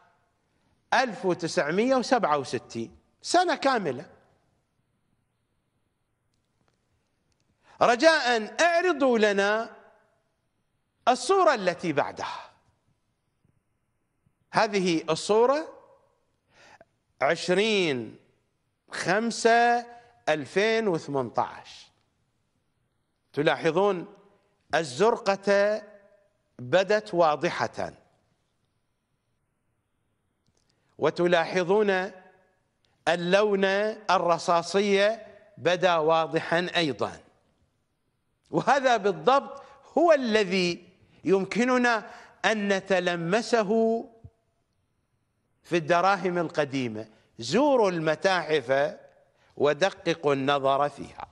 1967 سنة كاملة رجاء اعرضوا لنا الصورة التي بعدها هذه الصورة عشرين خمسة وثمانطعش تلاحظون الزرقة بدت واضحة وتلاحظون اللون الرصاصي بدا واضحا ايضا وهذا بالضبط هو الذي يمكننا ان نتلمسه في الدراهم القديمه زوروا المتاحف ودققوا النظر فيها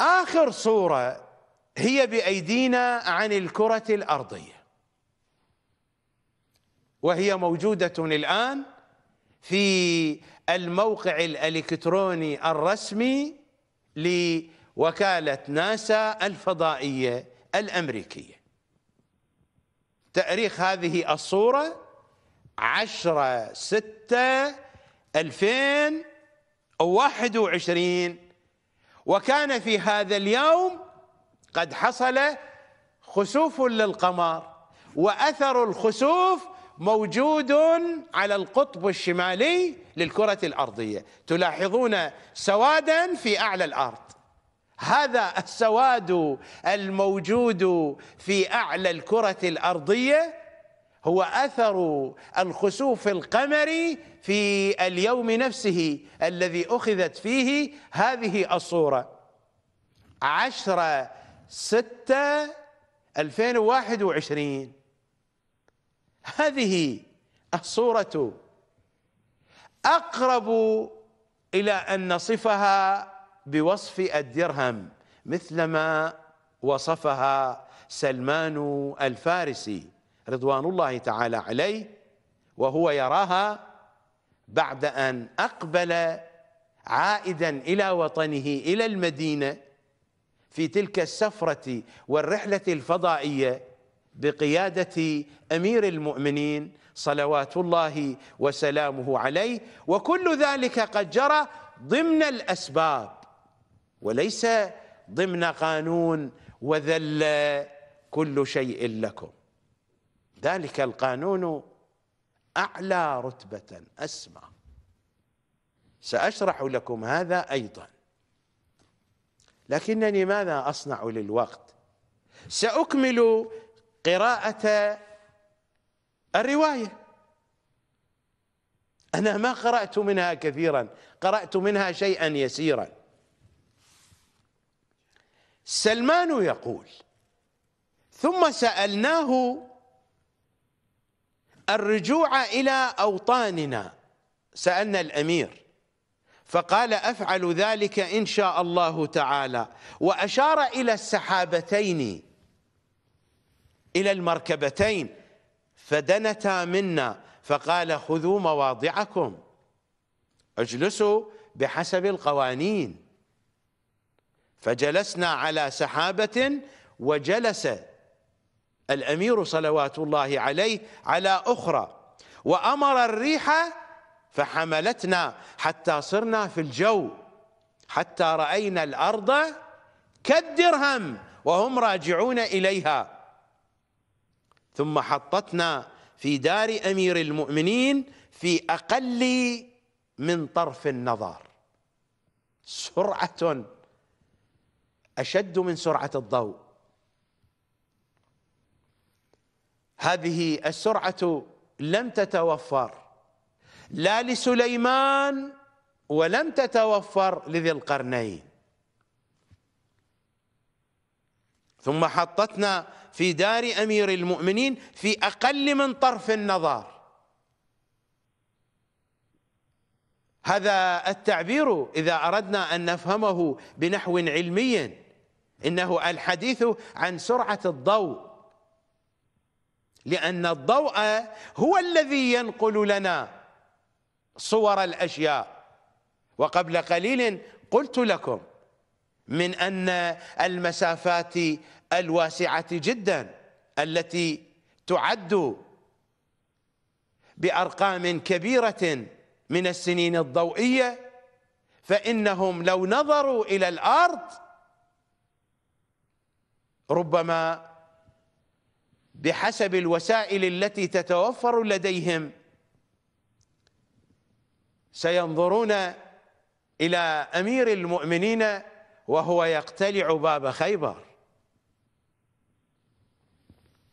اخر صوره هي بايدينا عن الكره الارضيه وهي موجودة الآن في الموقع الإلكتروني الرسمي لوكالة ناسا الفضائية الأمريكية تاريخ هذه الصورة 10 6 2021 وكان في هذا اليوم قد حصل خسوف للقمر وأثر الخسوف موجود على القطب الشمالي للكرة الأرضية تلاحظون سوادا في أعلى الأرض هذا السواد الموجود في أعلى الكرة الأرضية هو أثر الخسوف القمري في اليوم نفسه الذي أخذت فيه هذه الصورة عشرة ستة 2021 هذه الصورة أقرب إلى أن نصفها بوصف الدرهم مثلما وصفها سلمان الفارسي رضوان الله تعالى عليه وهو يراها بعد أن أقبل عائدا إلى وطنه إلى المدينة في تلك السفرة والرحلة الفضائية بقياده امير المؤمنين صلوات الله وسلامه عليه وكل ذلك قد جرى ضمن الاسباب وليس ضمن قانون وذل كل شيء لكم ذلك القانون اعلى رتبه اسمى ساشرح لكم هذا ايضا لكنني ماذا اصنع للوقت ساكمل قراءة الرواية أنا ما قرأت منها كثيرا قرأت منها شيئا يسيرا سلمان يقول ثم سألناه الرجوع إلى أوطاننا سألنا الأمير فقال أفعل ذلك إن شاء الله تعالى وأشار إلى السحابتين إلى المركبتين فدنتا منا فقال خذوا مواضعكم اجلسوا بحسب القوانين فجلسنا على سحابة وجلس الأمير صلوات الله عليه على أخرى وأمر الريح فحملتنا حتى صرنا في الجو حتى رأينا الأرض كالدرهم وهم راجعون إليها ثم حطتنا في دار امير المؤمنين في اقل من طرف النظر سرعه اشد من سرعه الضوء هذه السرعه لم تتوفر لا لسليمان ولم تتوفر لذي القرنين ثم حطتنا في دار امير المؤمنين في اقل من طرف النظر هذا التعبير اذا اردنا ان نفهمه بنحو علمي انه الحديث عن سرعه الضوء لان الضوء هو الذي ينقل لنا صور الاشياء وقبل قليل قلت لكم من ان المسافات الواسعه جدا التي تعد بارقام كبيره من السنين الضوئيه فانهم لو نظروا الى الارض ربما بحسب الوسائل التي تتوفر لديهم سينظرون الى امير المؤمنين وهو يقتلع باب خيبر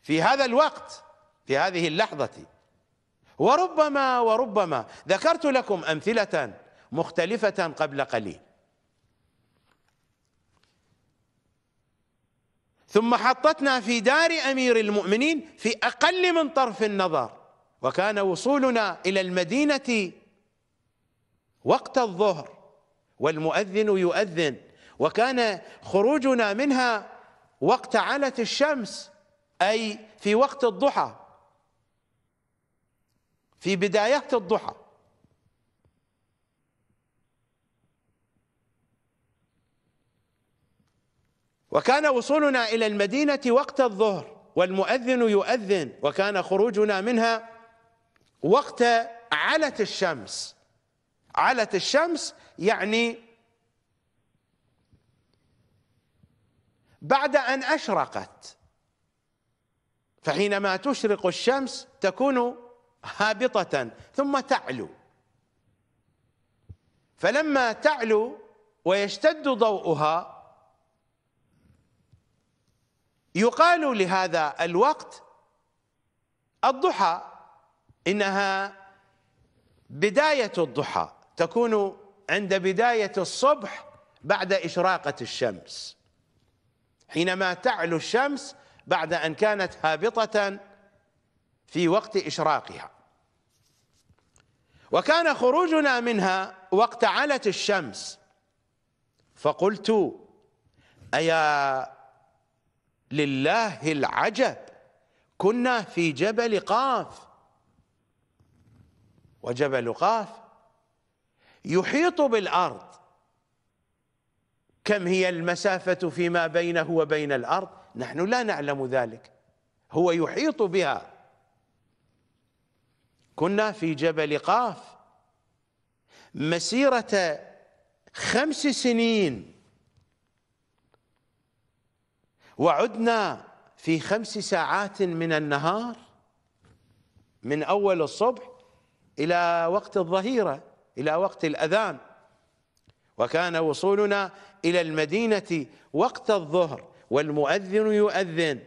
في هذا الوقت في هذه اللحظة وربما وربما ذكرت لكم أمثلة مختلفة قبل قليل ثم حطتنا في دار أمير المؤمنين في أقل من طرف النظر وكان وصولنا إلى المدينة وقت الظهر والمؤذن يؤذن وكان خروجنا منها وقت علت الشمس أي في وقت الضحى في بداية الضحى وكان وصولنا إلى المدينة وقت الظهر والمؤذن يؤذن وكان خروجنا منها وقت علت الشمس علت الشمس يعني بعد أن أشرقت فحينما تشرق الشمس تكون هابطة ثم تعلو فلما تعلو ويشتد ضوءها يقال لهذا الوقت الضحى إنها بداية الضحى تكون عند بداية الصبح بعد إشراقة الشمس حينما تعلو الشمس بعد أن كانت هابطة في وقت إشراقها وكان خروجنا منها وقت علت الشمس فقلت أيا لله العجب كنا في جبل قاف وجبل قاف يحيط بالأرض كم هي المسافة فيما بينه وبين الأرض نحن لا نعلم ذلك هو يحيط بها كنا في جبل قاف مسيرة خمس سنين وعدنا في خمس ساعات من النهار من أول الصبح إلى وقت الظهيرة إلى وقت الأذان وكان وصولنا إلى المدينة وقت الظهر والمؤذن يؤذن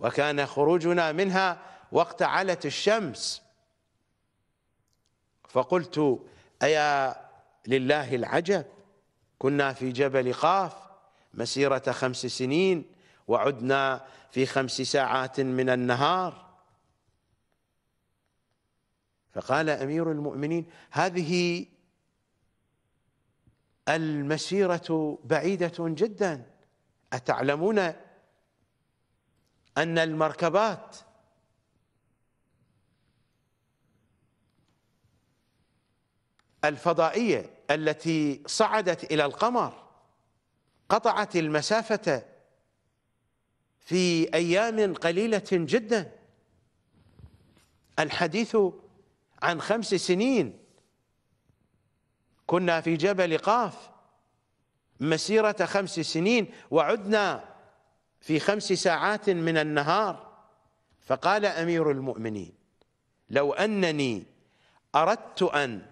وكان خروجنا منها وقت علة الشمس فقلت أيا لله العجب كنا في جبل قاف مسيرة خمس سنين وعدنا في خمس ساعات من النهار فقال أمير المؤمنين هذه المسيرة بعيدة جدا أتعلمون أن المركبات الفضائية التي صعدت إلى القمر قطعت المسافة في أيام قليلة جدا الحديث عن خمس سنين كنا في جبل قاف مسيرة خمس سنين وعدنا في خمس ساعات من النهار فقال أمير المؤمنين لو أنني أردت أن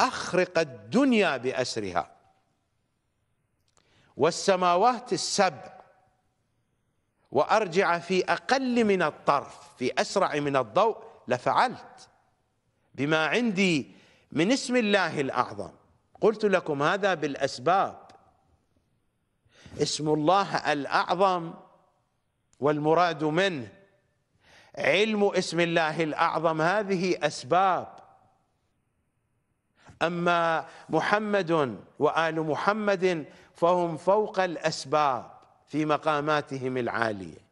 أخرق الدنيا بأسرها والسماوات السبع وأرجع في أقل من الطرف في أسرع من الضوء لفعلت بما عندي من اسم الله الأعظم قلت لكم هذا بالأسباب اسم الله الأعظم والمراد منه علم اسم الله الأعظم هذه أسباب أما محمد وآل محمد فهم فوق الأسباب في مقاماتهم العالية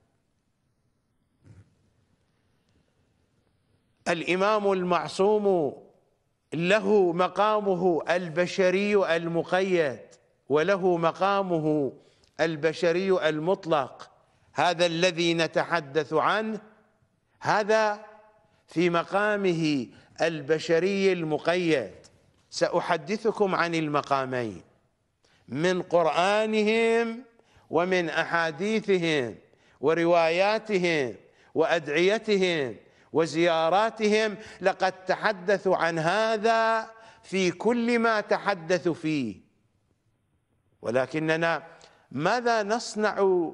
الإمام المعصوم له مقامه البشري المقيد وله مقامه البشري المطلق هذا الذي نتحدث عنه هذا في مقامه البشري المقيد سأحدثكم عن المقامين من قرآنهم ومن أحاديثهم ورواياتهم وأدعيتهم وزياراتهم لقد تحدثوا عن هذا في كل ما تحدثوا فيه ولكننا ماذا نصنع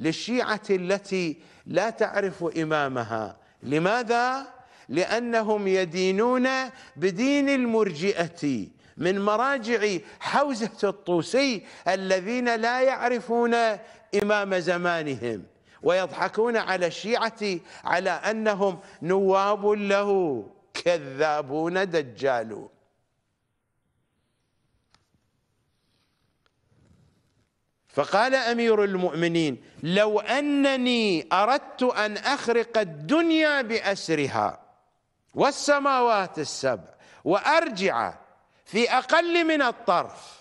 للشيعة التي لا تعرف إمامها لماذا؟ لأنهم يدينون بدين المرجئة من مراجع حوزة الطوسي الذين لا يعرفون إمام زمانهم ويضحكون على الشيعة على أنهم نواب له كذابون دجالون فقال امير المؤمنين لو انني اردت ان اخرق الدنيا باسرها والسماوات السبع وارجع في اقل من الطرف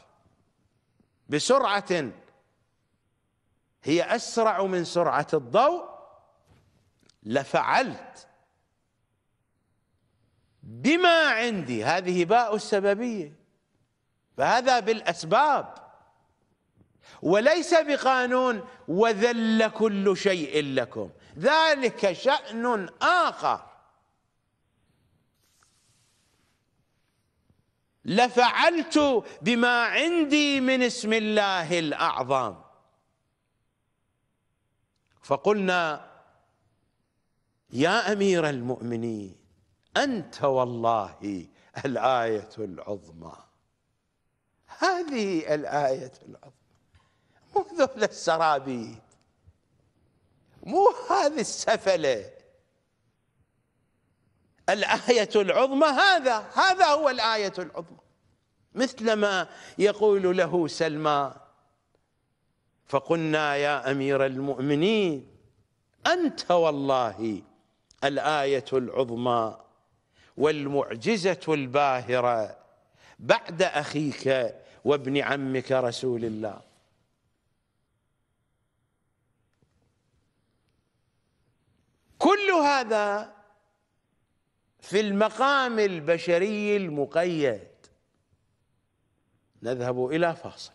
بسرعه هي أسرع من سرعة الضوء لفعلت بما عندي هذه باء السببية فهذا بالأسباب وليس بقانون وذل كل شيء لكم ذلك شأن آخر لفعلت بما عندي من اسم الله الأعظم فقلنا يا امير المؤمنين انت والله الايه العظمى هذه الايه العظمى مو ذهل السرابيد مو هذه السفله الايه العظمى هذا هذا هو الايه العظمى مثلما يقول له سلمان فقلنا يا امير المؤمنين انت والله الايه العظمى والمعجزه الباهره بعد اخيك وابن عمك رسول الله كل هذا في المقام البشري المقيد نذهب الى فاصل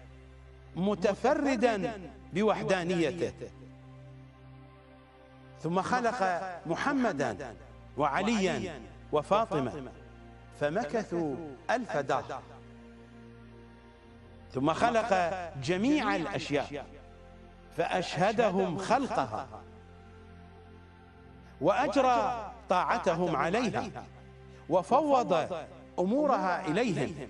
متفردا بوحدانيته ثم خلق محمدا وعليا وفاطمة فمكثوا ألف دهر ثم خلق جميع الأشياء فأشهدهم خلقها وأجرى طاعتهم عليها وفوض أمورها إليهم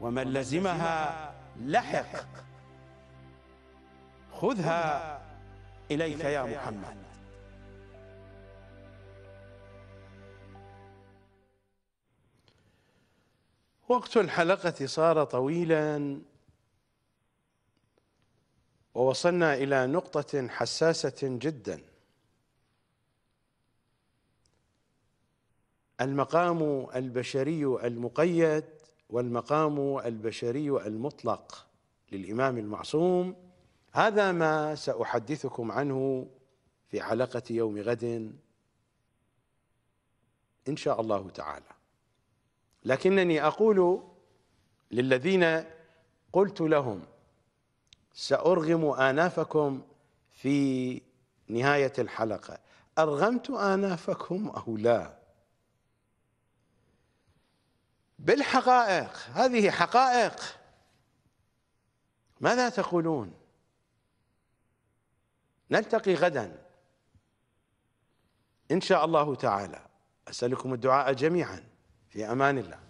ومن لزمها لحق خذها إليك يا محمد وقت الحلقة صار طويلا ووصلنا إلى نقطة حساسة جدا المقام البشري المقيد والمقام البشري المطلق للإمام المعصوم هذا ما سأحدثكم عنه في حلقة يوم غد إن شاء الله تعالى لكنني أقول للذين قلت لهم سأرغم آنافكم في نهاية الحلقة أرغمت آنافكم أو لا؟ بالحقائق هذه حقائق ماذا تقولون نلتقي غدا إن شاء الله تعالى أسألكم الدعاء جميعا في أمان الله